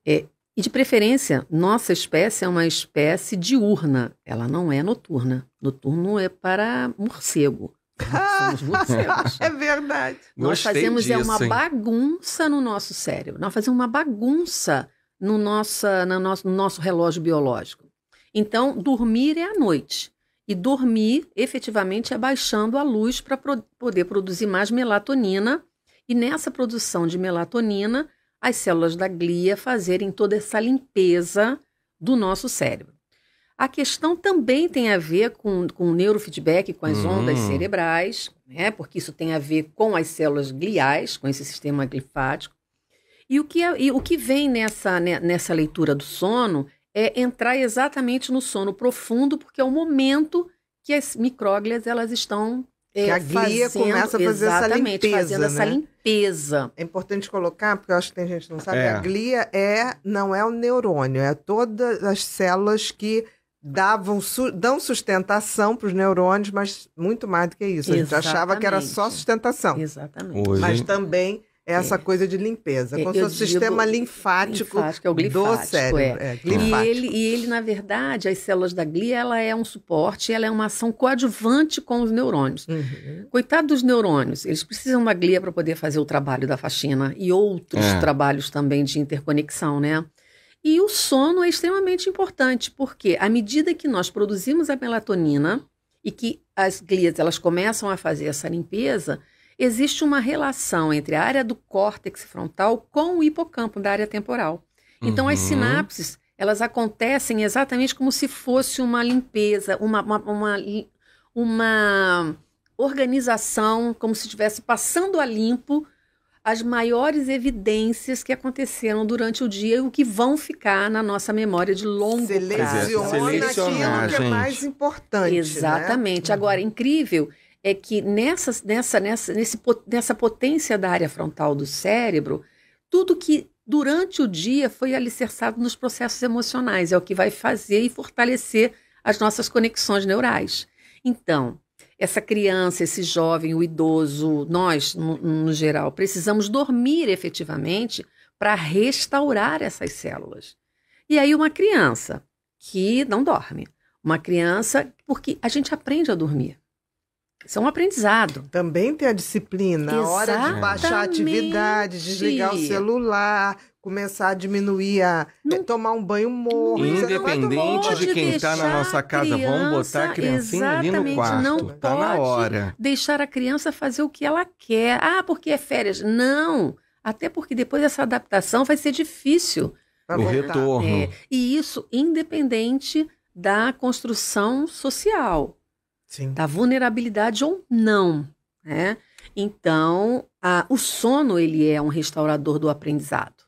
É, e de preferência, nossa espécie é uma espécie diurna, ela não é noturna. Noturno é para morcego. Nós ah, somos morcegos. é verdade. Nós Gostei fazemos disso, é uma hein? bagunça no nosso cérebro. Nós fazemos uma bagunça no, nossa, no, nosso, no nosso relógio biológico. Então, dormir é à noite. E dormir efetivamente é baixando a luz para pro, poder produzir mais melatonina e nessa produção de melatonina, as células da glia fazerem toda essa limpeza do nosso cérebro. A questão também tem a ver com, com o neurofeedback, com as hum. ondas cerebrais, né? porque isso tem a ver com as células gliais, com esse sistema glifático. E o que, é, e o que vem nessa, né, nessa leitura do sono é entrar exatamente no sono profundo, porque é o momento que as micróglias elas estão é, que a glia fazendo, começa a fazer essa limpeza. Fazendo né? essa limpeza. É importante colocar, porque eu acho que tem gente que não sabe, é. a glia é, não é o neurônio, é todas as células que davam, su, dão sustentação para os neurônios, mas muito mais do que isso. Exatamente. A gente achava que era só sustentação. Exatamente. Hoje, mas também é essa é. coisa de limpeza, é, com o seu sistema linfático, linfático é o glifático, do cérebro. É. glifático. É, e, ele, e ele, na verdade, as células da glia, ela é um suporte, ela é uma ação coadjuvante com os neurônios. Uhum. Coitado dos neurônios, eles precisam da glia para poder fazer o trabalho da faxina e outros trabalhos também de interconexão, né? E o sono é extremamente importante, porque à medida que nós produzimos a melatonina e que as glias elas começam a fazer essa limpeza, existe uma relação entre a área do córtex frontal com o hipocampo da área temporal. Então, uhum. as sinapses, elas acontecem exatamente como se fosse uma limpeza, uma, uma, uma, uma organização, como se estivesse passando a limpo as maiores evidências que aconteceram durante o dia e o que vão ficar na nossa memória de longo Seleciona prazo. Seleciona é, aquilo que é mais importante. Né? Exatamente. Né? Agora, incrível é que nessa, nessa, nessa, nesse, nessa potência da área frontal do cérebro, tudo que durante o dia foi alicerçado nos processos emocionais, é o que vai fazer e fortalecer as nossas conexões neurais. Então, essa criança, esse jovem, o idoso, nós, no, no geral, precisamos dormir efetivamente para restaurar essas células. E aí, uma criança que não dorme, uma criança, porque a gente aprende a dormir. Isso é um aprendizado. Também tem a disciplina, a hora de baixar a atividade, desligar o celular, começar a diminuir a é, não, tomar um banho morno. É independente de quem está na nossa casa, criança, vamos botar a criancinha ali no quarto. Não tá na hora. Deixar a criança fazer o que ela quer. Ah, porque é férias. Não. Até porque depois dessa adaptação vai ser difícil. o retorno. É, e isso independente da construção social. Sim. da vulnerabilidade ou não, né? Então, a, o sono ele é um restaurador do aprendizado.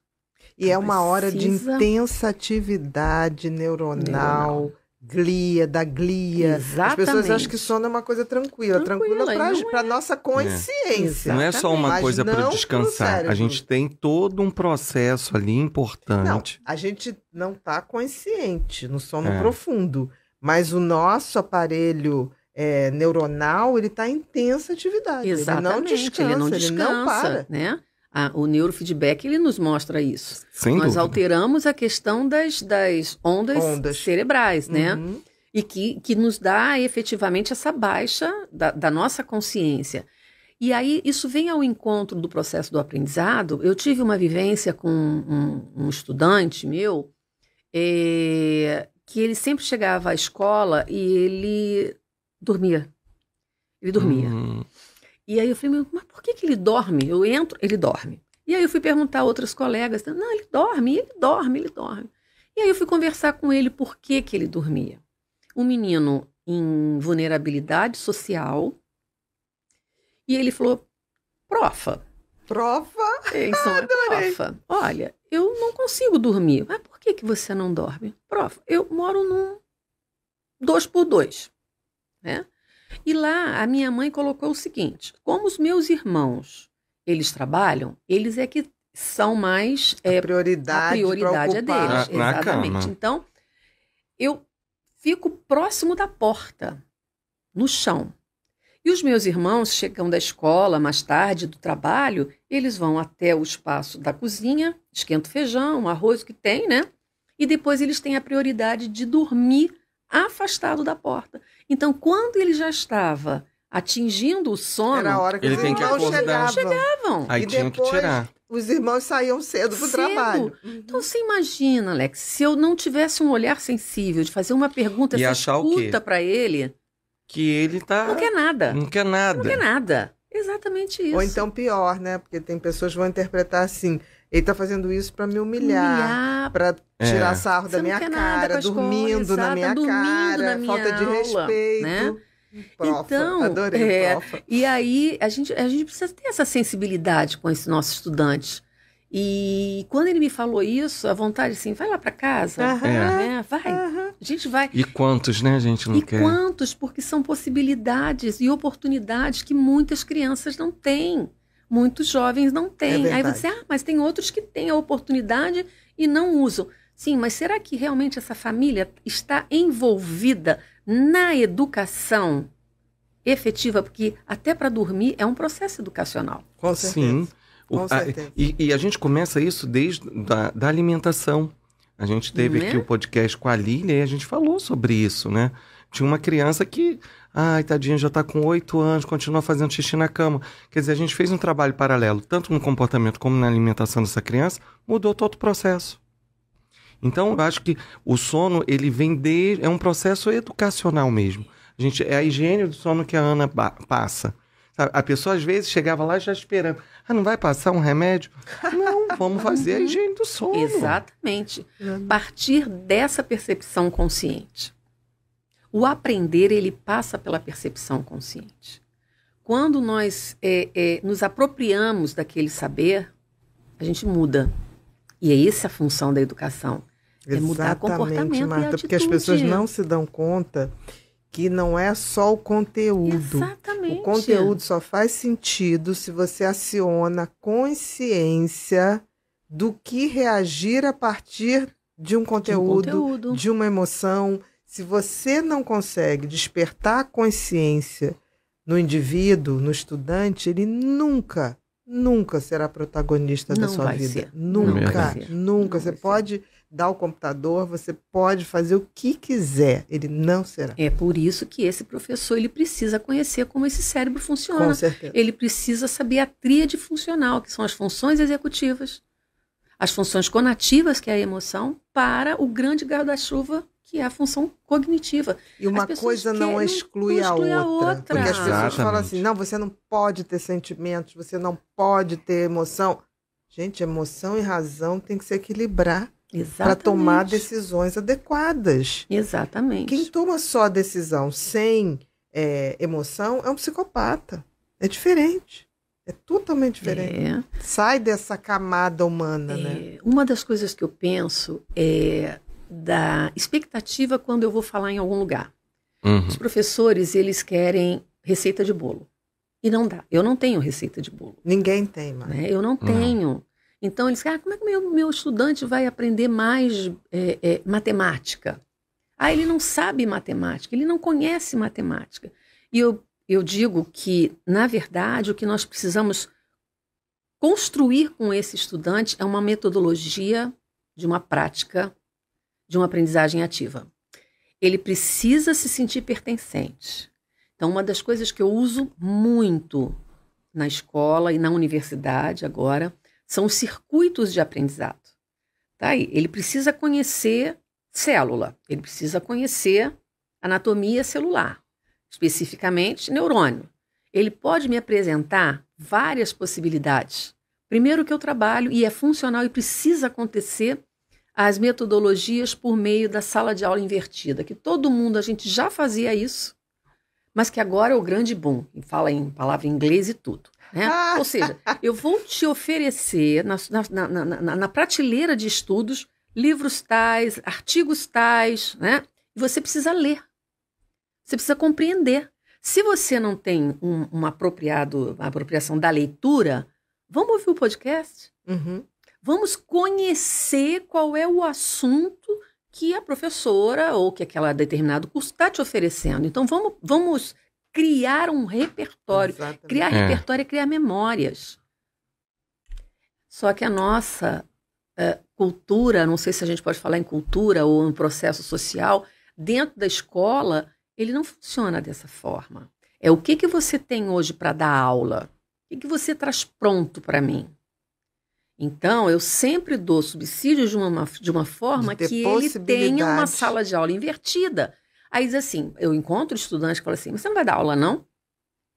E é então, é uma hora de intensa atividade neuronal. neuronal glia, da glia. Exatamente. As pessoas acham que sono é uma coisa tranquila. Tranquila, tranquila para é. nossa consciência. É. Não é só uma coisa para descansar. A gente tem todo um processo ali importante. Não, a gente não está consciente no sono é. profundo. Mas o nosso aparelho é, neuronal, ele está em intensa atividade. Exatamente. Ele não descansa, ele não, descansa, ele não para. Né? o neurofeedback ele nos mostra isso. Sem Nós dúvida. alteramos a questão das, das ondas, ondas. cerebrais, né? uhum. né? E que, que nos dá efetivamente essa baixa da, da, nossa consciência. E aí isso vem ao encontro do processo do aprendizado. Eu tive uma vivência com um, um estudante meu é, que ele sempre chegava à escola e ele dormia. Ele dormia. Hum. E aí eu falei, mas por que, que ele dorme? Eu entro, ele dorme. E aí eu fui perguntar a outras colegas, não, ele dorme, ele dorme, ele dorme. E aí eu fui conversar com ele por que, que ele dormia. Um menino em vulnerabilidade social. E ele falou, profa. Profa? É, são Adorei. profa. Olha, eu não consigo dormir. Mas por que, que você não dorme? Profa, eu moro num dois por dois né? E lá a minha mãe colocou o seguinte: como os meus irmãos eles trabalham, eles é que são mais a é, prioridade, a prioridade é deles, na, exatamente. Na então eu fico próximo da porta, no chão. E os meus irmãos chegam da escola mais tarde, do trabalho, eles vão até o espaço da cozinha, esquenta feijão, arroz, o que tem, né? E depois eles têm a prioridade de dormir afastado da porta. Então, quando ele já estava atingindo o sono, Era a hora que ele os tem que irmãos acordar. chegavam. chegavam. Aí e tinham que tirar. os irmãos saíam cedo para o trabalho. Então você imagina, Alex, se eu não tivesse um olhar sensível de fazer uma pergunta E achar para ele, Que ele tá. não quer nada. Não quer nada. Não quer nada. Exatamente isso. Ou então pior, né? Porque tem pessoas que vão interpretar assim: ele tá fazendo isso para me humilhar, humilhar. para é. tirar é. sarro da minha cara, dormindo, na minha tá dormindo cara, na minha falta aula, de respeito. Né? Profa, então, adorei, é, e aí a gente, a gente precisa ter essa sensibilidade com esses nossos estudantes. E quando ele me falou isso, a vontade assim, vai lá para casa, uhum, né? É. vai, uhum. a gente vai. E quantos, né, a gente não e quer? E quantos, porque são possibilidades e oportunidades que muitas crianças não têm. Muitos jovens não têm. É Aí você, diz ah, mas tem outros que têm a oportunidade e não usam. Sim, mas será que realmente essa família está envolvida na educação efetiva? Porque até para dormir é um processo educacional. Com certeza. Sim. O, Com certeza. A, e, e, a gente começa isso desde da, da alimentação. A gente teve né? aqui é? o podcast com a Lília e a gente falou sobre isso, né? Tinha uma criança que Ai, tadinha, já está com oito anos, continua fazendo xixi na cama. Quer dizer, a gente fez um trabalho paralelo, tanto no comportamento como na alimentação dessa criança, mudou todo o processo. Então, eu acho que o sono, ele vem de... é um processo educacional mesmo. A gente, é a higiene do sono que a Ana passa. Sabe? A pessoa, às vezes, chegava lá já esperando. Ah, não vai passar um remédio? Não, vamos fazer a higiene do uhum. sono. Exatamente. Uhum. Partir dessa percepção consciente. O aprender, ele passa pela percepção consciente. Quando nós é, é, nos apropriamos daquele saber, a gente muda. E é essa a função da educação. É Exatamente, mudar comportamento Marta, porque as pessoas não se dão conta que não é só o conteúdo. Exatamente. O conteúdo só faz sentido se você aciona a consciência do que reagir a partir de um conteúdo, de, um conteúdo. de uma emoção, se você não consegue despertar a consciência no indivíduo, no estudante, ele nunca, nunca será protagonista não da sua vida. Ser. Nunca, não nunca. Não você pode ser. dar o computador, você pode fazer o que quiser, ele não será. É por isso que esse professor ele precisa conhecer como esse cérebro funciona. Com certeza. Ele precisa saber a tríade funcional, que são as funções executivas, as funções conativas, que é a emoção, para o grande guarda-chuva, que é a função cognitiva. E uma coisa não, exclui não exclui, a, outra, a outra. Porque as pessoas falam assim: não, você não pode ter sentimentos, você não pode ter emoção. Gente, emoção e razão tem que se equilibrar para tomar decisões adequadas. Exatamente. Quem toma só a decisão sem é, emoção é um psicopata. É diferente. É totalmente diferente. É. Sai dessa camada humana, é. né? Uma das coisas que eu penso é da expectativa quando eu vou falar em algum lugar. Uhum. Os professores, eles querem receita de bolo. E não dá. Eu não tenho receita de bolo. Ninguém tem, mano. Né? Eu não uhum. tenho. Então eles ah, como é que meu, meu estudante vai aprender mais é, é, matemática? Ah, ele não sabe matemática, ele não conhece matemática. E eu eu digo que, na verdade, o que nós precisamos construir com esse estudante é uma metodologia de uma prática de uma aprendizagem ativa. Ele precisa se sentir pertencente. Então, uma das coisas que eu uso muito na escola e na universidade agora são os circuitos de aprendizado. Tá aí, ele precisa conhecer célula, ele precisa conhecer anatomia celular, especificamente neurônio, ele pode me apresentar várias possibilidades. Primeiro, que eu trabalho e é funcional e precisa acontecer as metodologias por meio da sala de aula invertida, que todo mundo a gente já fazia isso, mas que agora é o grande boom, fala em palavra em inglês e tudo. Né? Ah! Ou seja, eu vou te oferecer na, na, na, na, prateleira de estudos livros tais, artigos tais, né? E você precisa ler. Você precisa compreender. Se você não tem um, um apropriado, uma apropriação da leitura, vamos ouvir o podcast. Uhum. Vamos conhecer qual é o assunto que a professora ou que aquela determinado curso está te oferecendo. Então vamos, vamos criar um repertório. Exatamente. Criar é. repertório é criar memórias. Só que a nossa uh, cultura, não sei se a gente pode falar em cultura ou em processo social, dentro da escola, ele não funciona dessa forma. É o que, que você tem hoje para dar aula? O que, que você traz pronto para mim? Então, eu sempre dou subsídios de uma, de uma forma de que ele tenha uma sala de aula invertida. Aí assim: eu encontro estudantes que falam assim, mas você não vai dar aula, não?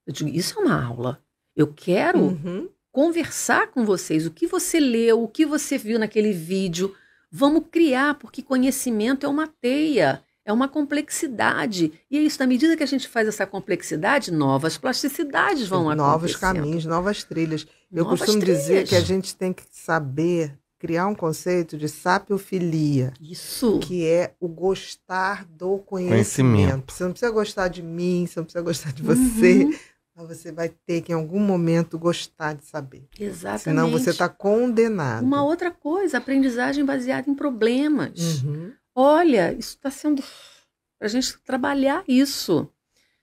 Eu digo: isso é uma aula. Eu quero uhum. conversar com vocês o que você leu, o que você viu naquele vídeo. Vamos criar, porque conhecimento é uma teia é uma complexidade. E é isso, na medida que a gente faz essa complexidade, novas plasticidades vão acontecer. Novos caminhos, novas trilhas. Eu novas costumo trilhas. dizer que a gente tem que saber criar um conceito de sapiofilia. Isso. Que é o gostar do conhecimento. conhecimento. Você não precisa gostar de mim, você não precisa gostar de uhum. você. Uhum. Mas você vai ter que, em algum momento, gostar de saber. Exatamente. Senão você está condenado. Uma outra coisa, aprendizagem baseada em problemas. Uhum. Olha, isso está sendo para a gente trabalhar isso.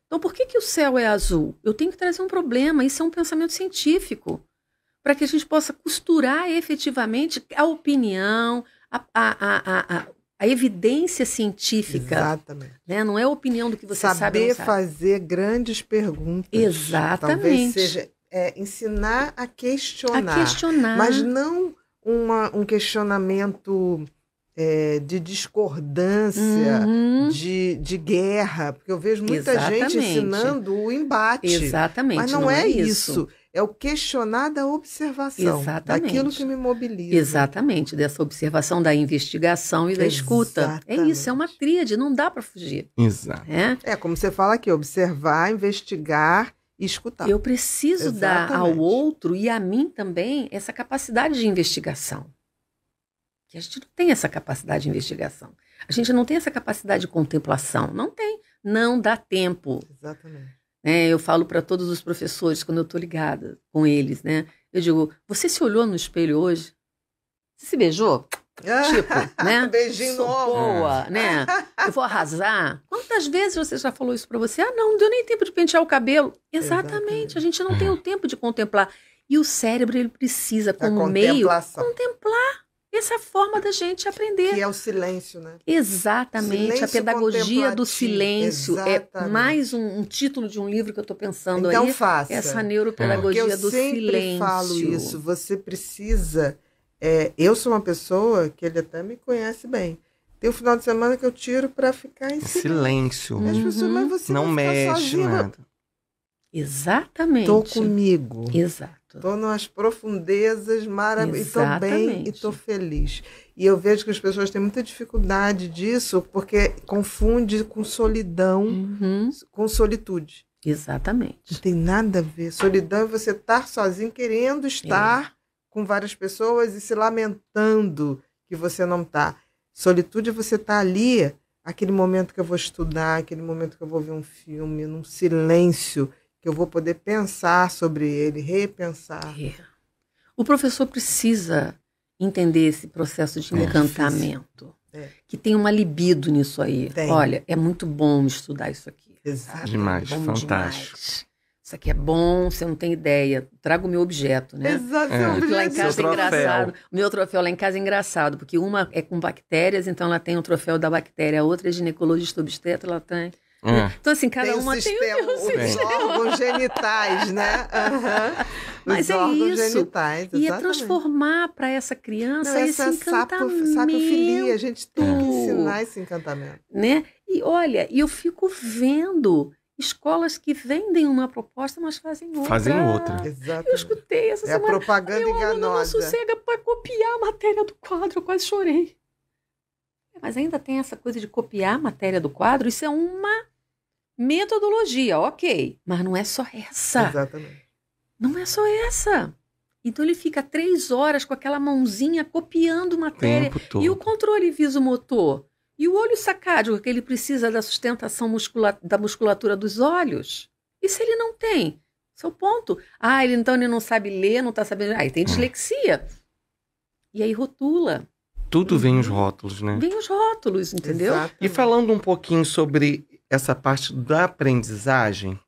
Então, por que, que o céu é azul? Eu tenho que trazer um problema. Isso é um pensamento científico para que a gente possa costurar efetivamente a opinião, a, a, a, a evidência científica. Exatamente. Né? Não é a opinião do que você Saber sabe. Saber fazer grandes perguntas. Exatamente. Talvez seja é, ensinar a questionar. A questionar. Mas não uma, um questionamento é, de discordância, uhum. de, de guerra, porque eu vejo muita Exatamente. gente ensinando o embate. Exatamente. Mas não, não é, é isso. isso. É o questionar da observação, Exatamente. daquilo que me mobiliza. Exatamente, dessa observação, da investigação e da Exatamente. escuta. É isso, é uma tríade, não dá para fugir. Exato. É? é como você fala aqui, observar, investigar escutar. Eu preciso Exatamente. dar ao outro e a mim também essa capacidade de investigação que a gente não tem essa capacidade de investigação. A gente não tem essa capacidade de contemplação. Não tem. Não dá tempo. Exatamente. É, eu falo para todos os professores, quando eu estou ligada com eles, né? Eu digo, você se olhou no espelho hoje? Você se beijou? Ah, tipo, né? Beijinho Sou novo. boa, né? Eu vou arrasar. Quantas vezes você já falou isso para você? Ah, não, não deu nem tempo de pentear o cabelo. Exatamente, Exatamente. a gente não tem o tempo de contemplar. E o cérebro, ele precisa, como meio, contemplar essa é a forma da gente aprender. Que é o silêncio, né? Exatamente. Silêncio a pedagogia do silêncio é Exatamente. é mais um, um, título de um livro que eu estou pensando então, aí. Então faça. Essa neuropedagogia é. do silêncio. Eu sempre falo isso. Você precisa... É, eu sou uma pessoa que ele até me conhece bem. Tem um final de semana que eu tiro para ficar em silêncio. silêncio. Uhum. Pessoas, mas você uhum. não mexe sozinha, nada. Exatamente. Estou comigo. Exato. Estou nas profundezas maravilhosas. Estou bem e estou feliz. E eu vejo que as pessoas têm muita dificuldade disso porque confunde com solidão, uhum. com solitude. Exatamente. Não tem nada a ver. Solidão é você estar sozinho, querendo estar é. com várias pessoas e se lamentando que você não está. Solitude é você estar tá ali, aquele momento que eu vou estudar, aquele momento que eu vou ver um filme, num silêncio que eu vou poder pensar sobre ele, repensar. É. O professor precisa entender esse processo de é encantamento. É. Que tem uma libido nisso aí. Tem. Olha, é muito bom estudar isso aqui. Exato. Demais, bom fantástico. Demais. Isso aqui é bom, você não tem ideia. Trago o meu objeto, né? Exato, é. Objeto. lá em casa é engraçado. O meu troféu lá em casa é engraçado, porque uma é com bactérias, então ela tem o um troféu da bactéria, a outra é ginecologista obstetra, ela tem é. Então, assim, cada tem uma sistema, tem o seu sistema. Os órgãos genitais, né? Uhum. Mas os é órgãos isso. genitais, exatamente. E é transformar para essa criança Não, esse encantamento. Sapo, sapofilia, a gente tem que é. ensinar esse encantamento. Né? E olha, eu fico vendo escolas que vendem uma proposta, mas fazem outra. Fazem outra. Exatamente. Eu escutei essa é semana. É propaganda meu enganosa. Meu não sossega para copiar a matéria do quadro, eu quase chorei. Mas ainda tem essa coisa de copiar a matéria do quadro, isso é uma metodologia, ok, mas não é só essa. Exatamente. Não é só essa. Então ele fica três horas com aquela mãozinha copiando matéria. O e o controle visomotor? E o olho sacádico, que ele precisa da sustentação muscula da musculatura dos olhos? E se ele não tem? Esse é o ponto. Ah, ele, então ele não sabe ler, não está sabendo. Ah, ele tem hum. dislexia. E aí rotula. Tudo vem os uhum. rótulos, né? Vem os rótulos, entendeu? Exato. E falando um pouquinho sobre essa parte da aprendizagem,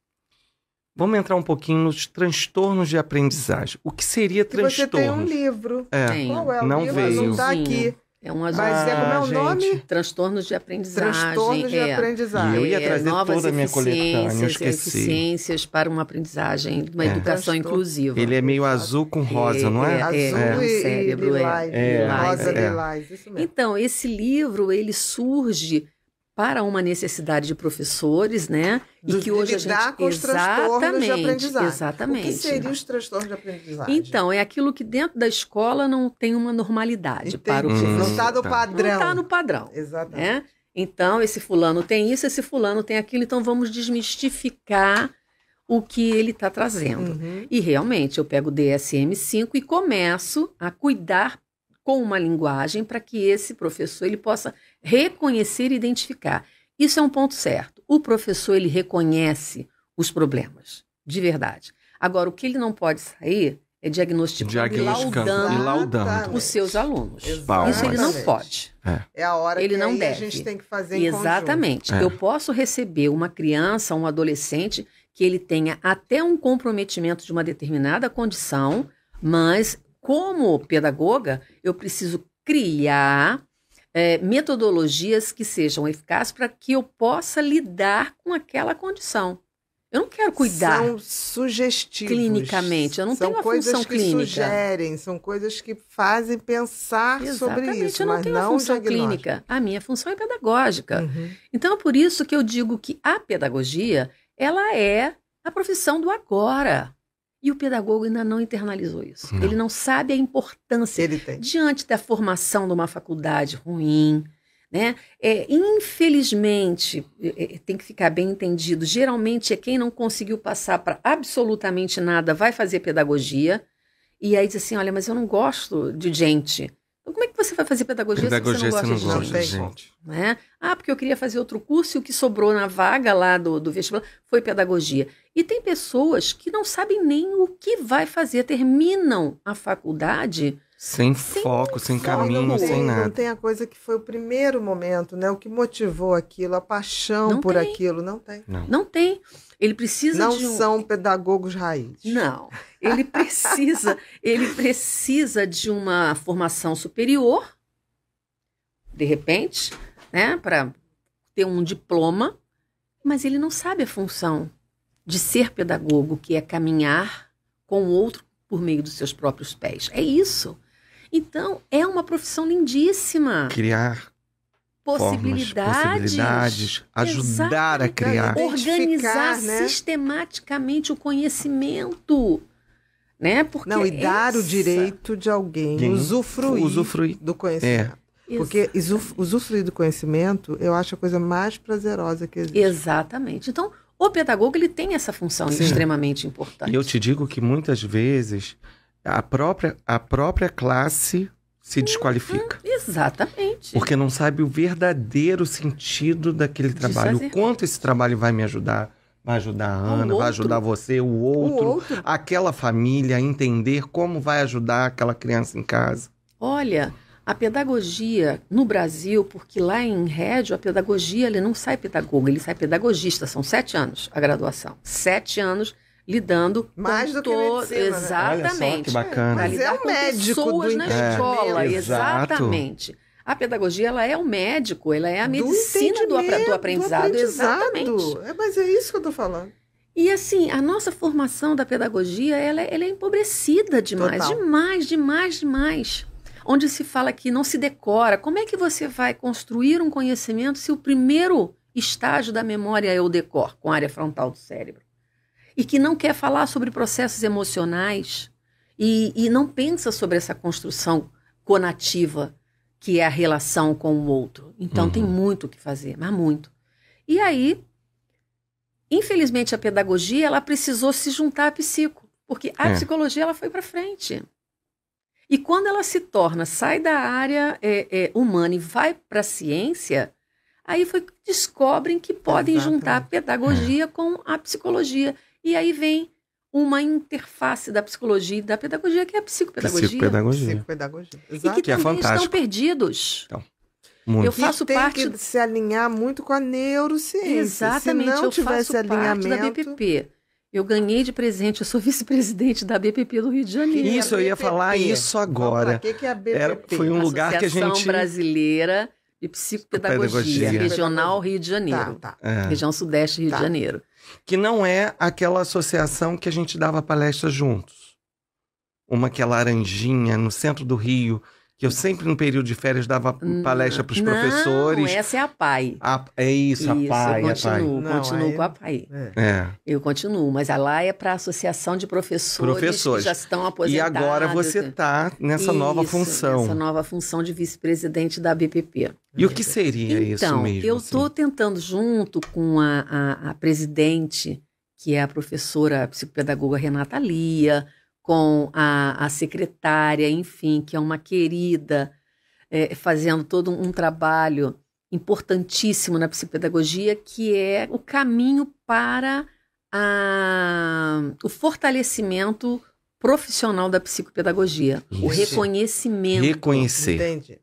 vamos entrar um pouquinho nos transtornos de aprendizagem. O que seria transtorno? Você tem um livro. É. Tem. Qual é o não livro? Veio. Não está aqui. É uma Mas é como é gente. nome? Transtornos de aprendizagem. Transtornos de é. aprendizagem. E eu ia é, trazer é, toda a minha coletânea, eu esqueci. Eficiências para uma aprendizagem, uma é. educação Transtor... inclusiva. Ele é meio azul com é, rosa, não é? é, é azul é. E, cérebro, e lilás, é. Lilás, rosa lilás, isso mesmo. Então, esse livro, ele surge para uma necessidade de professores, né? E que hoje a gente com os transtornos de aprendizagem. Exatamente. O que seriam os transtornos de aprendizagem? Então, é aquilo que dentro da escola não tem uma normalidade Entendi. para o tá professor. Não está no padrão. Não está no padrão. Exatamente. Né? Então, esse fulano tem isso, esse fulano tem aquilo, então vamos desmistificar o que ele está trazendo. Uhum. E realmente, eu pego o DSM-5 e começo a cuidar com uma linguagem para que esse professor ele possa Reconhecer e identificar. Isso é um ponto certo. O professor ele reconhece os problemas, de verdade. Agora, o que ele não pode sair é diagnosticando, e laudando, e laudando. os seus alunos. Exatamente. Isso ele não pode. É, é a hora ele que não deve. a gente tem que fazer em Exatamente. É. Eu posso receber uma criança, um adolescente, que ele tenha até um comprometimento de uma determinada condição, mas como pedagoga, eu preciso criar é, metodologias que sejam eficazes para que eu possa lidar com aquela condição. Eu não quero cuidar. São sugestivos. Clinicamente. Eu não são tenho uma coisas função que clínica. sugerem, são coisas que fazem pensar Exatamente, sobre isso. Eu não mas tenho não uma função clínica. A minha função é pedagógica. Uhum. Então, é por isso que eu digo que a pedagogia ela é a profissão do agora. E o pedagogo ainda não internalizou isso. Não. Ele não sabe a importância diante da formação de uma faculdade ruim. Né? É, infelizmente, é, é, tem que ficar bem entendido. Geralmente é quem não conseguiu passar para absolutamente nada vai fazer pedagogia. E aí diz assim: olha, mas eu não gosto de gente. Então, como é que você vai fazer pedagogia, pedagogia se você não gosta, você não gosta Gente. Né? Ah, porque eu queria fazer outro curso e o que sobrou na vaga lá do, do vestibular foi pedagogia. E tem pessoas que não sabem nem o que vai fazer, terminam a faculdade sem, sem foco, sem caminho, não, sem nada. Não tem a coisa que foi o primeiro momento, né? O que motivou aquilo, a paixão não por tem. aquilo, não tem. Não. não tem. Ele precisa não de um... são pedagogos raiz. Não. Ele precisa, ele precisa de uma formação superior, de repente, né, para ter um diploma, mas ele não sabe a função de ser pedagogo, que é caminhar com o outro por meio dos seus próprios pés. É isso. Então, é uma profissão lindíssima. Criar possibilidades, formas, possibilidades ajudar a criar, organizar né? sistematicamente o conhecimento. Né? Porque Não, e é dar o direito de alguém usufruir, usufruir do conhecimento. É. Porque usufruir do conhecimento, eu acho a coisa mais prazerosa que existe. Exatamente. Então, o pedagogo ele tem essa função Sim. extremamente importante. E eu te digo que muitas vezes a própria, a própria classe se uhum, desqualifica. Uhum, exatamente. Porque não sabe o verdadeiro sentido daquele trabalho. O quanto esse trabalho vai me ajudar. Vai ajudar a Ana, vai ajudar você, o outro, o outro, aquela família a entender como vai ajudar aquela criança em casa. Olha, a pedagogia no Brasil, porque lá em Rédio, a pedagogia ele não sai pedagogo, ele sai pedagogista. São sete anos a graduação. Sete anos lidando mais do que medicina, né? exatamente Olha só que bacana mas é o médico pessoas do na escola é, exatamente a pedagogia ela é o médico ela é a medicina do, do, do, aprendizado, do aprendizado, exatamente é, mas é isso que eu estou falando e assim a nossa formação da pedagogia ela, é, ela é empobrecida demais Total. demais demais demais onde se fala que não se decora como é que você vai construir um conhecimento se o primeiro estágio da memória é o decor com a área frontal do cérebro e que não quer falar sobre processos emocionais e, e não pensa sobre essa construção conativa que é a relação com o outro. Então uhum. tem muito o que fazer, mas muito. E aí, infelizmente a pedagogia ela precisou se juntar à psico, porque a é. psicologia ela foi para frente. E quando ela se torna, sai da área é, é, humana e vai para a ciência, aí foi descobrem que podem Exatamente. juntar a pedagogia é. com a psicologia. E aí vem uma interface da psicologia e da pedagogia, que é a psicopedagogia. Psicopedagogia. psicopedagogia. Exato. E que, que também é estão perdidos. Então, muito. Eu faço tem parte... que se alinhar muito com a neurociência. Exatamente, se não eu tivesse faço alinhamento... parte da BPP. Eu ganhei de presente, eu sou vice-presidente da BPP do Rio de Janeiro. Isso, eu ia falar isso agora. Então, que, é a BPP? Era, foi um lugar que a gente... Brasileira de Psicopedagogia, Pedagogia. Regional Rio de Janeiro. Tá, tá. É. Região Sudeste Rio tá. de Janeiro que não é aquela associação que a gente dava palestra juntos. Uma que é laranjinha, no centro do Rio, que eu sempre no período de férias dava hum, palestra para os professores. Essa é a PAI. A, é isso, isso, a PAI. Eu continuo, a PAI. continuo não, com a PAI. É. é. Eu continuo, mas a lá é para a Associação de Professores, professores. que já estão aposentados. E agora você está nessa isso, nova função. Nessa nova função de vice-presidente da BPP. E o que seria então, isso mesmo? Então, eu estou assim? tentando, junto com a, a, a presidente, que é a professora a psicopedagoga Renata Lia, com a, a secretária, enfim, que é uma querida, é, fazendo todo um trabalho importantíssimo na psicopedagogia, que é o caminho para a, o fortalecimento profissional da psicopedagogia, isso. o reconhecimento. Reconhecer. Entende?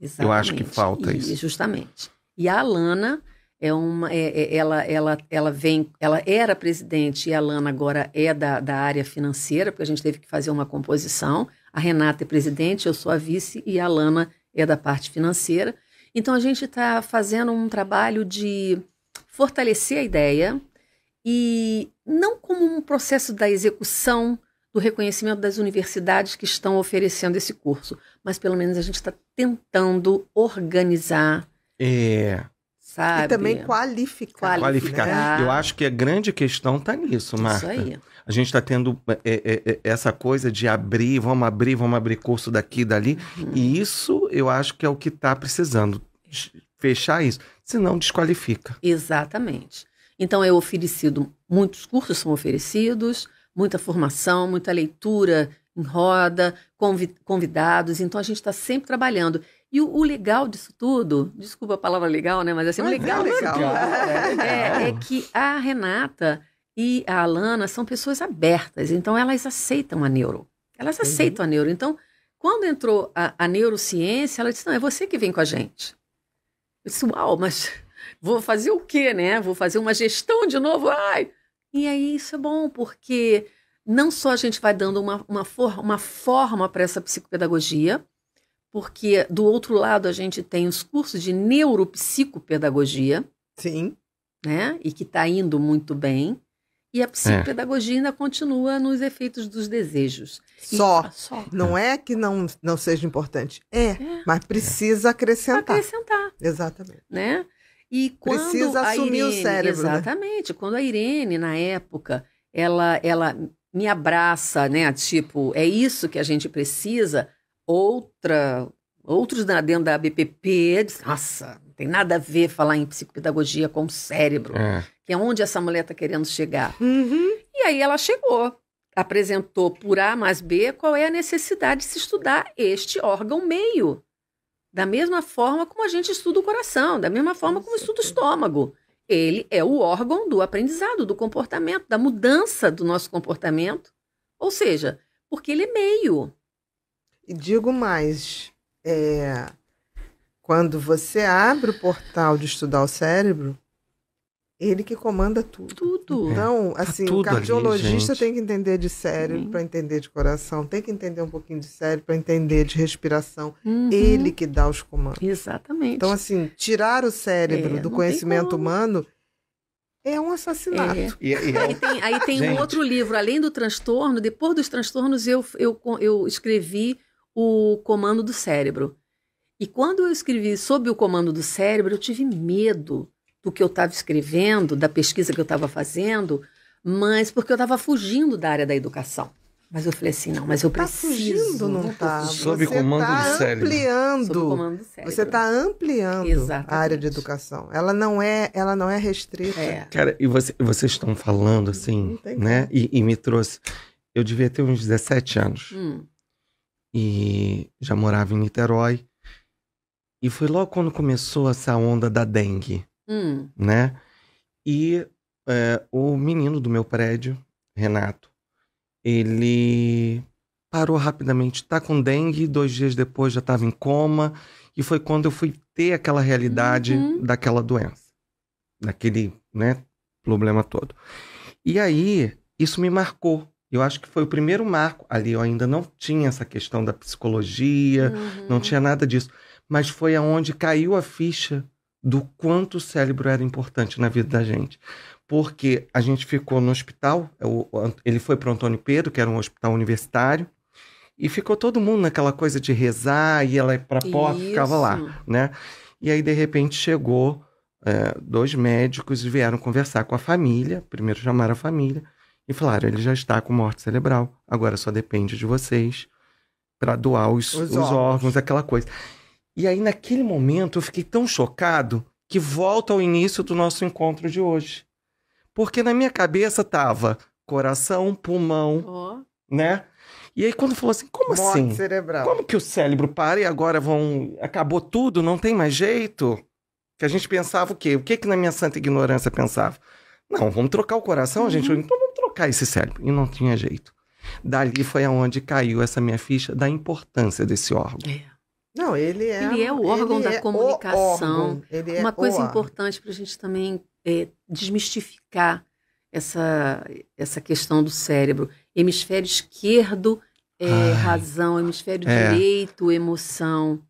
Exatamente. Eu acho que falta isso. justamente. E a Alana é uma, é, é, ela, ela, ela vem, ela era presidente e a Lana agora é da, da área financeira, porque a gente teve que fazer uma composição. A Renata é presidente, eu sou a vice e a Lana é da parte financeira. Então a gente está fazendo um trabalho de fortalecer a ideia e não como um processo da execução do reconhecimento das universidades que estão oferecendo esse curso, mas pelo menos a gente está tentando organizar é. Sabe? E também qualificar. Qualificar. Né? Eu acho que a grande questão está nisso, Marta. Isso aí. A gente está tendo é é, é, é, essa coisa de abrir, vamos abrir, vamos abrir curso daqui, dali. Uhum. E isso eu acho que é o que está precisando. Fechar isso. Senão desqualifica. Exatamente. Então é oferecido, muitos cursos são oferecidos, muita formação, muita leitura em roda, convidados. Então a gente está sempre trabalhando. E o, o, legal disso tudo, desculpa a palavra legal, né? Mas assim, mas o legal, é, legal. É, é que a Renata e a Alana são pessoas abertas, então elas aceitam a neuro. Elas aceitam a neuro. Então, quando entrou a, a, neurociência, ela disse: não, é você que vem com a gente. Eu disse: uau, mas vou fazer o quê, né? Vou fazer uma gestão de novo? Ai! E aí isso é bom, porque não só a gente vai dando uma, uma, for, uma forma para essa psicopedagogia, porque do outro lado a gente tem os cursos de neuropsicopedagogia. Sim. Né? E que está indo muito bem. E a é. psicopedagogia é. ainda continua nos efeitos dos desejos. Só. E, tá só. Não é que não, não seja importante. É, é. mas precisa acrescentar. Acrescentar. Exatamente. Né? E quando precisa assumir Irene, o cérebro. Né? Exatamente. Né? Quando a Irene, na época, ela, ela me abraça, né? Tipo, é isso que a gente precisa outra, outros dentro da BPP, disse, nossa, não tem nada a ver falar em psicopedagogia com o cérebro, é. que é onde essa mulher está querendo chegar. Uhum. E aí ela chegou, apresentou por A mais B qual é a necessidade de se estudar este órgão meio. Da mesma forma como a gente estuda o coração, da mesma forma como estuda o estômago. Ele é o órgão do aprendizado, do comportamento, da mudança do nosso comportamento. Ou seja, porque ele é meio. E digo mais, é, quando você abre o portal de estudar o cérebro, ele que comanda tudo. Tudo. É. Então, tá assim, tá o cardiologista ali, tem que entender de cérebro uhum. para entender de coração, tem que entender um pouquinho de cérebro para entender de respiração. Uhum. Ele que dá os comandos. Exatamente. Então, assim, tirar o cérebro é, do conhecimento humano é um assassinato. É. E, é, e é aí tem, aí tem um outro livro, além do transtorno, depois dos transtornos eu, eu, eu escrevi o comando do cérebro. E quando eu escrevi sob o comando do cérebro, eu tive medo do que eu estava escrevendo, da pesquisa que eu estava fazendo, mas porque eu estava fugindo da área da educação. Mas eu falei assim, não, mas eu tá preciso. Tá fugindo, não tá. Sob comando tá do cérebro. Ampliando. Você está ampliando Exatamente. a área de educação. Ela não é, ela não é restrita. É. Cara, e você, vocês estão falando assim, né? E, e, me trouxe. Eu devia ter uns 17 anos. Hum e já morava em Niterói. E foi logo quando começou essa onda da dengue, hum. né? E é, o menino do meu prédio, Renato, ele parou rapidamente, tá com dengue, dois dias depois já estava em coma, e foi quando eu fui ter aquela realidade uhum. daquela doença, daquele, né, problema todo. E aí, isso me marcou, eu acho que foi o primeiro marco. Ali eu ainda não tinha essa questão da psicologia, uhum. não tinha nada disso. Mas foi aonde caiu a ficha do quanto o cérebro era importante na vida da gente. Porque a gente ficou no hospital, é ele foi para o Antônio Pedro, que era um hospital universitário, e ficou todo mundo naquela coisa de rezar, e ela para a porta, ficava lá, né? E aí, de repente, chegou é, dois médicos e vieram conversar com a família, primeiro chamaram a família, e falaram: ele já está com morte cerebral, agora só depende de vocês para doar os, os, os órgãos. órgãos, aquela coisa. E aí, naquele momento, eu fiquei tão chocado que volta ao início do nosso encontro de hoje. Porque na minha cabeça tava coração, pulmão, oh. né? E aí quando falou assim, como Morte assim? Cerebral. Como que o cérebro para e agora vão acabou tudo, não tem mais jeito? Que a gente pensava o quê? O que que na minha santa ignorância pensava? Não, vamos trocar o coração, uhum. gente, então esse cérebro. E não tinha jeito. Dali foi aonde caiu essa minha ficha da importância desse órgão. É. Não, ele é. Ele é o órgão da é comunicação. Órgão. É Uma é coisa importante para a gente também é, desmistificar essa, essa questão do cérebro. Hemisfério esquerdo é Ai. razão, hemisfério é. direito, emoção.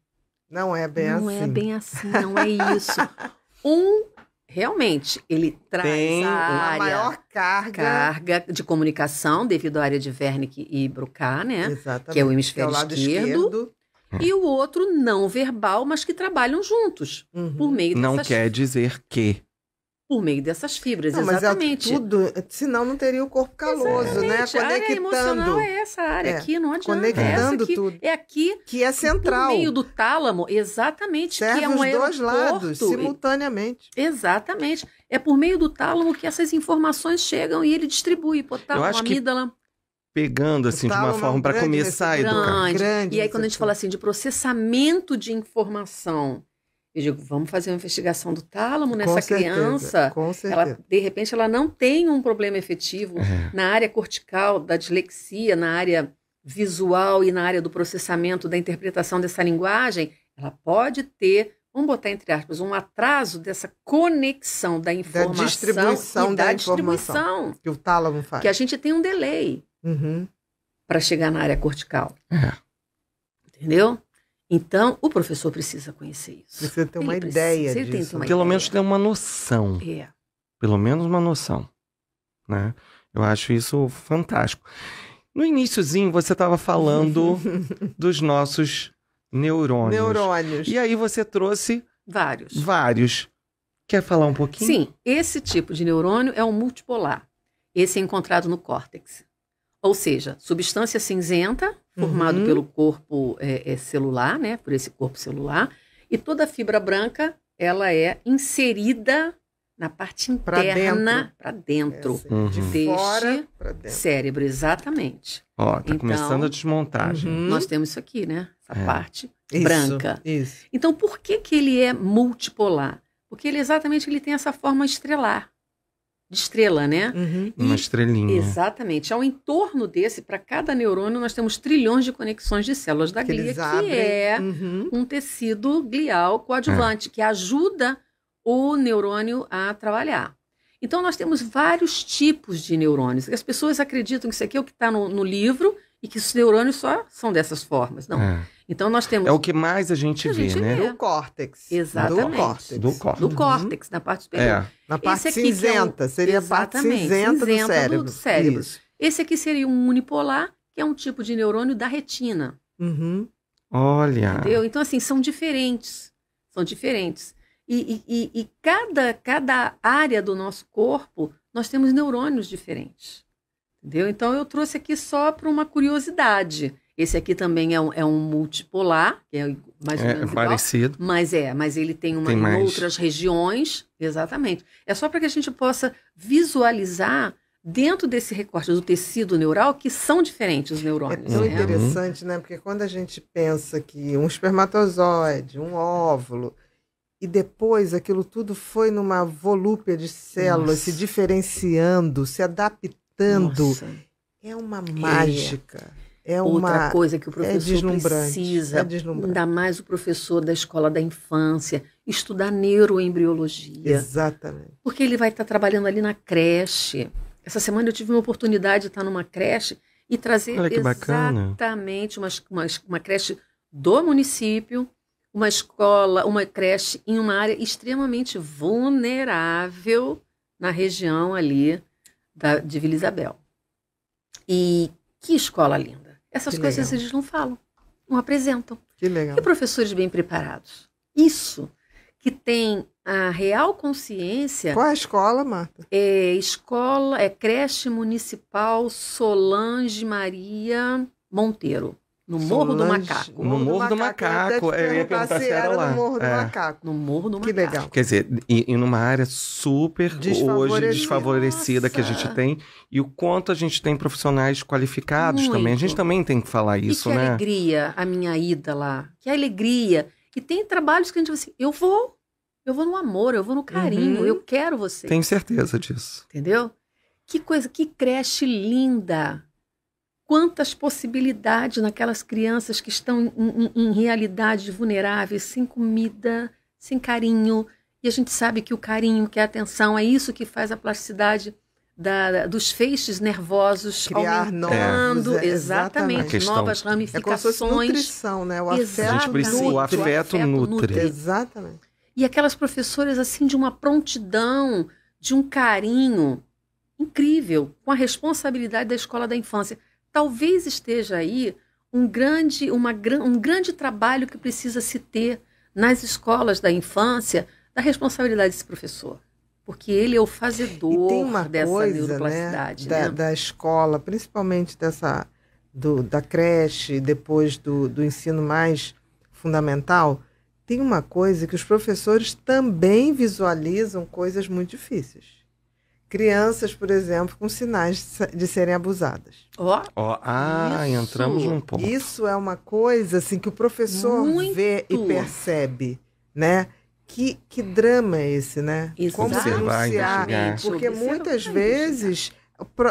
Não é bem não é assim. Não é bem assim, não é isso. Um realmente ele traz Tem a, área, maior carga. carga de comunicação devido à área de Wernicke e Broca né? É Exatamente. Que é o hemisfério é o esquerdo, esquerdo. E o outro não verbal, mas que trabalham juntos uhum. por meio Não quer dizer que por meio dessas fibras, não, exatamente. Mas é tudo, senão não teria o corpo caloso, né? exatamente. né? Conectando. A área emocional é essa área é. aqui, não adianta. É Conectando é aqui, tudo. É aqui. Que é central. No meio do tálamo, exatamente. Serve que é um os dois lados, simultaneamente. Exatamente. É por meio do tálamo que essas informações chegam e ele distribui potálamo, amígdala. pegando assim de uma é forma para começar a educar. Grande. E aí quando a gente fala assim de processamento de informação, eu digo, vamos fazer uma investigação do tálamo nessa com certeza, criança. Com certeza. Ela, de repente, ela não tem um problema efetivo é. na área cortical da dislexia, na área visual e na área do processamento da interpretação dessa linguagem. Ela pode ter, vamos botar entre aspas, um atraso dessa conexão da informação da distribuição e da, da distribuição que o tálamo faz. Que a gente tem um delay uhum. para chegar na área cortical. É. Entendeu? Então, o professor precisa conhecer isso. Precisa ter ele uma precisa, ideia disso. Tem uma né? Pelo ideia. menos ter uma noção. É. Pelo menos uma noção. Né? Eu acho isso fantástico. No iníciozinho, você estava falando dos nossos neurônios. Neurônios. E aí você trouxe... Vários. Vários. Quer falar um pouquinho? Sim. Esse tipo de neurônio é um multipolar. Esse é encontrado no córtex. Ou seja, substância cinzenta, formado uhum. pelo corpo é, é celular, né? Por esse corpo celular. E toda a fibra branca, ela é inserida na parte interna para dentro, pra dentro uhum. de fora pra dentro. cérebro, exatamente. Ó, tá então, começando a desmontagem. Uhum. Nós temos isso aqui, né? Essa é. parte isso, branca. Isso. Então, por que que ele é multipolar? Porque ele exatamente ele tem essa forma estrelar de estrela, né? Uhum. Uma estrelinha. Exatamente. Ao entorno desse, para cada neurônio, nós temos trilhões de conexões de células da que glia, que é uhum. um tecido glial coadjuvante, é. que ajuda o neurônio a trabalhar. Então, nós temos vários tipos de neurônios. As pessoas acreditam que isso aqui é o que está no, no livro e que os neurônios só são dessas formas, não. É. Então nós temos É o que mais a gente, a vê, né? Vê. Do córtex. Exatamente. Do córtex. Do córtex, do córtex uhum. na parte superior. É. Na parte Esse cinzenta, é um... seria Exatamente. a parte cinzenta, cinzenta do cérebro. Do cérebro. Esse aqui seria um unipolar, que é um tipo de neurônio da retina. Uhum. Olha. Entendeu? Então assim, são diferentes. São diferentes. E, e, e, e cada, cada área do nosso corpo, nós temos neurônios diferentes. Entendeu? Então, eu trouxe aqui só para uma curiosidade. Esse aqui também é um, é um multipolar, que é mais ou é, menos é parecido. mas é, mas ele tem uma tem em mais. outras regiões, exatamente. É só para que a gente possa visualizar dentro desse recorte do tecido neural que são diferentes os é neurônios. É tão né? interessante, né? Porque quando a gente pensa que um espermatozoide, um óvulo, e depois aquilo tudo foi numa volúpia de células Nossa. se diferenciando, se adaptando cantando. Nossa. É uma é. mágica. É, é Outra uma, coisa que o é professor é precisa, é ainda mais o professor da escola da infância, estudar neuroembriologia. Exatamente. Porque ele vai estar trabalhando ali na creche. Essa semana eu tive uma oportunidade de estar numa creche e trazer exatamente uma, uma, uma creche do município, uma escola, uma creche em uma área extremamente vulnerável na região ali da, de Vila Isabel. E que escola linda. Essas que coisas legal. eles não falam, não apresentam. Que legal. E professores bem preparados. Isso que tem a real consciência. Qual é a escola, Marta? É escola, é creche municipal Solange Maria Monteiro. No Morro Solange, do Macaco. No Morro do Macaco. Do Macaco. Eu ia perguntar se era lá. No Morro do é. Macaco. No Morro do Macaco. Que legal. Quer dizer, e, e numa área super hoje desfavorecida Nossa. que a gente tem. E o quanto a gente tem profissionais qualificados Muito. também. A gente também tem que falar isso, e que né? Que alegria a minha ida lá. Que alegria. E tem trabalhos que a gente assim, eu vou. Eu vou no amor, eu vou no carinho, uhum. eu quero você. Tenho certeza disso. Entendeu? Que coisa, que creche linda quantas possibilidades naquelas crianças que estão em, em, em realidades vulneráveis, sem comida, sem carinho. E a gente sabe que o carinho, que a atenção, é isso que faz a plasticidade da, dos feixes nervosos Criar aumentando, novos, é, exatamente, novas ramificações. É como nutrição, né? O afeto, precisa, o afeto, o afeto nutre. nutre. Exatamente. E aquelas professoras assim de uma prontidão, de um carinho incrível, com a responsabilidade da escola da infância talvez esteja aí um grande, uma, um grande trabalho que precisa se ter nas escolas da infância da responsabilidade desse professor. Porque ele é o fazedor tem uma dessa coisa, né, neuroplasticidade. Né? Da, né? da escola, principalmente dessa do, da creche, depois do, do ensino mais fundamental, tem uma coisa que os professores também visualizam coisas muito difíceis crianças, por exemplo, com sinais de serem abusadas. Ó, oh. oh, ah, isso, entramos num ponto. Isso é uma coisa assim que o professor Muito. vê e percebe, né? Que, que drama é esse, né? Isso. Como se denunciar? Porque muitas vezes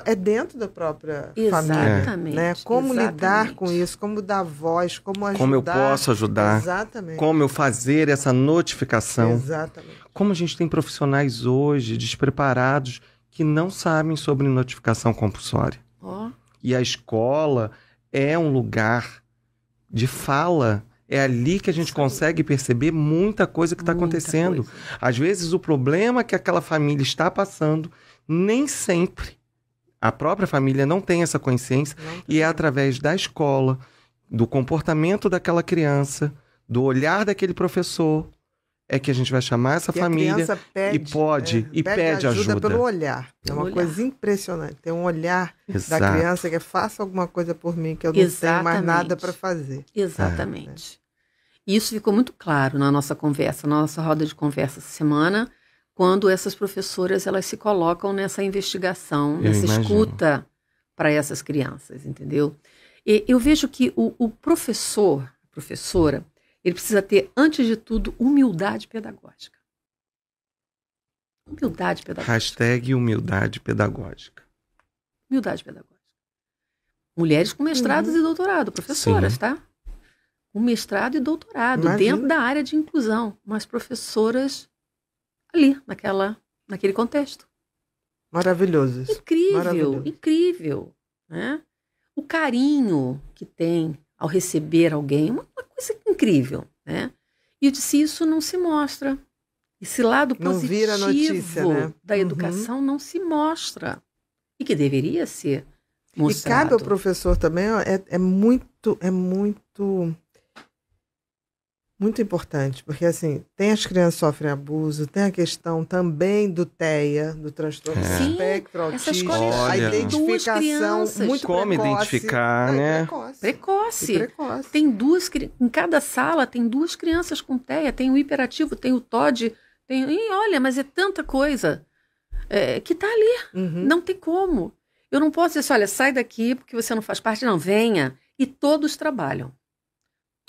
é dentro da própria Exatamente. família. Né? Como Exatamente. lidar com isso, como dar voz, como ajudar. Como eu posso ajudar. Exatamente. Como eu fazer essa notificação. Exatamente. Como a gente tem profissionais hoje despreparados que não sabem sobre notificação compulsória. Oh. E a escola é um lugar de fala. É ali que a gente Sim. consegue perceber muita coisa que está acontecendo. Coisa. Às vezes, o problema que aquela família está passando nem sempre a própria família não tem essa consciência não. e é através da escola, do comportamento daquela criança, do olhar daquele professor, é que a gente vai chamar essa e família pede, e pode é, e pede, pede ajuda, ajuda, pelo olhar. é uma olhar. coisa impressionante. Tem um olhar Exato. da criança que é faça alguma coisa por mim que eu não Exatamente. tenho mais nada para fazer. Exatamente. É. Isso ficou muito claro na nossa conversa, na nossa roda de conversa essa semana quando essas professoras elas se colocam nessa investigação, eu nessa imagino. escuta para essas crianças, entendeu? E eu vejo que o, o professor, professora, ele precisa ter, antes de tudo, humildade pedagógica. Humildade pedagógica. Hashtag humildade pedagógica. Humildade pedagógica. Mulheres com mestrados uhum. e doutorado, professoras, Sim. tá? Com mestrado e doutorado, Imagina. dentro da área de inclusão, mas professoras ali, naquela, naquele contexto. Maravilhoso Incrível, Maravilhoso. incrível. Né? O carinho que tem ao receber alguém, é uma, uma coisa incrível. Né? E eu disse, isso não se mostra. Esse lado positivo notícia, né? da uhum. educação uhum. não se mostra. E que deveria ser mostrado. E cabe ao professor também, ó, é, é muito, é muito muito importante, porque assim, tem as crianças que sofrem abuso, tem a questão também do TEA, do transtorno é. espectro autista, a identificação muito Como precoce, identificar, é né? Precoce. Precoce. precoce. Tem duas em cada sala tem duas crianças com TEA, tem o hiperativo, tem o TOD, tem, e olha, mas é tanta coisa é, que tá ali, uhum. não tem como. Eu não posso dizer assim, olha, sai daqui porque você não faz parte, não, venha. E todos trabalham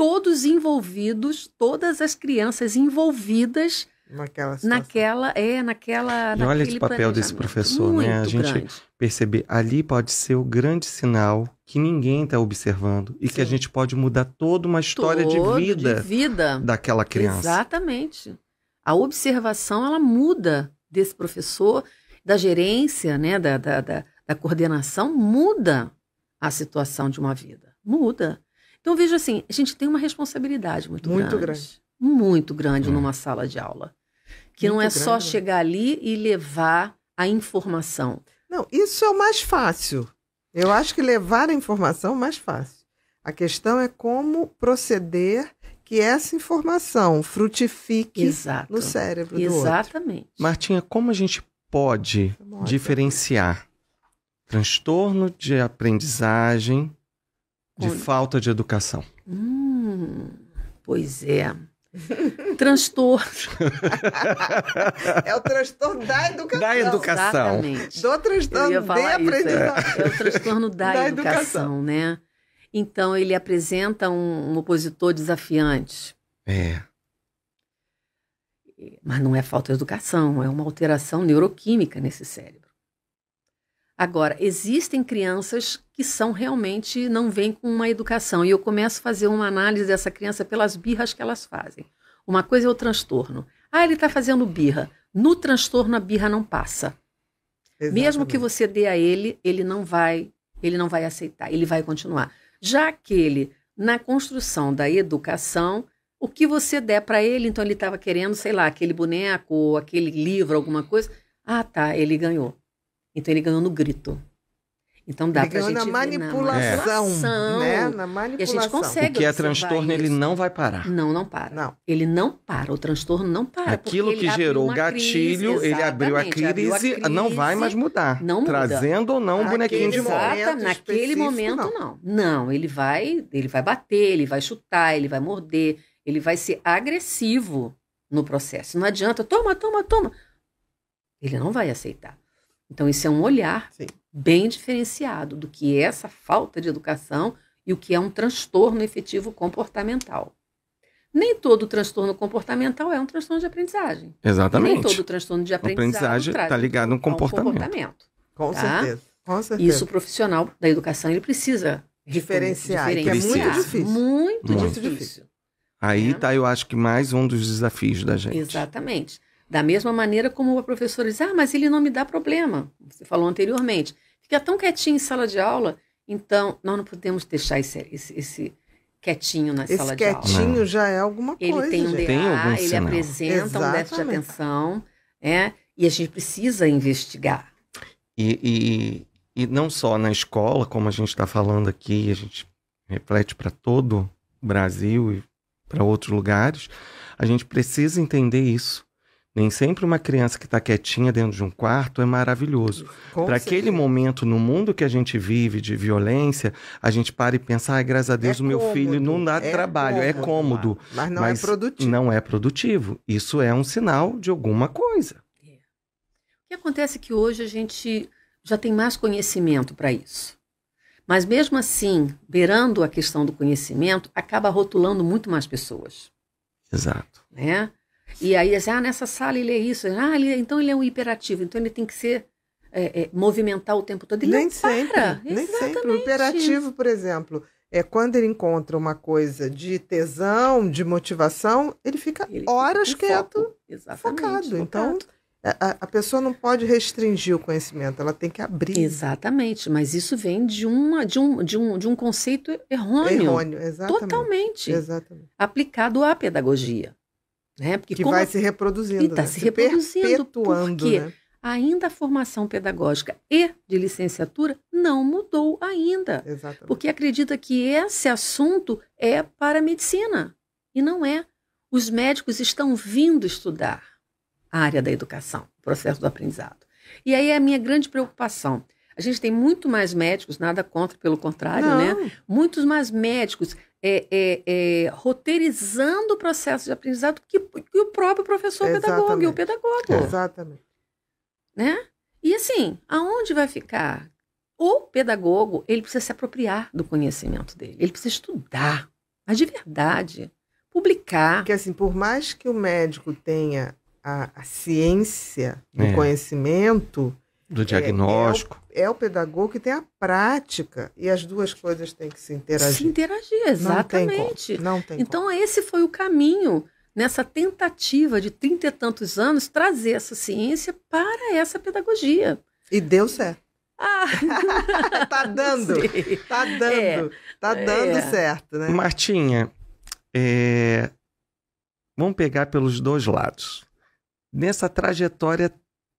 todos envolvidos, todas as crianças envolvidas naquela situação. naquela é naquela e olha o papel desse professor né a gente grande. perceber ali pode ser o grande sinal que ninguém está observando e Sim. que a gente pode mudar toda uma história Todo de vida de vida daquela criança exatamente a observação ela muda desse professor da gerência né da, da, da, da coordenação muda a situação de uma vida muda então, veja assim, a gente tem uma responsabilidade muito, muito grande, grande. Muito grande é. numa sala de aula. Que muito não é grande, só né? chegar ali e levar a informação. Não, isso é o mais fácil. Eu acho que levar a informação é o mais fácil. A questão é como proceder que essa informação frutifique Exato. no cérebro Exatamente. do Exatamente. Martinha, como a gente pode diferenciar transtorno de aprendizagem de Olha. falta de educação. Hum, pois é. Transtorno. é o transtorno da educação. Da educação. Exatamente. Do transtorno de é. aprendizagem. é. é. o transtorno da, da educação, educação, né? Então, ele apresenta um, um opositor desafiante. É. Mas não é falta de educação, é uma alteração neuroquímica nesse cérebro. Agora, existem crianças que são realmente não vêm com uma educação. E eu começo a fazer uma análise dessa criança pelas birras que elas fazem. Uma coisa é o transtorno. Ah, ele está fazendo birra. No transtorno, a birra não passa. Exatamente. Mesmo que você dê a ele, ele não vai, ele não vai aceitar, ele vai continuar. Já aquele, na construção da educação, o que você der para ele, então ele estava querendo, sei lá, aquele boneco, ou aquele livro, alguma coisa. Ah, tá, ele ganhou. Então ele ganhou no grito. Então dá para gente na manipulação, na é manipulação, né? Na manipulação. E a gente consegue. O que é transtorno, ele não vai parar. Não, não para. Não. Ele não para. O transtorno não para. Aquilo que gerou o gatilho, crise, ele abriu a, crise, abriu a crise, não vai mais mudar. Não muda. Trazendo ou não um bonequinho de mola. naquele momento não. não. Não, ele vai, ele vai bater, ele vai chutar, ele vai morder, ele vai ser agressivo no processo. Não adianta, toma, toma, toma. Ele não vai aceitar. Então, isso é um olhar Sim. bem diferenciado do que é essa falta de educação e o que é um transtorno efetivo comportamental. Nem todo transtorno comportamental é um transtorno de aprendizagem. Exatamente. Nem todo transtorno de aprendizagem está ligado a um comportamento. comportamento com, tá? certeza, com certeza. Isso o profissional da educação ele precisa diferenciar, diferenciar. Que é muito difícil. Muito, muito difícil. difícil. Aí né? tá, eu acho que mais um dos desafios da gente. Exatamente. Da mesma maneira como o professor diz, ah, mas ele não me dá problema. Você falou anteriormente. Fica tão quietinho em sala de aula, então nós não podemos deixar esse, esse, esse quietinho na esse sala de aula. quietinho já é alguma ele Tem um DA, tem algum ele sinal. apresenta Exatamente. um déficit de atenção, é, e a gente precisa investigar. E, e, e não só na escola, como a gente está falando aqui, a gente reflete para todo o Brasil e para outros lugares, a gente precisa entender isso nem sempre uma criança que está quietinha dentro de um quarto é maravilhoso. Para aquele momento, no mundo que a gente vive de violência, a gente para e pensa: ah, graças a Deus, é o meu cômodo, filho não dá é trabalho, é cômodo, é cômodo. Mas não é mas é produtivo. Não é produtivo. Isso é um sinal de alguma coisa. É. O que acontece é que hoje a gente já tem mais conhecimento para isso. Mas mesmo assim, beirando a questão do conhecimento, acaba rotulando muito mais pessoas. Exato. Né? E aí, assim, ah, nessa sala ele é isso. Ah, ele, é, então ele é um hiperativo, então ele tem que ser é, é, movimentar o tempo todo. Ele nem sempre, para. nem Exatamente. sempre. O hiperativo, por exemplo, é quando ele encontra uma coisa de tesão, de motivação, ele fica ele horas fica quieto, focado. focado. Então a, a, pessoa não pode restringir o conhecimento, ela tem que abrir. Exatamente, mas isso vem de, uma, de, um, de, um, de um conceito errôneo. Errôneo, exatamente. Totalmente. Exatamente. Aplicado à pedagogia. Né? Porque que vai se reproduzindo. E está né? Tá se, se reproduzindo porque né? ainda a formação pedagógica e de licenciatura não mudou ainda. Exatamente. Porque acredita que esse assunto é para a medicina e não é. Os médicos estão vindo estudar a área da educação, o processo do aprendizado. E aí é a minha grande preocupação. A gente tem muito mais médicos, nada contra, pelo contrário, né? não. né? Muitos mais médicos é, é, é, roteirizando o processo de aprendizado que, que o próprio professor Exatamente. pedagogo e o pedagogo. Exatamente. Né? E assim, aonde vai ficar? O pedagogo, ele precisa se apropriar do conhecimento dele, ele precisa estudar, mas de verdade, publicar. Porque assim, por mais que o médico tenha a, a ciência do é. conhecimento, do é, diagnóstico. É, é, o, é, o, pedagogo que tem a prática e as duas coisas têm que se interagir. Se interagir, exatamente. Não tem, Não tem então, como. esse foi o caminho nessa tentativa de trinta e tantos anos trazer essa ciência para essa pedagogia. E deu certo. Ah. tá dando, tá dando, é, tá dando é. certo, né? Martinha, é... vamos pegar pelos dois lados. Nessa trajetória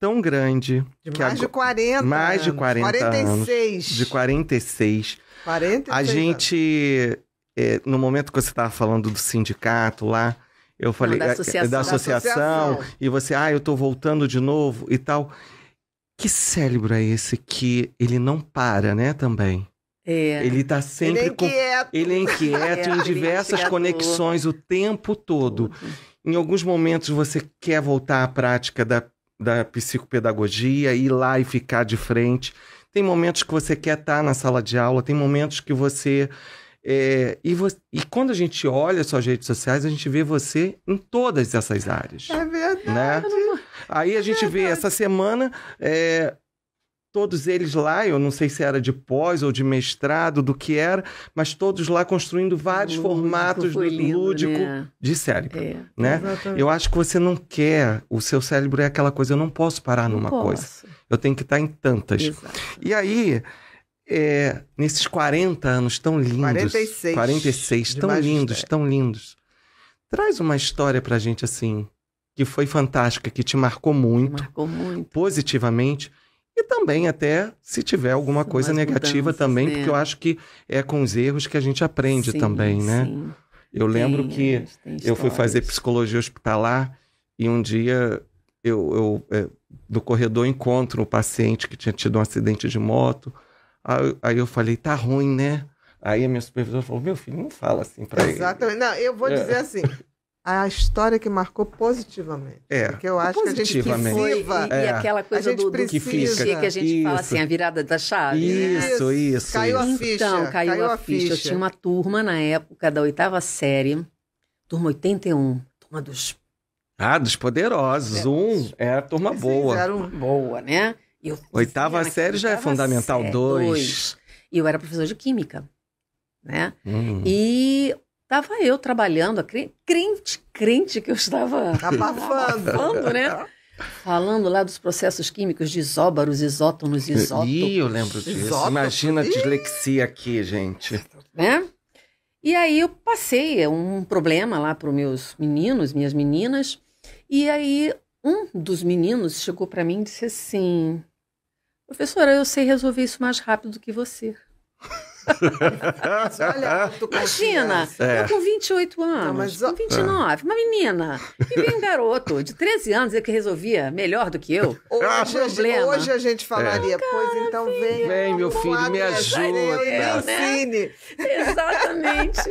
tão grande. De mais de 40. Mais de 40. 46. Anos, de 46. 46. A gente, é, no momento que você estava falando do sindicato lá, eu falei. Não, da, eh, associação. Da, associação, da, associação, E você, ah, eu tô voltando de novo e tal. Que cérebro é esse que ele não para, né, também? É. Ele tá sempre. Ele é inquieto. Com... Ele é inquieto é, em diversas conexões o tempo todo. Em alguns momentos você quer voltar à prática da da psicopedagogia, ir lá e ficar de frente. Tem momentos que você quer estar tá na sala de aula, tem momentos que você. É, e, e quando a gente olha suas redes sociais, a gente vê você em todas essas áreas. É verdade. Né? É Aí a gente vê essa semana é, todos eles lá, eu não sei se era de pós ou de mestrado, do que era, mas todos lá construindo vários lúdico, formatos do lindo, lúdico né? de cérebro, é, né? Eu acho que você não quer, o seu cérebro é aquela coisa, eu não posso parar não numa posso. coisa. Eu tenho que estar em tantas. Exato. E aí, é, nesses 40 anos tão lindos, 46, 46 tão lindos, tão lindos. Traz uma história pra gente assim, que foi fantástica, que te marcou muito, marcou muito. positivamente e também até se tiver alguma coisa negativa também, né? porque eu acho que é com os erros que a gente aprende sim, também, né? Sim. Eu lembro que é, eu fui fazer psicologia hospitalar e um dia eu, eu é, do corredor encontro um paciente que tinha tido um acidente de moto. Aí, aí eu falei, tá ruim, né? Aí a minha supervisora falou: Meu filho, não fala assim pra Exatamente. ele. Exatamente. Não, eu vou é. dizer assim: a história que marcou positivamente. É, porque eu acho que a gente precisa. E, é. e aquela coisa do, do que, fica, que a gente isso. fala assim, a virada da chave. Isso, né? isso. Caiu isso. a ficha. Então, caiu, caiu a, a ficha. ficha. Eu tinha uma turma na época da oitava série, turma 81, turma dos... Ah, dos poderosos. Um, é a turma Vocês boa. Era uma boa, né? Eu, oitava série já é fundamental dois e Eu era professor de química, né? Hum. E Tava eu trabalhando, crente, crente que eu estava abafando, abafando né? Falando lá dos processos químicos de isóbaros, isótonos, isótopos. Ih, eu lembro disso. Isótopos. Imagina a dislexia aqui, gente. Né? E aí eu passei um problema lá para os meus meninos, minhas meninas, e aí um dos meninos chegou para mim e disse assim: Professora, eu sei resolver isso mais rápido do que você. Olha, Imagina, é. eu com 28 anos, não, mas... com 29, é. uma menina, e vem um garoto de 13 anos é que resolvia melhor do que eu. Hoje, hoje a gente falaria, é. pois então vem. Vem, meu filho, me ajuda. Né? Eu, né? Exatamente.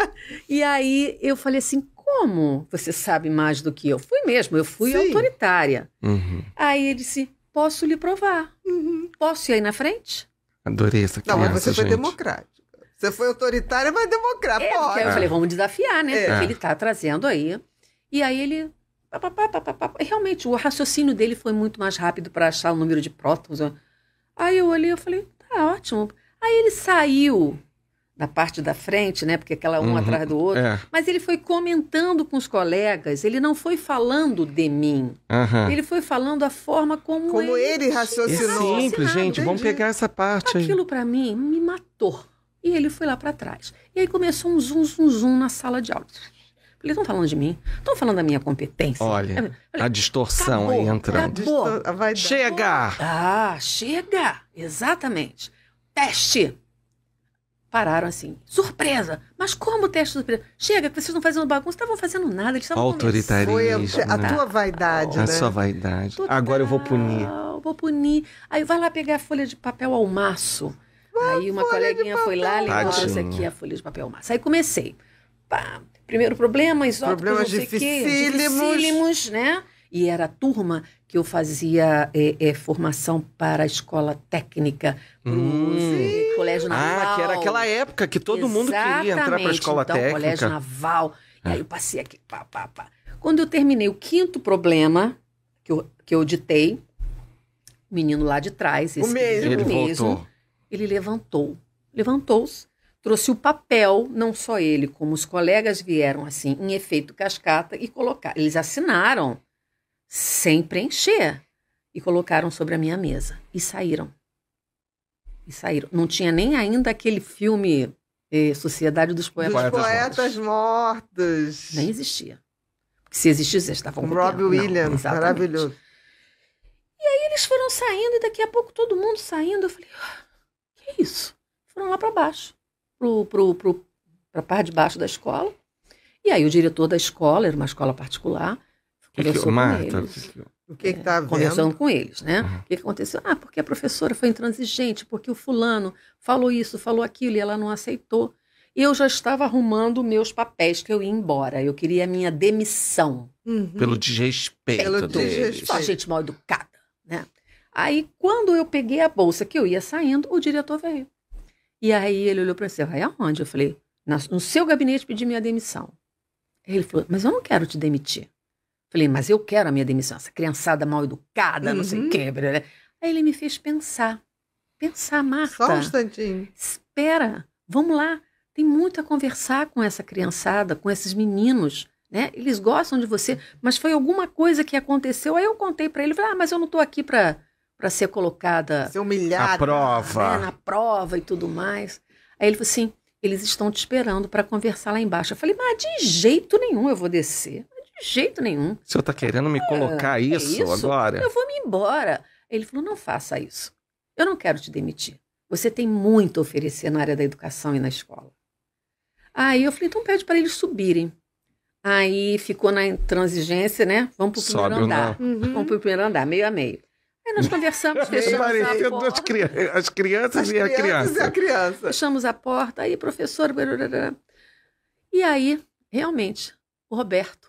E aí eu falei assim, como você sabe mais do que eu? Fui mesmo, eu fui Sim. autoritária. Uhum. Aí ele disse, posso lhe provar. Uhum. Posso ir aí na frente? Adorei essa criança, Não, mas você gente. foi democrático. Você foi autoritária, mas democrata, é, Aí eu falei, vamos desafiar, né? É. Porque é. ele tá trazendo aí. E aí ele. Realmente, o raciocínio dele foi muito mais rápido para achar o número de prótons. Aí eu olhei e falei, tá ótimo. Aí ele saiu da parte da frente, né? Porque aquela um uhum, atrás do outro. É. Mas ele foi comentando com os colegas, ele não foi falando de mim. Uhum. Ele foi falando a forma como, como ele, ele raciocinou. É simples, gente, vamos pegar essa parte Aquilo para mim me matou. E ele foi lá para trás. E aí começou um zum, zum, zum na sala de aula. Eles estão falando de mim, estão falando da minha competência. Olha, é, falei, a distorção acabou, aí entrando. Acabou. Vai chega! Ah, chega! Exatamente. Teste! Pararam assim, surpresa! Mas como o teste surpresa? Chega, que vocês não fazendo bagunça, estavam fazendo nada, eles estavam Autoritarismo. Foi a, a né? tua vaidade, ah, né? A sua vaidade. Total, Agora eu vou punir. Vou punir. Aí vai lá pegar a folha de papel ao maço Aí uma coleguinha foi lá, levou essa aqui a folha de papel massa. Aí comecei. Pá, primeiro problema, isótopos, Problemas não sei dificílimos. Quê, dificílimos, né? E era a turma que eu fazia é, é, formação para a escola técnica, para hum. o colégio naval. Ah, que era aquela época que todo Exatamente. mundo queria entrar para a escola então, técnica. colégio naval. E é. aí eu passei aqui, pá, pá, pá. Quando eu terminei o quinto problema que eu, que eu ditei, o menino lá de trás, esse o mesmo, mesmo ele levantou. Levantou-se, trouxe o papel, não só ele, como os colegas vieram assim, em efeito cascata, e colocaram. Eles assinaram sem preencher e colocaram sobre a minha mesa e saíram. E saíram. Não tinha nem ainda aquele filme eh, Sociedade dos Poetas, dos Poetas, Poetas Mortos. Mortos. Nem existia. Porque se existisse, eles estavam com Robbie Williams, Não, maravilhoso. E aí eles foram saindo e daqui a pouco todo mundo saindo. Eu falei, ah, que é isso? Foram lá para baixo, pro, pro, pro, pra parte de baixo da escola. E aí o diretor da escola, era uma escola particular, conversou que, que, Marta, com eles. o que está é, Conversando com eles, né? Uhum. O que, aconteceu? Ah, porque a professora foi intransigente, porque o fulano falou isso, falou aquilo, e ela não aceitou. E eu já estava arrumando meus papéis, que eu ia embora. Eu queria a minha demissão. Uhum. Pelo desrespeito Pelo Desrespeito. Só gente mal educada, né? Aí, quando eu peguei a bolsa que eu ia saindo, o diretor veio. E aí ele olhou para mim e assim, vai aonde? Eu falei, no seu gabinete pedir minha demissão. Ele falou, mas eu não quero te demitir. falei, mas eu quero a minha demissão, essa criançada mal educada, uhum. não sei o uhum. que. Né? Aí ele me fez pensar. Pensar, Marta. Só um instantinho. Espera, vamos lá. Tem muito a conversar com essa criançada, com esses meninos. Né? Eles gostam de você, mas foi alguma coisa que aconteceu. Aí eu contei para ele, falei, ah, mas eu não estou aqui para para ser colocada ser humilhada, na prova. Né, na prova e tudo mais. Aí ele falou assim: eles estão te esperando para conversar lá embaixo. Eu falei, mas de jeito nenhum eu vou descer. De jeito nenhum. O senhor está querendo me é, colocar é isso, é isso agora? Eu vou me embora. Ele falou: não faça isso. Eu não quero te demitir. Você tem muito a oferecer na área da educação e na escola. Aí eu falei, então pede para eles subirem. Aí ficou na intransigência, né? Vamos para o primeiro Sobe andar. Uhum. Vamos o primeiro andar, meio a meio. E nós conversamos, fechamos a porta. as crianças, as e, crianças a criança. Fechamos a porta, aí professor... E aí, realmente, o Roberto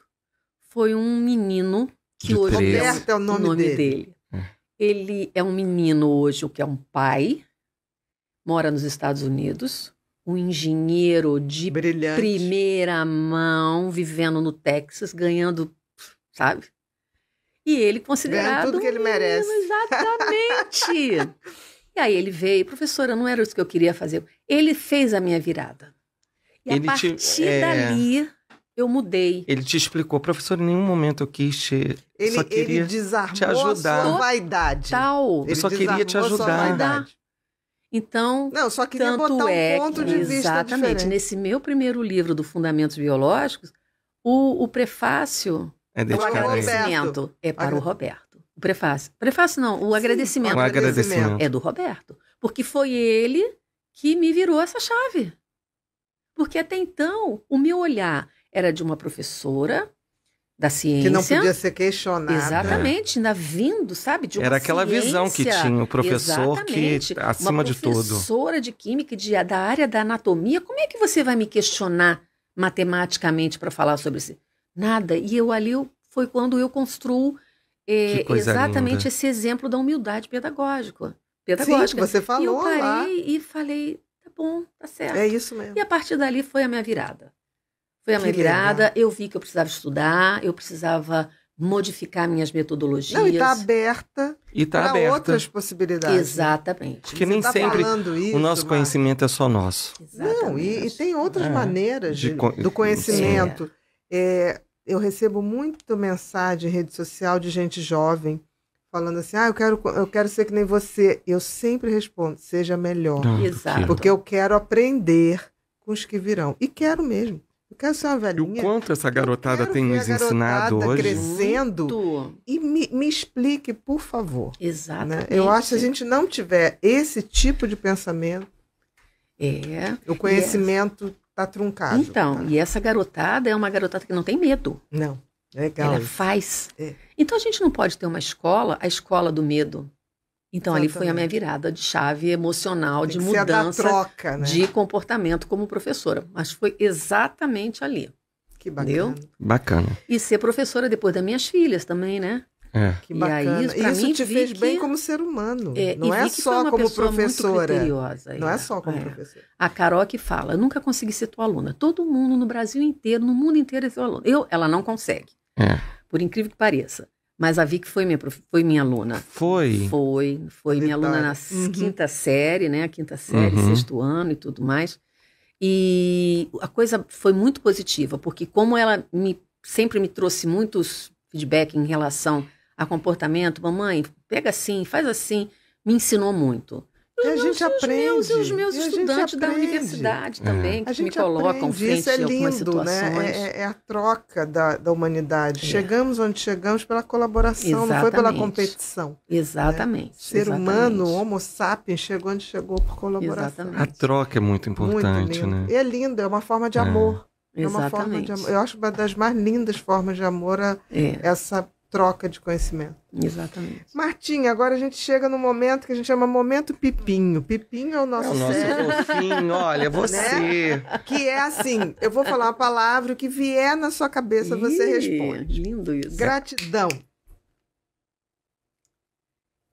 foi um menino que hoje... Roberto é o nome, o nome dele. dele. Ele é um menino hoje, o que é um pai, mora nos Estados Unidos, um engenheiro de Brilhante. primeira mão, vivendo no Texas, ganhando, sabe? E ele considerado. Ganha tudo que ele merece. Exatamente. e aí ele veio, professora, não era isso que eu queria fazer. Ele fez a minha virada. E ele a partir te, é... dali eu mudei. Ele te explicou, professor, em nenhum momento eu quis te. Ele, só queria ele desarmou te ajudar. sua vaidade. Tal. Eu só queria te ajudar. Então, não, só queria tanto botar um é ponto de vista exatamente diferente. nesse meu primeiro livro do Fundamentos Biológicos, o, o prefácio é dedicado o agradecimento é para o é Roberto. O prefácio. Prefácio não, o agradecimento. o agradecimento. É do Roberto. Porque foi ele que me virou essa chave. Porque até então, o meu olhar era de uma professora da ciência. Que não podia ser questionada. Exatamente, ainda vindo, sabe, de uma Era aquela ciência, visão que tinha o professor exatamente, que, acima de tudo. Uma professora de química de, da área da anatomia, como é que você vai me questionar matematicamente para falar sobre isso? nada. E eu ali eu, foi quando eu construo é, exatamente linda. esse exemplo da humildade pedagógica. pedagógica. Sim, você falou e eu parei lá. e falei, tá bom, tá certo. É isso mesmo. E a partir dali foi a minha virada. Foi a minha virada, legal. eu vi que eu precisava estudar, eu precisava modificar minhas metodologias. Não, e está aberta e tá aberta. outras possibilidades. Exatamente. Porque nem tá sempre isso, o nosso mas... conhecimento é só nosso. Exatamente. Não, e, e tem outras é. maneiras de, de, do conhecimento. É. É, eu recebo muito mensagem em rede social de gente jovem falando assim: "Ah, eu quero eu quero ser que nem você". Eu sempre respondo: "Seja melhor". Ah, Exato. Porque eu quero aprender com os que virão. E quero mesmo. Eu quero ser uma velhinha. E o quanto essa garotada tem nos ensinado hoje? crescendo. Muito. E me, me explique, por favor. Exato. Né? Eu acho que a gente não tiver esse tipo de pensamento, é, o conhecimento tá truncado. Então, tá. e essa garotada é uma garotada que não tem medo. Não. Legal. Ela faz. É. Então a gente não pode ter uma escola, a escola do medo. Então Exatamente. ali foi a minha virada de chave emocional, tem de mudança troca, né? de comportamento como professora. Mas foi exatamente ali. Que bacana. Entendeu? Bacana. E ser professora depois das minhas filhas também, né? É. Que bacana. E aí, isso, isso te fez que... bem como ser humano. É, não, é, é, é só como, não é só como professora. Não é só como professora. A Carol que fala, nunca consegui ser tua aluna. Todo mundo no Brasil inteiro, no mundo inteiro é seu aluno. Eu, ela não consegue. É. Por incrível que pareça. Mas a Vicky foi minha, foi minha aluna. Foi? Foi. Foi minha aluna na uhum. quinta série, né? Quinta série, uhum. sexto ano e tudo mais. E a coisa foi muito positiva, porque como ela me, sempre me trouxe muitos feedback em relação a comportamento, mamãe, pega assim, faz assim, me ensinou muito. E a gente aprende. Meus, e os meus e estudantes da universidade é. também, que me colocam aprende. frente Isso é lindo, situações. Né? É, é, é a troca da, da humanidade. É. Chegamos onde chegamos pela colaboração, Exatamente. não foi pela competição. Né? Exatamente. Né? Ser Exatamente. humano, homo sapiens, chegou onde chegou por colaboração. Exatamente. A troca é muito importante, muito né? E é lindo, é uma forma de amor. É, é uma Exatamente. forma de amor. Eu acho uma das mais lindas formas de amor a, é essa troca de conhecimento. Exatamente. Martim, agora a gente chega no momento que a gente chama momento pipinho. Pipinho é o nosso, é o nosso né? fofinho, olha, você. Né? Que é assim, eu vou falar uma palavra, o que vier na sua cabeça Ih, você responde. Lindo isso. Gratidão.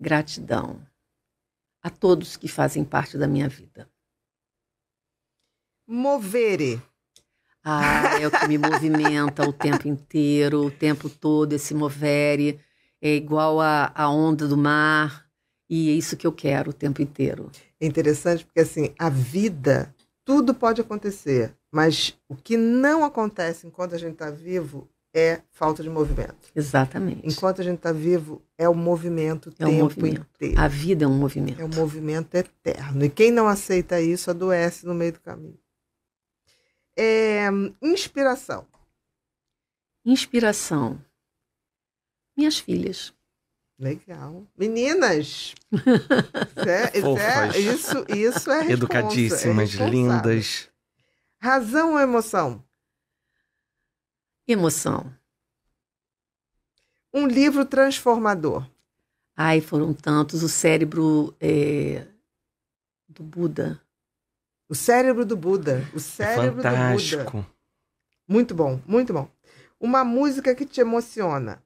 Gratidão a todos que fazem parte da minha vida. Movere. Ah, é o que me movimenta o tempo inteiro, o tempo todo, esse movere. É igual a, a onda do mar. E é isso que eu quero o tempo inteiro. É interessante porque, assim, a vida, tudo pode acontecer. Mas o que não acontece enquanto a gente está vivo é falta de movimento. Exatamente. Enquanto a gente está vivo, é o movimento o é tempo um movimento. inteiro. A vida é um movimento. É um movimento eterno. E quem não aceita isso adoece no meio do caminho. É, inspiração. Inspiração. Minhas filhas. Legal. Meninas! isso, é, é isso, isso é Educadíssimas, é lindas. Razão ou emoção? Emoção. Um livro transformador. Ai, foram tantos. O cérebro é, do Buda. O cérebro do Buda. O cérebro Fantástico. do Buda. Muito bom, muito bom. Uma música que te emociona.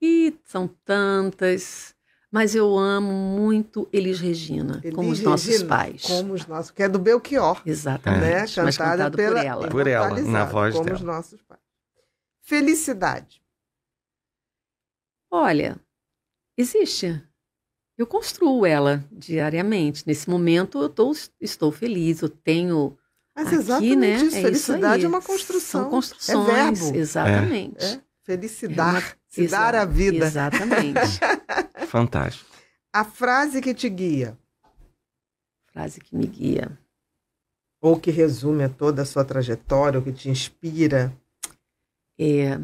E são tantas. Mas eu amo muito Elis Regina, Elis como os Regina, nossos pais. Como os nossos, que é do Belchior. Exatamente. Né? Cantada mas pela, por ela. Por ela, na voz como dela. Como os nossos pais. Felicidade. Olha, existe eu construo ela diariamente. Nesse momento eu tô, estou feliz, eu tenho. Mas aqui, né? isso. É Felicidade isso é uma construção. São é construções. É verbo. Exatamente. É. é felicidade. É se dar a vida. Exatamente. Fantástico. A frase que te guia. Frase que me guia. Ou que resume a toda a sua trajetória, ou que te inspira. É.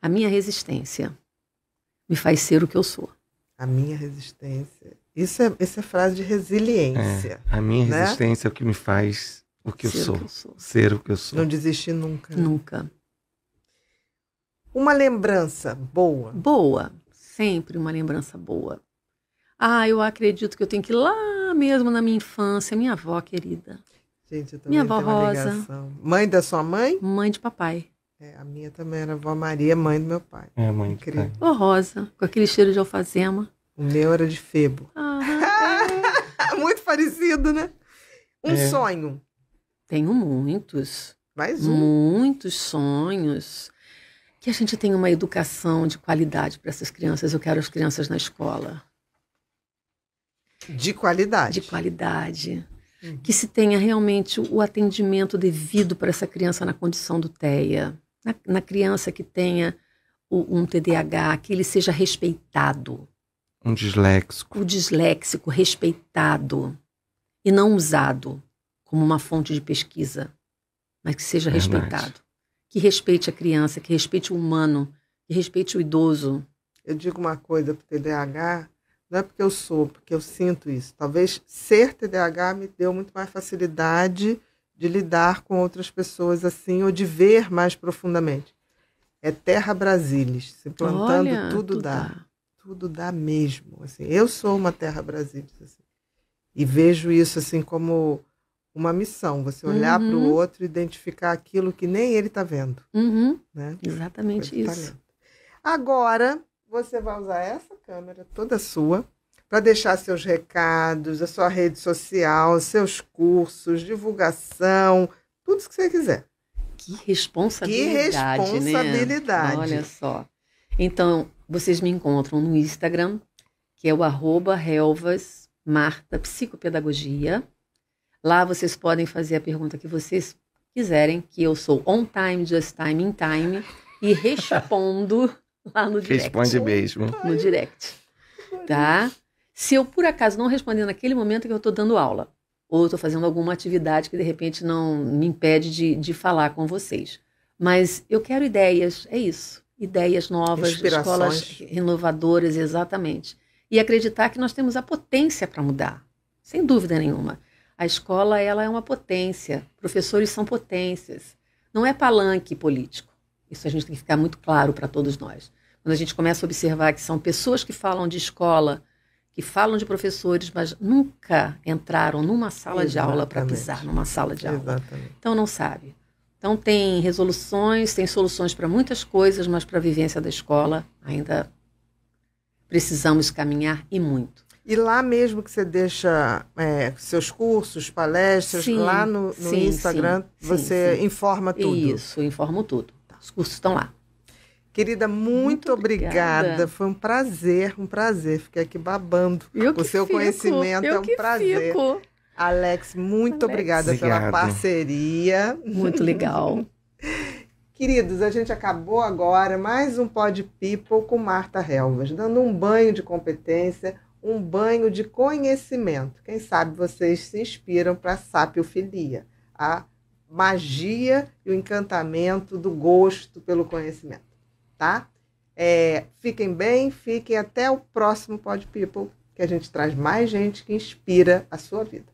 A minha resistência me faz ser o que eu sou. A minha resistência. Isso é, isso é frase de resiliência. É, a minha né? resistência é o que me faz o que, Ser eu sou. o que eu sou. Ser o que eu sou. Não desistir nunca. Nunca. Uma lembrança boa. Boa. Sempre uma lembrança boa. Ah, eu acredito que eu tenho que ir lá mesmo na minha infância, minha avó querida. Gente, eu também minha avó Rosa. Ligação. Mãe da sua mãe? Mãe de papai. É, a minha também era a avó Maria, mãe do meu pai. É, mãe Incrível. Pai. Rosa com aquele cheiro de alfazema. O meu era de febo. Ah, é. Muito parecido, né? Um é. sonho. Tenho muitos. Mais um. Muitos sonhos. Que a gente tenha uma educação de qualidade para essas crianças. Eu quero as crianças na escola. De qualidade. De qualidade. Uhum. Que se tenha realmente o atendimento devido para essa criança na condição do TEA na, na criança que tenha o, um TDAH, que ele seja respeitado. Um disléxico. O disléxico respeitado e não usado como uma fonte de pesquisa, mas que seja respeitado. Que respeite a criança, que respeite o humano, que respeite o idoso. Eu digo uma coisa para o TDAH, não é porque eu sou, porque eu sinto isso. Talvez ser TDAH me deu muito mais facilidade de lidar com outras pessoas assim ou de ver mais profundamente. É terra brasilis, se plantando Olha, tudo, tudo dá. dá. Tudo dá mesmo, assim. Eu sou uma terra brasilis assim, E vejo isso assim como uma missão, você olhar uhum. para o outro e identificar aquilo que nem ele está vendo. Uhum. Né? Exatamente isso. Agora, você vai usar essa câmera toda sua para deixar seus recados, a sua rede social, seus cursos, divulgação, tudo o que você quiser. Que responsabilidade. Que né? responsabilidade. Né? Olha só. Então, vocês me encontram no Instagram, que é o arroba Helvas Marta Psicopedagogia. Lá vocês podem fazer a pergunta que vocês quiserem, que eu sou on time, just time, in time, e respondo lá no direct. Responde mesmo. No direct. Tá? Se eu por acaso não responder naquele momento que eu estou dando aula, ou estou fazendo alguma atividade que de repente não me impede de, de falar com vocês. Mas eu quero ideias, é isso. Ideias novas, escolas renovadoras exatamente. E acreditar que nós temos a potência para mudar, sem dúvida nenhuma. A escola ela é uma potência, professores são potências. Não é palanque político. Isso a gente tem que ficar muito claro para todos nós. Quando a gente começa a observar que são pessoas que falam de escola, que falam de professores, mas nunca entraram numa sala Exatamente. de aula para pisar numa sala de aula. Exatamente. Então não sabe. Então tem resoluções, tem soluções para muitas coisas, mas para a vivência da escola ainda precisamos caminhar e muito. E lá mesmo que você deixa é, seus cursos, palestras, sim, lá no, no sim, Instagram, sim, você informa tudo. Isso, informo tudo. Os cursos estão lá. Querida, muito, muito obrigada. obrigada. Foi um prazer, um prazer. Fiquei aqui babando. Eu o seu fico. conhecimento é Eu é um prazer. Fico. Alex, muito Alex. obrigada Obrigado. pela parceria. Muito legal. Queridos, a gente acabou agora mais um Pod People com Marta Helvas, dando um banho de competência, um banho de conhecimento. Quem sabe vocês se inspiram para a sapiofilia, a magia e o encantamento do gosto pelo conhecimento tá? É, fiquem bem, fiquem até o próximo Pod People, que a gente traz mais gente que inspira a sua vida.